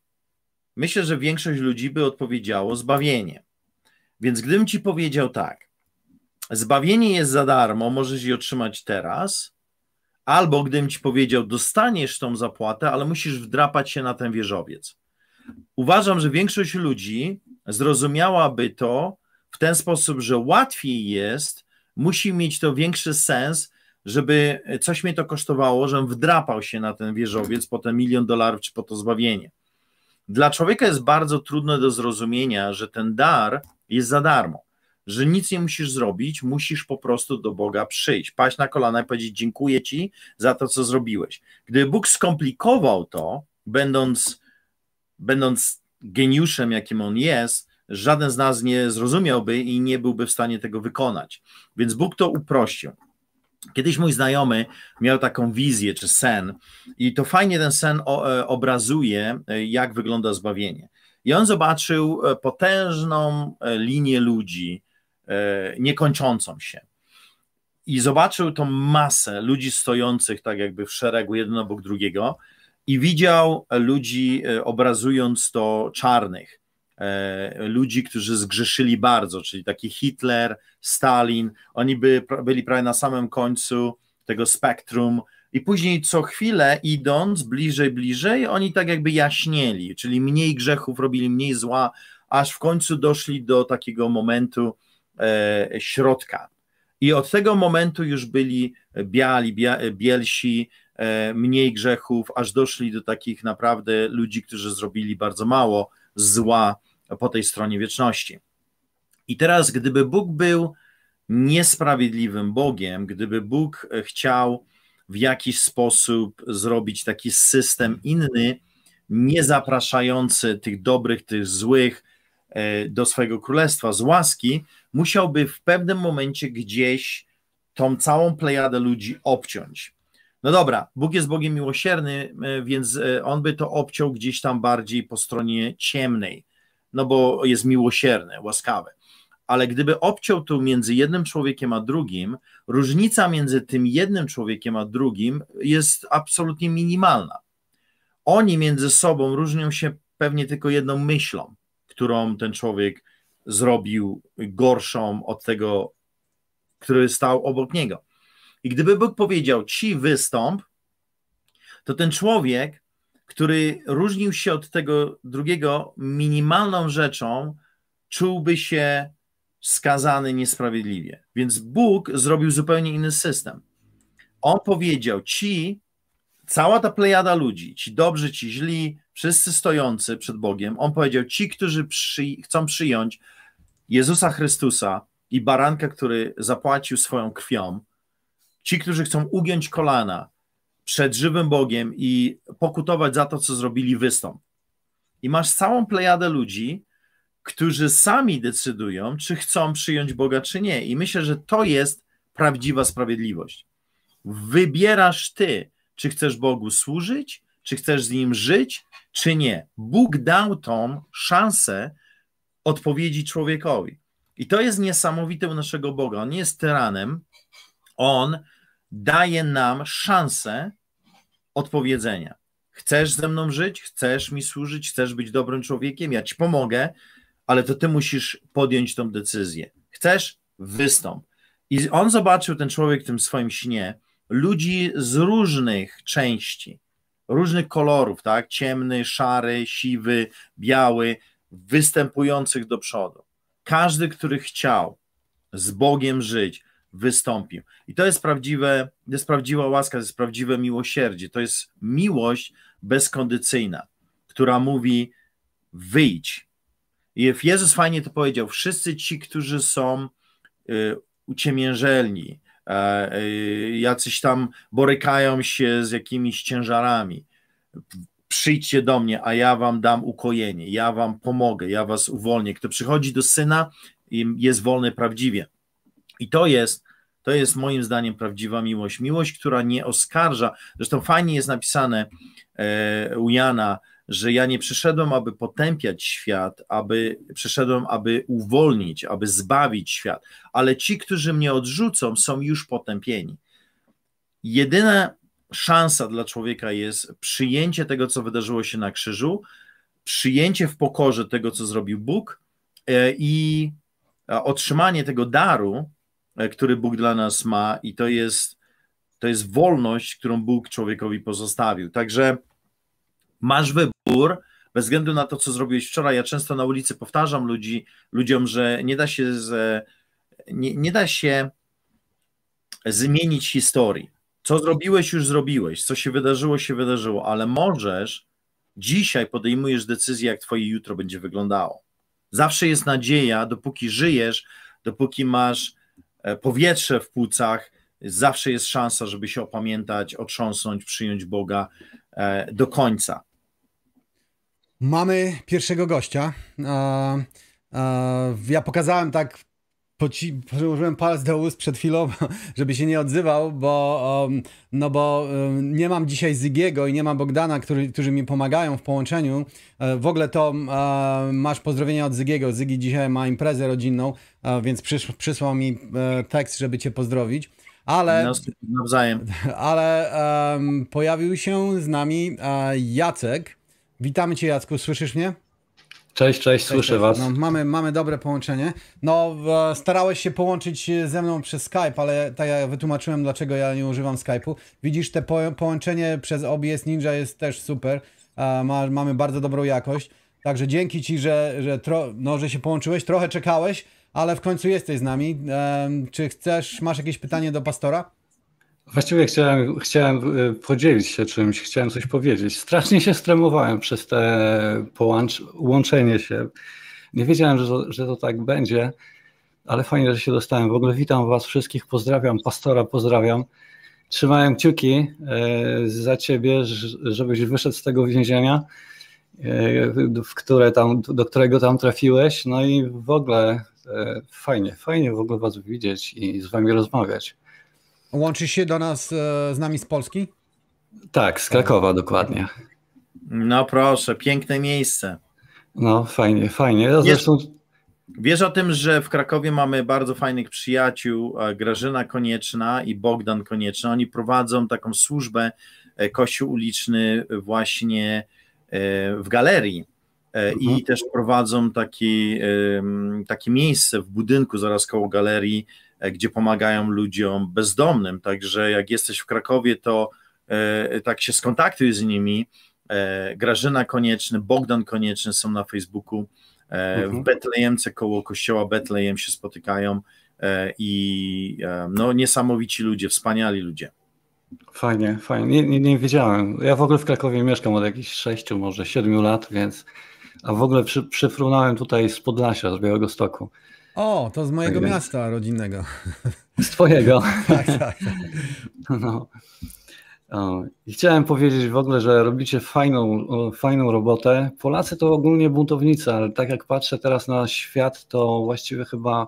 myślę, że większość ludzi by odpowiedziało zbawienie. Więc gdybym ci powiedział tak, zbawienie jest za darmo, możesz je otrzymać teraz, albo gdybym ci powiedział, dostaniesz tą zapłatę, ale musisz wdrapać się na ten wieżowiec. Uważam, że większość ludzi zrozumiałaby to w ten sposób, że łatwiej jest, musi mieć to większy sens, żeby coś mnie to kosztowało, żebym wdrapał się na ten wieżowiec po ten milion dolarów czy po to zbawienie. Dla człowieka jest bardzo trudne do zrozumienia, że ten dar jest za darmo, że nic nie musisz zrobić, musisz po prostu do Boga przyjść, paść na kolana i powiedzieć: Dziękuję Ci za to, co zrobiłeś. Gdyby Bóg skomplikował to, będąc, będąc geniuszem, jakim on jest, żaden z nas nie zrozumiałby i nie byłby w stanie tego wykonać. Więc Bóg to uprościł. Kiedyś mój znajomy miał taką wizję czy sen, i to fajnie ten sen e, obrazuje, e, jak wygląda zbawienie. I on zobaczył e, potężną linię ludzi, niekończącą się. I zobaczył tą masę ludzi stojących tak jakby w szeregu, jeden obok drugiego, i widział ludzi, obrazując to czarnych. E, ludzi, którzy zgrzeszyli bardzo, czyli taki Hitler, Stalin, oni by, byli prawie na samym końcu tego spektrum. I później co chwilę, idąc bliżej, bliżej, oni tak jakby jaśnieli, czyli mniej grzechów robili, mniej zła, aż w końcu doszli do takiego momentu e, środka. I od tego momentu już byli biali, bia, bielsi, e, mniej grzechów, aż doszli do takich naprawdę ludzi, którzy zrobili bardzo mało zła po tej stronie wieczności. I teraz, gdyby Bóg był niesprawiedliwym Bogiem, gdyby Bóg chciał w jakiś sposób zrobić taki system inny, nie zapraszający tych dobrych, tych złych e, do swojego królestwa z łaski, musiałby w pewnym momencie gdzieś tą całą plejadę ludzi obciąć. No dobra, Bóg jest Bogiem miłosierny, e, więc e, on by to obciął gdzieś tam bardziej po stronie ciemnej no bo jest miłosierny, łaskawy. Ale gdyby obciął tu między jednym człowiekiem a drugim, różnica między tym jednym człowiekiem a drugim jest absolutnie minimalna. Oni między sobą różnią się pewnie tylko jedną myślą, którą ten człowiek zrobił gorszą od tego, który stał obok niego. I gdyby Bóg powiedział, ci wystąp, to ten człowiek który różnił się od tego drugiego minimalną rzeczą, czułby się skazany niesprawiedliwie. Więc Bóg zrobił zupełnie inny system. On powiedział: Ci, cała ta plejada ludzi, ci dobrzy, ci źli, wszyscy stojący przed Bogiem, on powiedział: Ci, którzy przy, chcą przyjąć Jezusa Chrystusa i baranka, który zapłacił swoją krwią, ci, którzy chcą ugiąć kolana, przed żywym Bogiem i pokutować za to, co zrobili, wystąp. I masz całą plejadę ludzi, którzy sami decydują, czy chcą przyjąć Boga, czy nie. I myślę, że to jest prawdziwa sprawiedliwość. Wybierasz ty, czy chcesz Bogu służyć, czy chcesz z nim żyć, czy nie. Bóg dał tą szansę odpowiedzi człowiekowi. I to jest niesamowite u naszego Boga. On nie jest tyranem, on daje nam szansę odpowiedzenia. Chcesz ze mną żyć, chcesz mi służyć, chcesz być dobrym człowiekiem, ja ci pomogę, ale to ty musisz podjąć tą decyzję. Chcesz? Wystąp. I on zobaczył, ten człowiek w tym swoim śnie, ludzi z różnych części, różnych kolorów, tak? Ciemny, szary, siwy, biały, występujących do przodu. Każdy, który chciał z Bogiem żyć, wystąpił. I to jest prawdziwe, to jest prawdziwa łaska, to jest prawdziwe miłosierdzie. To jest miłość bezkondycyjna, która mówi: wyjdź. I Jezus fajnie to powiedział: wszyscy ci, którzy są y, uciemiężelni, e, y, jacyś tam borykają się z jakimiś ciężarami, przyjdźcie do mnie, a ja wam dam ukojenie, ja wam pomogę, ja was uwolnię. Kto przychodzi do syna, jest wolny prawdziwie. I to jest, to jest moim zdaniem prawdziwa miłość. Miłość, która nie oskarża. Zresztą fajnie jest napisane e, u Jana, że ja nie przyszedłem, aby potępiać świat, aby przyszedłem, aby uwolnić, aby zbawić świat, ale ci, którzy mnie odrzucą, są już potępieni. Jedyna szansa dla człowieka jest przyjęcie tego, co wydarzyło się na krzyżu, przyjęcie w pokorze tego, co zrobił Bóg e, i e, otrzymanie tego daru, E, który Bóg dla nas ma i to jest, to jest wolność, którą Bóg człowiekowi pozostawił. Także masz wybór, bez względu na to, co zrobiłeś wczoraj. Ja często na ulicy powtarzam ludzi, ludziom, że nie da się, z, e, nie, nie da się zmienić historii. Co zrobiłeś, już zrobiłeś. Co się wydarzyło, się wydarzyło, ale możesz, dzisiaj podejmujesz decyzję, jak twoje jutro będzie wyglądało. Zawsze jest nadzieja, dopóki żyjesz, dopóki masz E, powietrze w płucach, zawsze jest szansa, żeby się opamiętać, otrząsnąć, przyjąć Boga e, do końca. Mamy pierwszego gościa. E, ja pokazałem tak poci- położyłem palec do ust przed chwilą, żeby się nie odzywał, bo, um, no bo um, nie mam dzisiaj Zygiego i nie mam Bogdana, który, którzy mi pomagają w połączeniu. E, w ogóle to e, masz pozdrowienia od Zygiego. Zygi dzisiaj ma imprezę rodzinną, e, więc przysz- przysłał mi e, tekst, żeby cię pozdrowić. Ale, nawzajem. ale um, pojawił się z nami e, Jacek. Witamy cię Jacku, słyszysz mnie? Cześć, cześć, słyszę cześć. was. No, mamy, mamy dobre połączenie. No, starałeś się połączyć ze mną przez Skype, ale tak jak wytłumaczyłem, dlaczego ja nie używam Skype'u. Widzisz, te po połączenie przez OBS Ninja jest też super. Ma, mamy bardzo dobrą jakość. Także dzięki ci, że, że, no, że się połączyłeś. Trochę czekałeś, ale w końcu jesteś z nami. czy chcesz, masz jakieś pytanie do pastora? Właściwie chciałem, chciałem e, podzielić się czymś, chciałem coś powiedzieć. Strasznie się stremowałem przez te połącz, łączenie się. Nie wiedziałem, że to, że to tak będzie, ale fajnie, że się dostałem. W ogóle witam Was wszystkich, pozdrawiam, pastora pozdrawiam. Trzymałem kciuki e, za Ciebie, żebyś wyszedł z tego więzienia, e, w które tam, do którego tam trafiłeś. No i w ogóle fajnie, fajnie w ogóle Was widzieć i z Wami rozmawiać. Łączy się do nas, e, z nami z Polski? Tak, z Krakowa dokładnie. No proszę, piękne miejsce. No fajnie, fajnie. Ja zresztą... Wiesz o tym, że w Krakowie mamy bardzo fajnych przyjaciół, e, Grażyna Konieczna i Bogdan Konieczny. Oni prowadzą taką służbę e, kościół uliczny właśnie w galerii. Mhm. I też prowadzą taki, takie miejsce w budynku zaraz koło galerii, E, gdzie pomagają ludziom bezdomnym. Także jak jesteś w Krakowie, to e, tak się skontaktuj z nimi. E, Grażyna Konieczny, Bogdan Konieczny są na Facebooku. W mhm. Betlejemce koło kościoła Betlejem się spotykają i no niesamowici ludzie, wspaniali ludzie. Fajnie, fajnie. Nie, nie, nie wiedziałem. Ja w ogóle w Krakowie mieszkam od jakichś sześciu, może siedmiu lat, więc a w ogóle przy, przyfrunąłem tutaj z Podlasia, z Białego Stoku. O, to z mojego tak miasta więc. rodzinnego. Z twojego. tak, tak. No. O, chciałem powiedzieć w ogóle, że robicie fajną, fajną robotę. Polacy to ogólnie buntownicy, ale tak jak patrzę teraz na świat, to właściwie chyba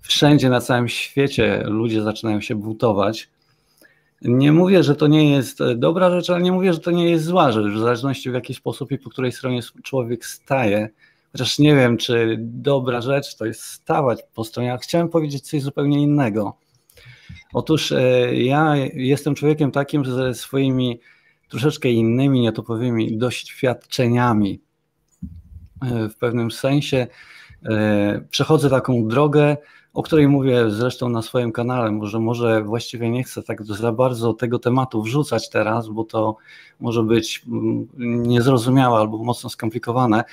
wszędzie na całym świecie ludzie zaczynają się buntować. Nie mówię, że to nie jest e, dobra rzecz, ale nie mówię, że to nie jest zła rzecz, w zależności w jaki sposób i po której stronie człowiek staje Chociaż nie wiem, czy dobra rzecz to jest stawać po stronie. Chciałem powiedzieć coś zupełnie innego. Otóż e, ja jestem człowiekiem takim, że ze swoimi troszeczkę innymi, nietopowymi doświadczeniami e, w pewnym sensie e, przechodzę taką drogę, o której mówię zresztą na swoim kanale. Może, może właściwie nie chcę tak za bardzo tego tematu wrzucać teraz, bo to może być mm, niezrozumiałe albo mocno skomplikowane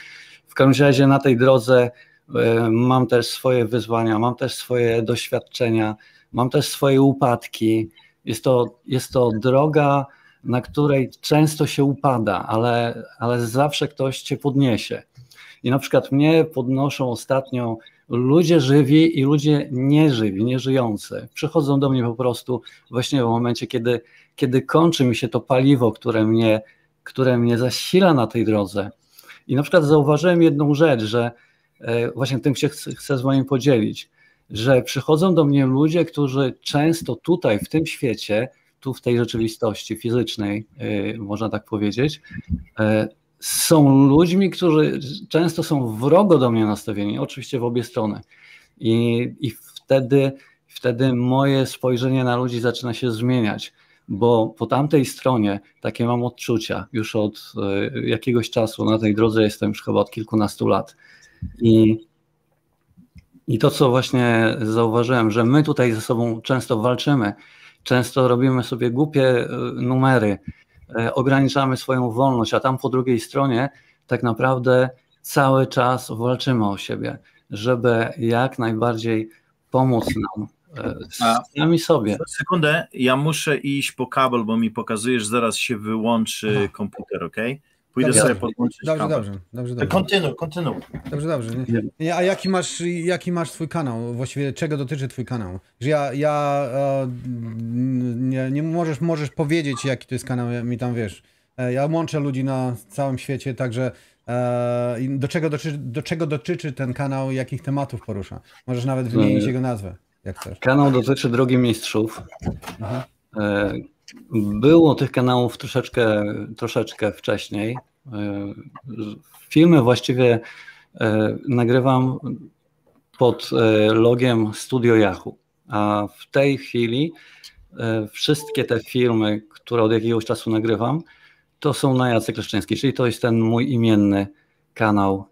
każdym razie na tej drodze e, mam też swoje wyzwania, mam też swoje doświadczenia, mam też swoje upadki. Jest to, jest to droga, na której często się upada, ale, ale zawsze ktoś cię podniesie. I na przykład mnie podnoszą ostatnio ludzie żywi i ludzie nieżywi, nieżyjący. Przychodzą do mnie po prostu właśnie w momencie, kiedy, kiedy kończy mi się to paliwo, które mnie, które mnie zasila na tej drodze. I na przykład zauważyłem jedną rzecz, że e, właśnie tym się chcę z Wami podzielić, że przychodzą do mnie ludzie, którzy często tutaj, w tym świecie, tu w tej rzeczywistości fizycznej, e, można tak powiedzieć, e, są ludźmi, którzy często są wrogo do mnie nastawieni, oczywiście w obie strony. I, i wtedy, wtedy moje spojrzenie na ludzi zaczyna się zmieniać bo po tamtej stronie takie mam odczucia już od e, jakiegoś czasu. Na tej drodze jestem już chyba od kilkunastu lat. I, i to, co właśnie zauważyłem, że my tutaj ze sobą często walczymy, często robimy sobie głupie e, numery, e, ograniczamy swoją wolność, a tam po drugiej stronie tak naprawdę cały czas walczymy o siebie, żeby jak najbardziej pomóc nam Sami sobie. Sekundę, ja muszę iść po kabel, bo mi pokazujesz, zaraz się wyłączy Aha. komputer, ok? Pójdę dobrze, sobie podłączyć dobrze, kabel. Dobrze, dobrze, dobrze. Kontynuuj, kontynuuj. Dobrze, dobrze. Nie? A jaki masz, jaki masz twój kanał? Właściwie czego dotyczy twój kanał? Że ja, ja e, nie, nie możesz, możesz powiedzieć, jaki to jest kanał, ja, mi tam wiesz. E, ja łączę ludzi na całym świecie, także e, do czego, dotyczy, do czego dotyczy ten kanał, jakich tematów porusza. Możesz nawet no wymienić no, jego nazwę. Jak chcesz. Kanał dotyczy Drogi Mistrzów. Aha. E, było tych kanałów troszeczkę, troszeczkę wcześniej. E, filmy właściwie e, nagrywam pod logiem Studio Yahoo, a w tej chwili wszystkie te filmy, które od jakiegoś czasu nagrywam, to są na Jacek Kleszczyński, czyli to jest ten mój imienny kanał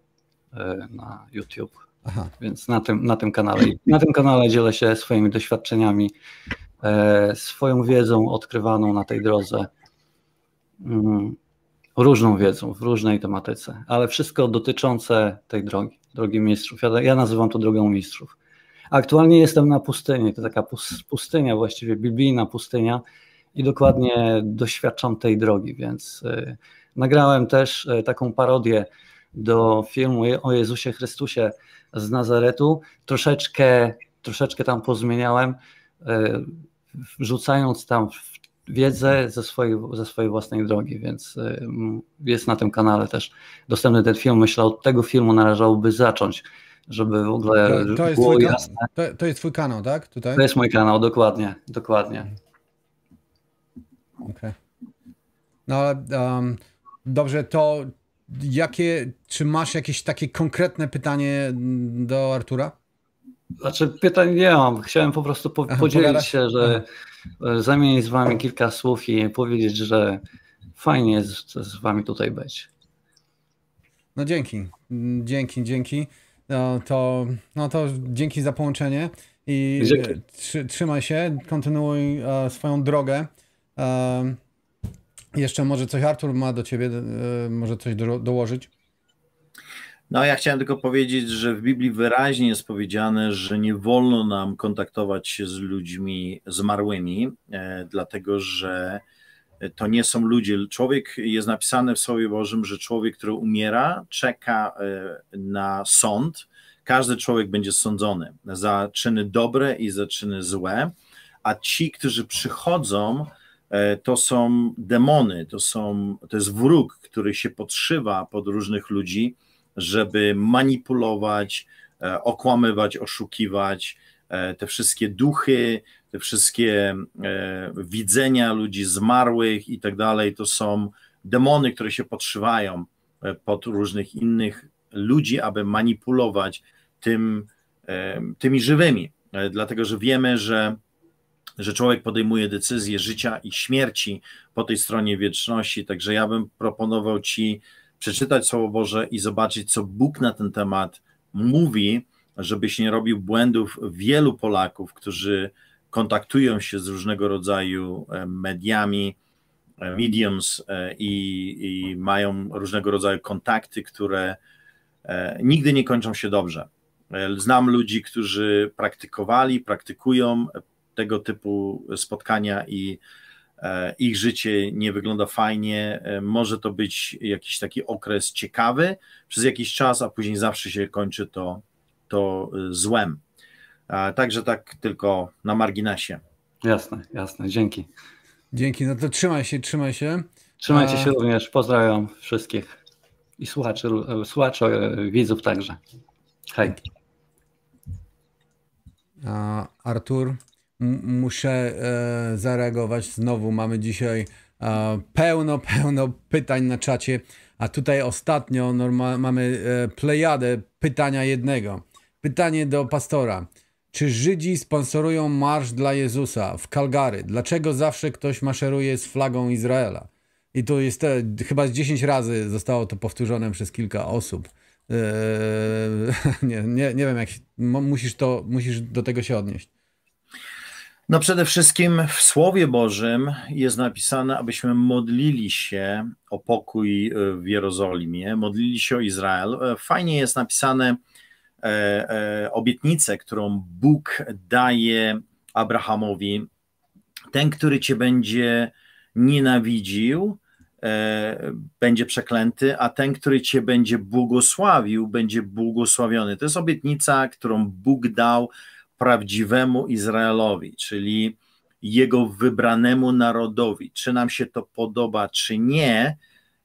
na YouTube. Aha. Więc na tym, na tym kanale. Na tym kanale dzielę się swoimi doświadczeniami, e, swoją wiedzą odkrywaną na tej drodze. Mm, różną wiedzą, w różnej tematyce, ale wszystko dotyczące tej drogi, drogi mistrzów. Ja, ja nazywam to drogą mistrzów. Aktualnie jestem na pustyni, to taka pustynia właściwie, biblijna pustynia i dokładnie doświadczam tej drogi, więc e, nagrałem też e, taką parodię do filmu o Jezusie Chrystusie, z Nazaretu. Troszeczkę, troszeczkę tam pozmieniałem, e, wrzucając tam wiedzę ze swojej, ze swojej własnej drogi, więc e, jest na tym kanale też dostępny ten film. Myślę, od tego filmu należałoby zacząć, żeby w ogóle to, to jest było jasne. to, to, jest twój kanał, tak? Tutaj? To jest mój kanał, dokładnie, dokładnie. Okej. Okay. No ale um, dobrze, to jakie, czy masz jakieś takie konkretne pytanie do Artura? Znaczy, pytań nie mam. Chciałem po prostu po Aha, podzielić pogadać? się, że Aha. E, zamienić z wami kilka słów i powiedzieć, że fajnie jest z wami tutaj być. No dzięki, dzięki, dzięki. No to, no to dzięki za połączenie i trzymaj się, kontynuuj e, swoją drogę. E, jeszcze może coś Artur ma do ciebie, e, może coś do, dołożyć? No, ja chciałem tylko powiedzieć, że w Biblii wyraźnie jest powiedziane, że nie wolno nam kontaktować się z ludźmi zmarłymi, e, dlatego że to nie są ludzie. Człowiek jest napisane w Słowie Bożym, że człowiek, który umiera, czeka e, na sąd. Każdy człowiek będzie sądzony za czyny dobre i za czyny złe, a ci, którzy przychodzą, E, to są demony, to, są, to jest wróg, który się podszywa pod różnych ludzi, żeby manipulować, e, okłamywać, oszukiwać. E, te wszystkie duchy, te wszystkie widzenia ludzi zmarłych i tak dalej, to są demony, które się podszywają pod różnych innych ludzi, aby manipulować tym, tymi żywymi. Dlatego, że wiemy, że że człowiek podejmuje decyzje życia i śmierci po tej stronie wieczności. Także ja bym proponował Ci przeczytać Słowo Boże i zobaczyć, co Bóg na ten temat mówi, żebyś nie robił błędów wielu Polaków, którzy kontaktują się z różnego rodzaju e, mediami, e, mediums e, i, i mają różnego rodzaju kontakty, które nigdy nie kończą się dobrze. Znam ludzi, którzy praktykowali, praktykują tego typu spotkania i e, ich życie nie wygląda fajnie, e, może to być jakiś taki okres ciekawy przez jakiś czas, a później zawsze się kończy to, to e, złem. Także tak tylko na marginesie. Jasne, jasne, dzięki. Dzięki, no to trzymaj się, trzymaj się. Trzymajcie się również, pozdrawiam wszystkich i słuchaczy, słuchaczy widzów także. Hej. Artur, muszę e, zareagować. Znowu mamy dzisiaj e, pełno, pełno pytań na czacie, a tutaj ostatnio mamy e, plejadę pytania jednego. Pytanie do pastora. Czy Żydzi sponsorują Marsz dla Jezusa w Kalgary? Dlaczego zawsze ktoś maszeruje z flagą Izraela? I tu jest te, chyba z 10 razy zostało to powtórzone przez kilka osób. Eee, nie, nie, nie wiem, jak się, musisz, to, musisz do tego się odnieść. No przede wszystkim w Słowie Bożym jest napisane, abyśmy modlili się o pokój e, w Jerozolimie, modlili się o Izrael. E, fajnie jest napisane e, obietnicę, którą Bóg daje Abrahamowi. Ten, który cię będzie nienawidził, będzie przeklęty, a ten, który cię będzie błogosławił, będzie błogosławiony. To jest obietnica, którą Bóg dał prawdziwemu Izraelowi, czyli jego wybranemu narodowi. Czy nam się to podoba, czy nie,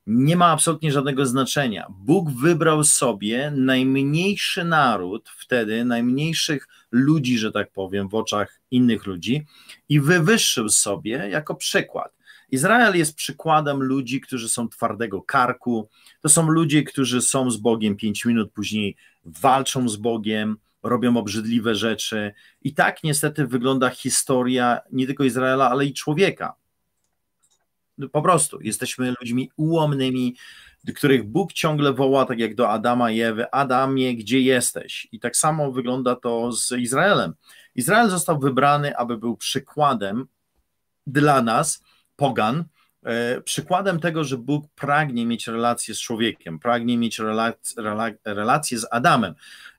nie ma absolutnie żadnego znaczenia. Bóg wybrał sobie najmniejszy naród wtedy, najmniejszych ludzi, że tak powiem, w oczach innych ludzi i wywyższył sobie jako przykład. Izrael jest przykładem ludzi, którzy są twardego karku. To są ludzie, którzy są z Bogiem pięć minut później walczą z Bogiem, robią obrzydliwe rzeczy. I tak niestety wygląda historia nie tylko Izraela, ale i człowieka. No, po prostu jesteśmy ludźmi ułomnymi, do których Bóg ciągle woła, tak jak do Adama i Ewy: Adamie, gdzie jesteś? I tak samo wygląda to z Izraelem. Izrael został wybrany, aby był przykładem dla nas, pogan, e, przykładem tego, że Bóg pragnie mieć relacje z człowiekiem, pragnie mieć relacje, relacje z Adamem.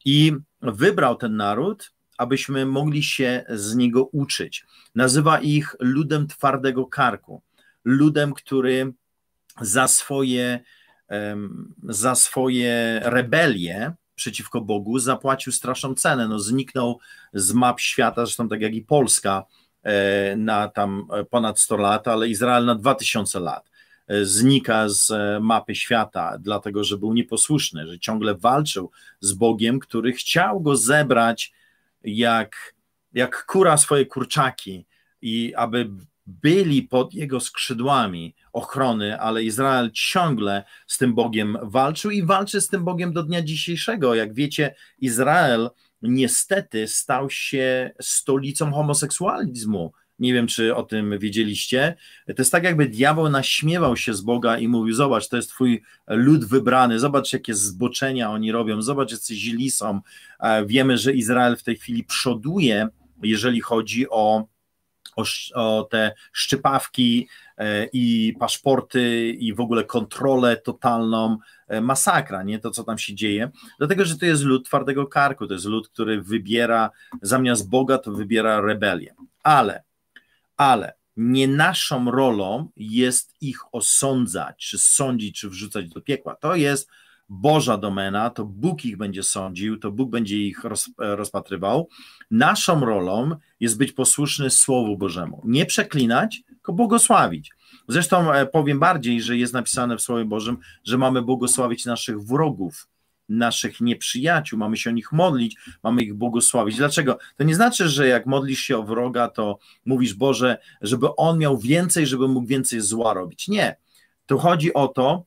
I wybrał ten naród, abyśmy mogli się z niego uczyć. Nazywa ich ludem twardego karku, ludem, który za swoje, za swoje rebelie przeciwko Bogu zapłacił straszną cenę. No, zniknął z map świata, zresztą tak jak i Polska e, na tam e, ponad 100 lat, ale Izrael na 2000 lat. E, znika z e, mapy świata, dlatego że był nieposłuszny, że ciągle walczył z Bogiem, który chciał go zebrać jak, jak kura swoje kurczaki i aby byli pod jego skrzydłami ochrony, ale Izrael ciągle z tym Bogiem walczył i walczy z tym Bogiem do dnia dzisiejszego. Jak wiecie, Izrael niestety stał się stolicą homoseksualizmu nie wiem, czy o tym wiedzieliście. To jest tak, jakby diabeł naśmiewał się z Boga i mówił: Zobacz, to jest twój lud wybrany, zobacz, jakie zboczenia oni robią, zobacz, jacy źli są. E, wiemy, że Izrael w tej chwili przoduje, jeżeli chodzi o, o, o te szczypawki e, i paszporty, i w ogóle kontrolę totalną e, masakra, nie to, co tam się dzieje, dlatego, że to jest lud twardego karku, to jest lud, który wybiera, zamiast Boga, to wybiera rebelię. Ale ale nie naszą rolą jest ich osądzać, czy sądzić, czy wrzucać do piekła. To jest Boża domena, to Bóg ich będzie sądził, to Bóg będzie ich e, rozpatrywał. Naszą rolą jest być posłuszny Słowu Bożemu. Nie przeklinać, tylko błogosławić. Zresztą e, powiem bardziej, że jest napisane w Słowie Bożym, że mamy błogosławić naszych wrogów, naszych nieprzyjaciół, mamy się o nich modlić, mamy ich błogosławić. Dlaczego? To nie znaczy, że jak modlisz się o wroga, to mówisz Boże, żeby on miał więcej, żeby mógł więcej zła robić. Nie. Tu chodzi o to,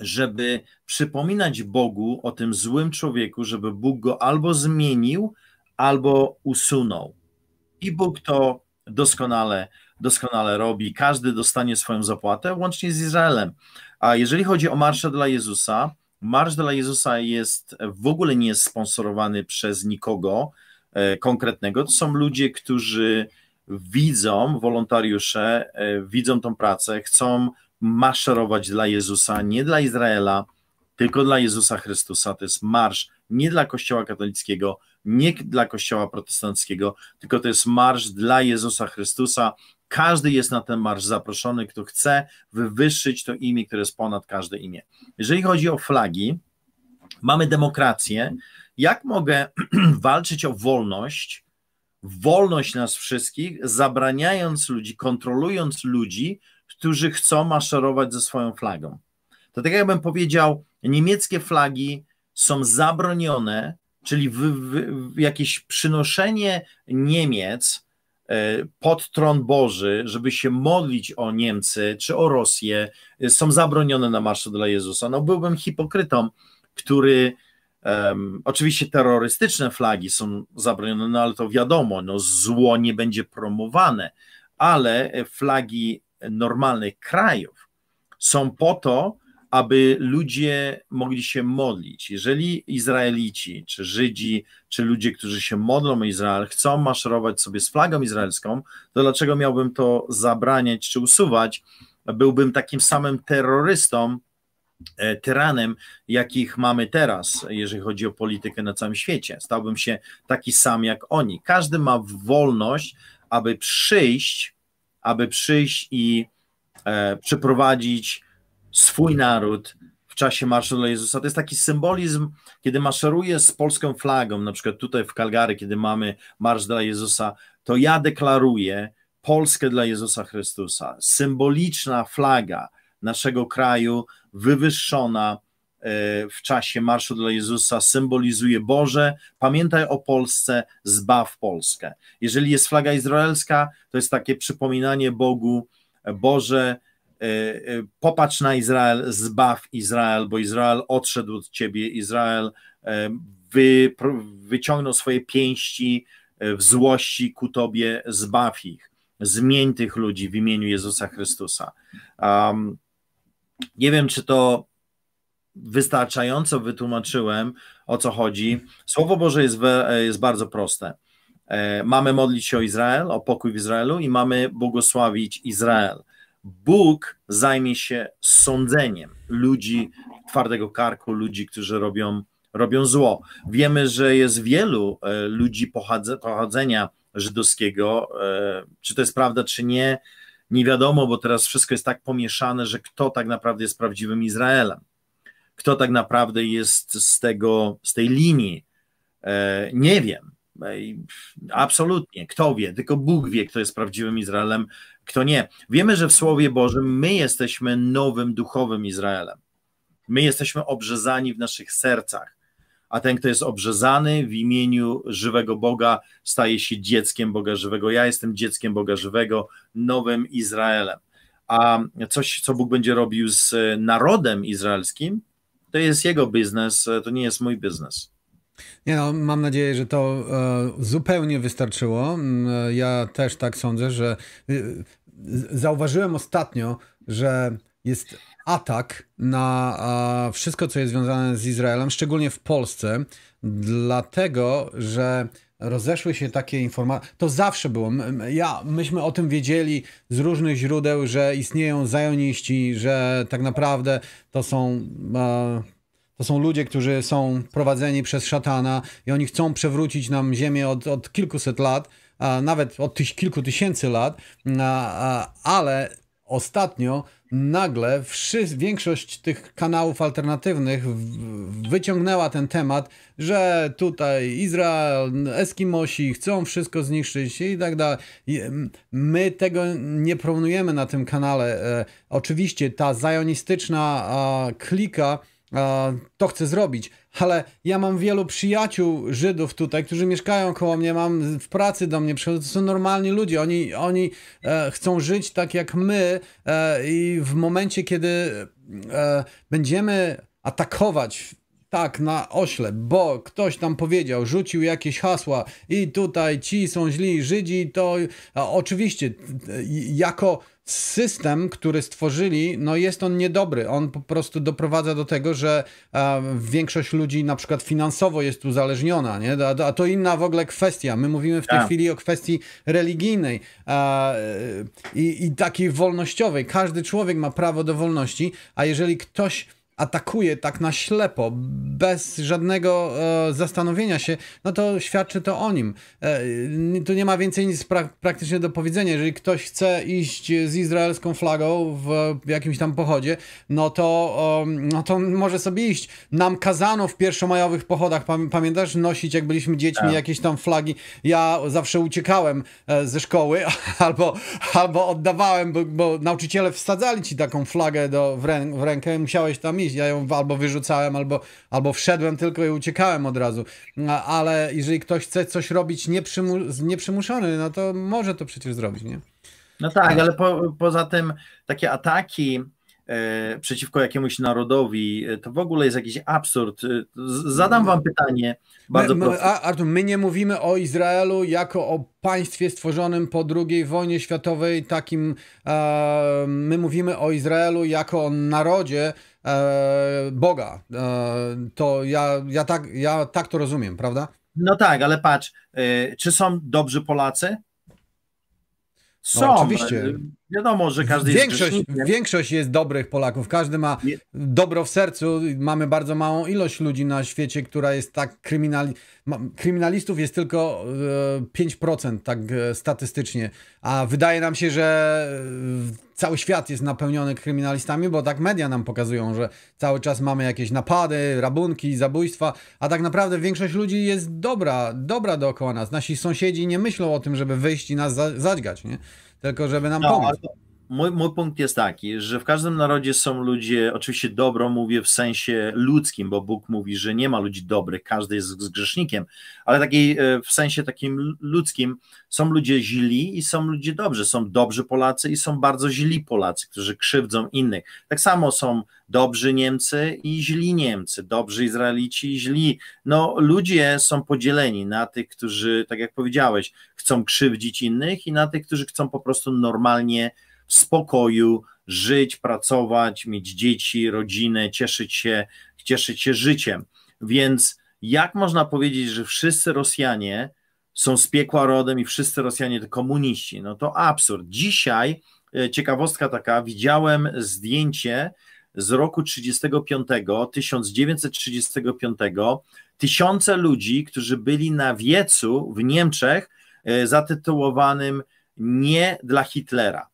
żeby przypominać Bogu o tym złym człowieku, żeby Bóg go albo zmienił, albo usunął. I Bóg to doskonale, doskonale robi. Każdy dostanie swoją zapłatę, łącznie z Izraelem. A jeżeli chodzi o marsze dla Jezusa, Marsz dla Jezusa jest w ogóle nie jest sponsorowany przez nikogo e, konkretnego. To są ludzie, którzy widzą, wolontariusze, e, widzą tą pracę, chcą maszerować dla Jezusa, nie dla Izraela, tylko dla Jezusa Chrystusa. To jest marsz nie dla Kościoła katolickiego, nie dla Kościoła protestanckiego, tylko to jest marsz dla Jezusa Chrystusa, każdy jest na ten marsz zaproszony, kto chce wywyższyć to imię, które jest ponad każde imię. Jeżeli chodzi o flagi, mamy demokrację. Jak mogę walczyć o wolność, wolność nas wszystkich, zabraniając ludzi, kontrolując ludzi, którzy chcą maszerować ze swoją flagą? To tak jakbym powiedział, niemieckie flagi są zabronione, czyli w, w, jakieś przynoszenie Niemiec E, pod tron Boży, żeby się modlić o Niemcy czy o Rosję, e, są zabronione na Marszu dla Jezusa. No byłbym hipokrytą, który um, oczywiście terrorystyczne flagi są zabronione, no ale to wiadomo, no zło nie będzie promowane, ale flagi normalnych krajów są po to, aby ludzie mogli się modlić. Jeżeli Izraelici, czy Żydzi, czy ludzie, którzy się modlą o Izrael, chcą maszerować sobie z flagą izraelską, to dlaczego miałbym to zabraniać czy usuwać? Byłbym takim samym terrorystą, e, tyranem, jakich mamy teraz, jeżeli chodzi o politykę na całym świecie. Stałbym się taki sam jak oni. Każdy ma wolność, aby przyjść, aby przyjść i e, przeprowadzić swój naród w czasie Marszu dla Jezusa. To jest taki symbolizm, kiedy maszeruję z polską flagą, na przykład tutaj w Kalgary, kiedy mamy Marsz dla Jezusa, to ja deklaruję Polskę dla Jezusa Chrystusa. Symboliczna flaga naszego kraju wywyższona e, w czasie Marszu dla Jezusa symbolizuje Boże, pamiętaj o Polsce, zbaw Polskę. Jeżeli jest flaga izraelska, to jest takie przypominanie Bogu, Boże, Y, y, popatrz na Izrael, zbaw Izrael, bo Izrael odszedł od ciebie, Izrael e, wy, wyciągnął swoje pięści e, w złości ku tobie, zbaw ich, zmień tych ludzi w imieniu Jezusa Chrystusa. Um, nie wiem, czy to wystarczająco wytłumaczyłem, o co chodzi. Słowo Boże jest, we, e, jest bardzo proste. mamy modlić się o Izrael, o pokój w Izraelu i mamy błogosławić Izrael. Bóg zajmie się sądzeniem ludzi twardego karku, ludzi, którzy robią, robią zło. Wiemy, że jest wielu e, ludzi pochodzenia żydowskiego. E, czy to jest prawda, czy nie, nie wiadomo, bo teraz wszystko jest tak pomieszane, że kto tak naprawdę jest prawdziwym Izraelem, kto tak naprawdę jest z tego, z tej linii. E, nie wiem. No absolutnie, kto wie, tylko Bóg wie, kto jest prawdziwym Izraelem, kto nie. Wiemy, że w Słowie Bożym my jesteśmy nowym duchowym Izraelem. My jesteśmy obrzezani w naszych sercach, a ten, kto jest obrzezany w imieniu żywego Boga, staje się dzieckiem Boga żywego. Ja jestem dzieckiem Boga żywego, nowym Izraelem. A coś, co Bóg będzie robił z narodem izraelskim, to jest jego biznes, to nie jest mój biznes. Nie no, mam nadzieję, że to e, zupełnie wystarczyło. Mm, e, ja też tak sądzę, że e, zauważyłem ostatnio, że jest atak na wszystko, co jest związane z Izraelem, szczególnie w Polsce, dlatego, że rozeszły się takie informacje. To zawsze było. Ja, myśmy o tym wiedzieli z różnych źródeł, że istnieją zajoniści, że tak naprawdę to są e, to są ludzie, którzy są prowadzeni przez szatana i oni chcą przewrócić nam ziemię od, od kilkuset lat, a nawet od tyś, kilku tysięcy lat, a, a, ale ostatnio nagle większość tych kanałów alternatywnych wyciągnęła ten temat, że tutaj Izrael, Eskimosi chcą wszystko zniszczyć i tak dalej. My tego nie promujemy na tym kanale. E, oczywiście ta zionistyczna klika to chcę zrobić, ale ja mam wielu przyjaciół Żydów tutaj, którzy mieszkają koło mnie, mam w pracy do mnie przychodzą, to są normalni ludzie, oni, oni e, chcą żyć tak jak my e, i w momencie, kiedy e, będziemy atakować tak na ośle, bo ktoś tam powiedział, rzucił jakieś hasła i tutaj ci są źli Żydzi, to oczywiście y, jako system, który stworzyli, no jest on niedobry. On po prostu doprowadza do tego, że e, większość ludzi na przykład finansowo jest uzależniona, nie? A, a to inna w ogóle kwestia. My mówimy w tej ja. Tak. chwili o kwestii religijnej e, i, i takiej wolnościowej. Każdy człowiek ma prawo do wolności, a jeżeli ktoś atakuje tak na ślepo, bez żadnego e, zastanowienia się, no to świadczy to o nim. E, tu nie ma więcej nic pra praktycznie do powiedzenia. Jeżeli ktoś chce iść z izraelską flagą w, w jakimś tam pochodzie, no to, o, no to może sobie iść. Nam kazano w pierwszomajowych pochodach, pam pamiętasz, nosić jak byliśmy dziećmi tak. jakieś tam flagi. Ja zawsze uciekałem e, ze szkoły albo, albo oddawałem, bo, bo, nauczyciele wsadzali ci taką flagę do, w, rę w rękę musiałeś tam iść ja ją albo wyrzucałem, albo, albo wszedłem tylko i uciekałem od razu. Ale jeżeli ktoś chce coś robić nieprzymu- nieprzymuszony, no to może to przecież zrobić, nie? No tak, ale po, poza tym takie ataki e, przeciwko jakiemuś narodowi, e, to w ogóle jest jakiś absurd. E, zadam wam pytanie bardzo my, proste. Artur, my nie mówimy o Izraelu jako o państwie stworzonym po II wojnie światowej, takim e, my mówimy o Izraelu jako o narodzie, E, Boga. E, to ja, ja, tak, ja tak to rozumiem, prawda? No tak, ale patrz, e, czy są dobrzy Polacy? No, są. No, oczywiście. Wiadomo, że każdy większość, jest Większość jest dobrych Polaków. Każdy ma nie. dobro w sercu. Mamy bardzo małą ilość ludzi na świecie, która jest tak kryminali... Kryminalistów jest tylko 5% e, tak e, statystycznie. A wydaje nam się, że e, cały świat jest napełniony kryminalistami, bo tak media nam pokazują, że cały czas mamy jakieś napady, rabunki, zabójstwa, a tak naprawdę większość ludzi jest dobra, dobra dookoła nas. Nasi sąsiedzi nie myślą o tym, żeby wyjść i nas za zadźgać, nie? Tylko żeby nam no, pomóc. Ale mój, mój punkt jest taki, że w każdym narodzie są ludzie, oczywiście dobro mówię w sensie ludzkim, bo Bóg mówi, że nie ma ludzi dobrych, każdy jest grzesznikiem, ale taki, e, w sensie takim ludzkim są ludzie źli i są ludzie dobrzy, są dobrzy Polacy i są bardzo źli Polacy, którzy krzywdzą innych. Tak samo są dobrzy Niemcy i źli Niemcy, dobrzy Izraelici i źli. No ludzie są podzieleni na tych, którzy, tak jak powiedziałeś, chcą krzywdzić innych i na tych, którzy chcą po prostu normalnie spokoju, żyć, pracować, mieć dzieci, rodzinę, cieszyć się, cieszyć się życiem. Więc jak można powiedzieć, że wszyscy Rosjanie są z piekła rodem i wszyscy Rosjanie to komuniści? No to absurd. Dzisiaj e, ciekawostka taka, widziałem zdjęcie z roku 35, 1935, tysiące ludzi, którzy byli na wiecu w Niemczech e, zatytułowanym Nie dla Hitlera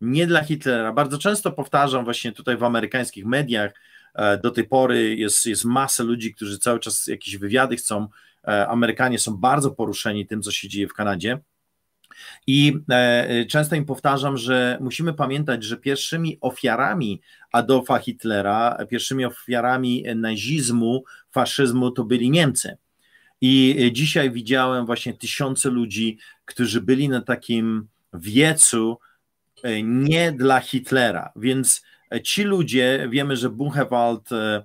nie dla Hitlera. Bardzo często powtarzam właśnie tutaj w amerykańskich mediach, e, do tej pory jest, jest masę ludzi, którzy cały czas jakieś wywiady chcą. E, Amerykanie są bardzo poruszeni tym, co się dzieje w Kanadzie. I e, często im powtarzam, że musimy pamiętać, że pierwszymi ofiarami Adolfa Hitlera, pierwszymi ofiarami nazizmu, faszyzmu to byli Niemcy. I dzisiaj widziałem właśnie tysiące ludzi, którzy byli na takim wiecu E, nie dla Hitlera. Więc e, ci ludzie, wiemy, że Buchenwald e,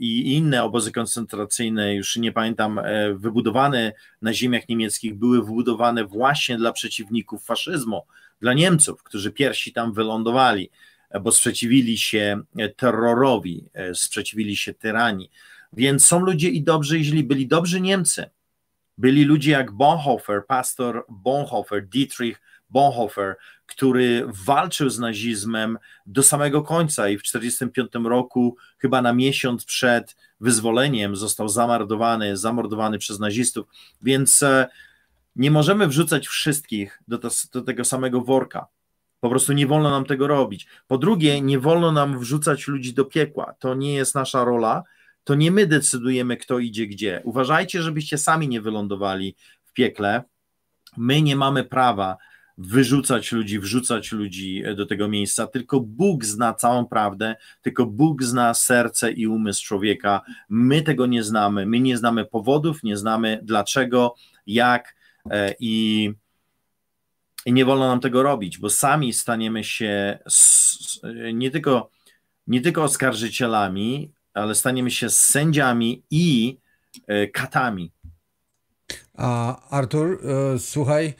i inne obozy koncentracyjne, już nie pamiętam, wybudowane na ziemiach niemieckich, były wybudowane właśnie dla przeciwników faszyzmu, dla Niemców, którzy pierwsi tam wylądowali, bo sprzeciwili się terrorowi, sprzeciwili się tyranii. Więc są ludzie i dobrzy, jeśli Byli dobrzy Niemcy. Byli ludzie jak Bonhoeffer, pastor Bonhoeffer, Dietrich Bonhoeffer, który walczył z nazizmem do samego końca i w 1945 roku, chyba na miesiąc przed wyzwoleniem, został zamordowany, zamordowany przez nazistów. Więc e, nie możemy wrzucać wszystkich do, to, do tego samego worka. Po prostu nie wolno nam tego robić. Po drugie, nie wolno nam wrzucać ludzi do piekła. To nie jest nasza rola. To nie my decydujemy, kto idzie gdzie. Uważajcie, żebyście sami nie wylądowali w piekle. My nie mamy prawa wyrzucać ludzi, wrzucać ludzi e, do tego miejsca. Tylko Bóg zna całą prawdę, tylko Bóg zna serce i umysł człowieka. My tego nie znamy. My nie znamy powodów, nie znamy dlaczego, jak e, i, i nie wolno nam tego robić, bo sami staniemy się e, nie tylko, nie tylko oskarżycielami, ale staniemy się sędziami i katami. A Artur, słuchaj,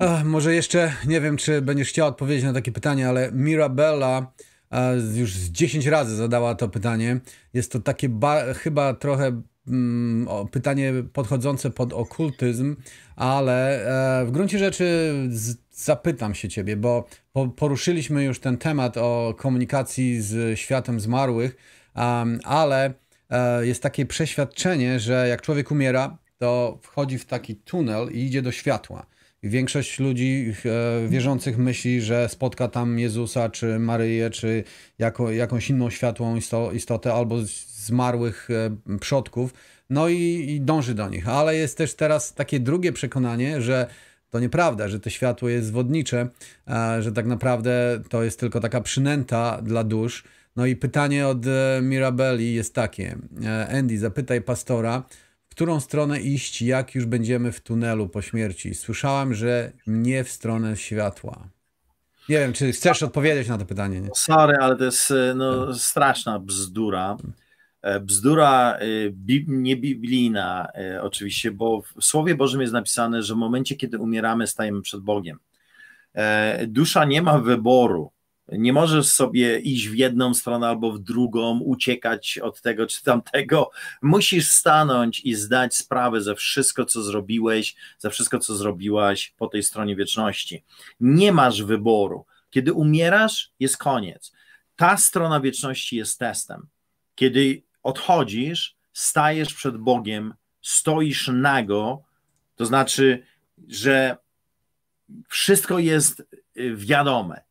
Ach, może jeszcze, nie wiem, czy będziesz chciała odpowiedzieć na takie pytanie, ale Mirabella e, już z 10 razy zadała to pytanie. Jest to takie chyba trochę mm, pytanie podchodzące pod okultyzm, ale e, w gruncie rzeczy zapytam się ciebie, bo po poruszyliśmy już ten temat o komunikacji z światem zmarłych, um, ale e, jest takie przeświadczenie, że jak człowiek umiera, to wchodzi w taki tunel i idzie do światła. Większość ludzi e, wierzących myśli, że spotka tam Jezusa, czy Maryję, czy jako, jakąś inną światłą istotę, albo zmarłych e, przodków, no i, i dąży do nich. Ale jest też teraz takie drugie przekonanie, że to nieprawda, że to światło jest wodnicze, e, że tak naprawdę to jest tylko taka przynęta dla dusz. No i pytanie od Mirabelli jest takie. Andy, zapytaj pastora, którą stronę iść, jak już będziemy w tunelu po śmierci. Słyszałem, że nie w stronę światła. Nie wiem, czy chcesz odpowiedzieć na to pytanie? Nie? Sorry, ale to jest e, no, tak. straszna bzdura. E, bzdura e, niebiblijna, oczywiście, bo w Słowie Bożym jest napisane, że w momencie, kiedy umieramy, stajemy przed Bogiem. Dusza nie ma wyboru. Nie możesz sobie iść w jedną stronę albo w drugą, uciekać od tego czy tamtego. Musisz stanąć i zdać sprawę ze wszystko, co zrobiłeś, ze wszystko, co zrobiłaś po tej stronie wieczności. Nie masz wyboru. Kiedy umierasz, jest koniec. Ta strona wieczności jest testem. Kiedy odchodzisz, stajesz przed Bogiem, stoisz nago, to znaczy, że wszystko jest y, wiadome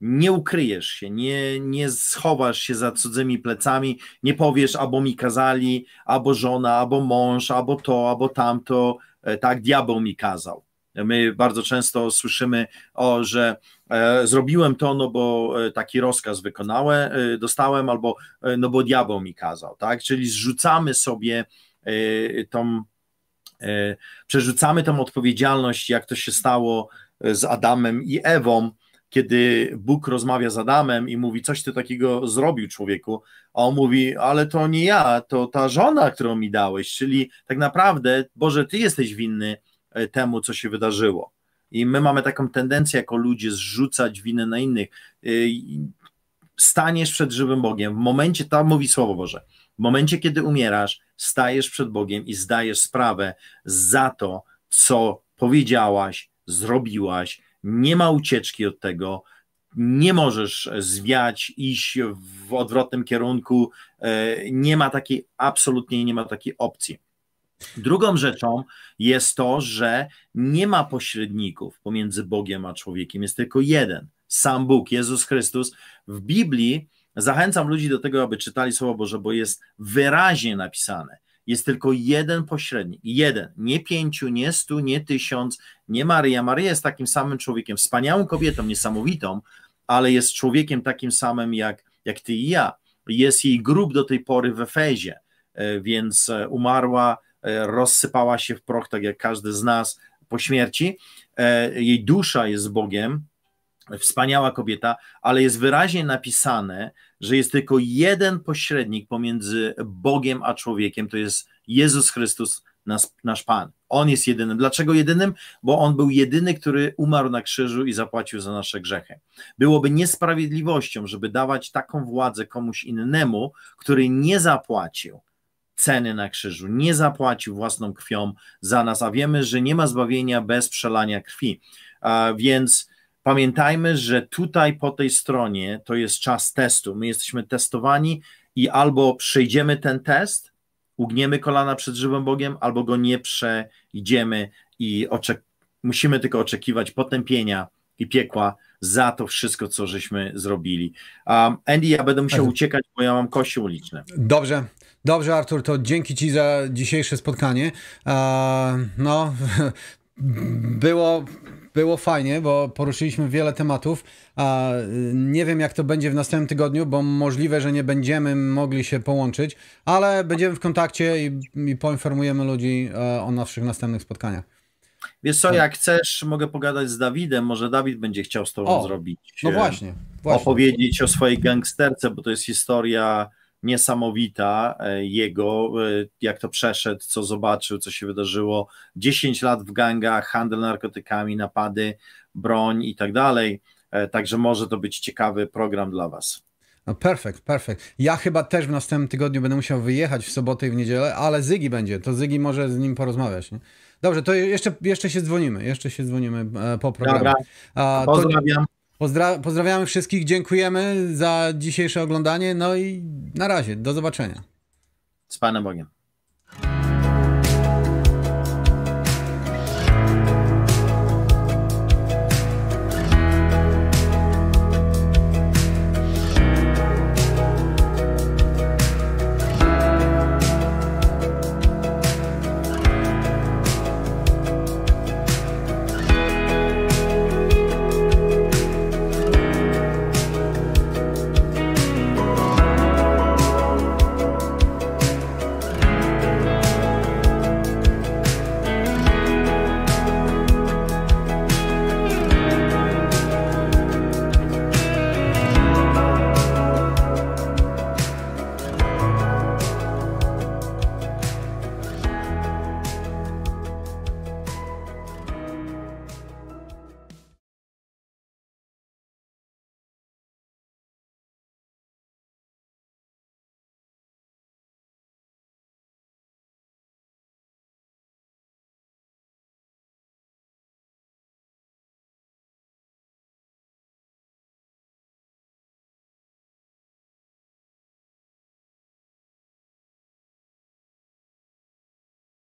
nie ukryjesz się, nie, nie schowasz się za cudzymi plecami, nie powiesz albo mi kazali, albo żona, albo mąż, albo to, albo tamto, e, tak diabeł mi kazał. My bardzo często słyszymy, o, że e, zrobiłem to, no bo e, taki rozkaz wykonałem, e, dostałem, albo e, no bo diabeł mi kazał, tak? Czyli zrzucamy sobie e, tą, przerzucamy tą odpowiedzialność, jak to się stało z Adamem i Ewą, kiedy Bóg rozmawia z Adamem i mówi, coś ty takiego zrobił człowieku, a on mówi, ale to nie ja, to ta żona, którą mi dałeś, czyli tak naprawdę, Boże, ty jesteś winny e, temu, co się wydarzyło. I my mamy taką tendencję jako ludzie zrzucać winę na innych. E, staniesz przed żywym Bogiem, w momencie, tam mówi Słowo Boże, w momencie, kiedy umierasz, stajesz przed Bogiem i zdajesz sprawę za to, co powiedziałaś, zrobiłaś, nie ma ucieczki od tego, nie możesz zwiać, iść w odwrotnym kierunku, e, nie ma takiej, absolutnie nie ma takiej opcji. Drugą rzeczą jest to, że nie ma pośredników pomiędzy Bogiem a człowiekiem, jest tylko jeden, sam Bóg, Jezus Chrystus. W Biblii zachęcam ludzi do tego, aby czytali Słowo Boże, bo jest wyraźnie napisane. Jest tylko jeden pośrednik, jeden, nie pięciu, nie stu, nie tysiąc, nie Maria. Maria jest takim samym człowiekiem, wspaniałą kobietą, niesamowitą, ale jest człowiekiem takim samym jak, jak ty i ja. Jest jej grób do tej pory w Efezie, e, więc e, umarła, e, rozsypała się w proch, tak jak każdy z nas po śmierci. Jej dusza jest Bogiem, wspaniała kobieta, ale jest wyraźnie napisane, że jest tylko jeden pośrednik pomiędzy Bogiem a człowiekiem, to jest Jezus Chrystus, nasz, nasz Pan. On jest jedynym. Dlaczego jedynym? Bo on był jedyny, który umarł na krzyżu i zapłacił za nasze grzechy. Byłoby niesprawiedliwością, żeby dawać taką władzę komuś innemu, który nie zapłacił ceny na krzyżu, nie zapłacił własną krwią za nas, a wiemy, że nie ma zbawienia bez przelania krwi. A więc Pamiętajmy, że tutaj po tej stronie to jest czas testu. My jesteśmy testowani i albo przejdziemy ten test, ugniemy kolana przed żywym Bogiem, albo go nie przejdziemy i oczek- musimy tylko oczekiwać potępienia i piekła za to wszystko, co żeśmy zrobili. Um, Andy, ja będę musiał uciekać, bo ja mam kościół uliczne. Dobrze, dobrze Artur, to dzięki Ci za dzisiejsze spotkanie. Eee, no, było było fajnie, bo poruszyliśmy wiele tematów. A y, nie wiem, jak to będzie w następnym tygodniu, bo możliwe, że nie będziemy mogli się połączyć, ale będziemy w kontakcie i, i poinformujemy ludzi e, o naszych następnych spotkaniach. Wiesz co, tak. jak chcesz, mogę pogadać z Dawidem, może Dawid będzie chciał z tobą o, zrobić. No e, właśnie, właśnie. Opowiedzieć o swojej gangsterce, bo to jest historia niesamowita e, jego, e, jak to przeszedł, co zobaczył, co się wydarzyło. 10 lat w gangach, handel narkotykami, napady, broń i tak dalej. E, także może to być ciekawy program dla Was. No perfekt, perfekt. Ja chyba też w następnym tygodniu będę musiał wyjechać w sobotę i w niedzielę, ale Zygi będzie, to Zygi może z nim porozmawiać. Nie? Dobrze, to jeszcze, jeszcze się dzwonimy, jeszcze się dzwonimy po programie. Dobra, pozdrawiam. To... Pozdra pozdrawiamy wszystkich, dziękujemy za dzisiejsze oglądanie. No i na razie, do zobaczenia. Z Panem Bogiem.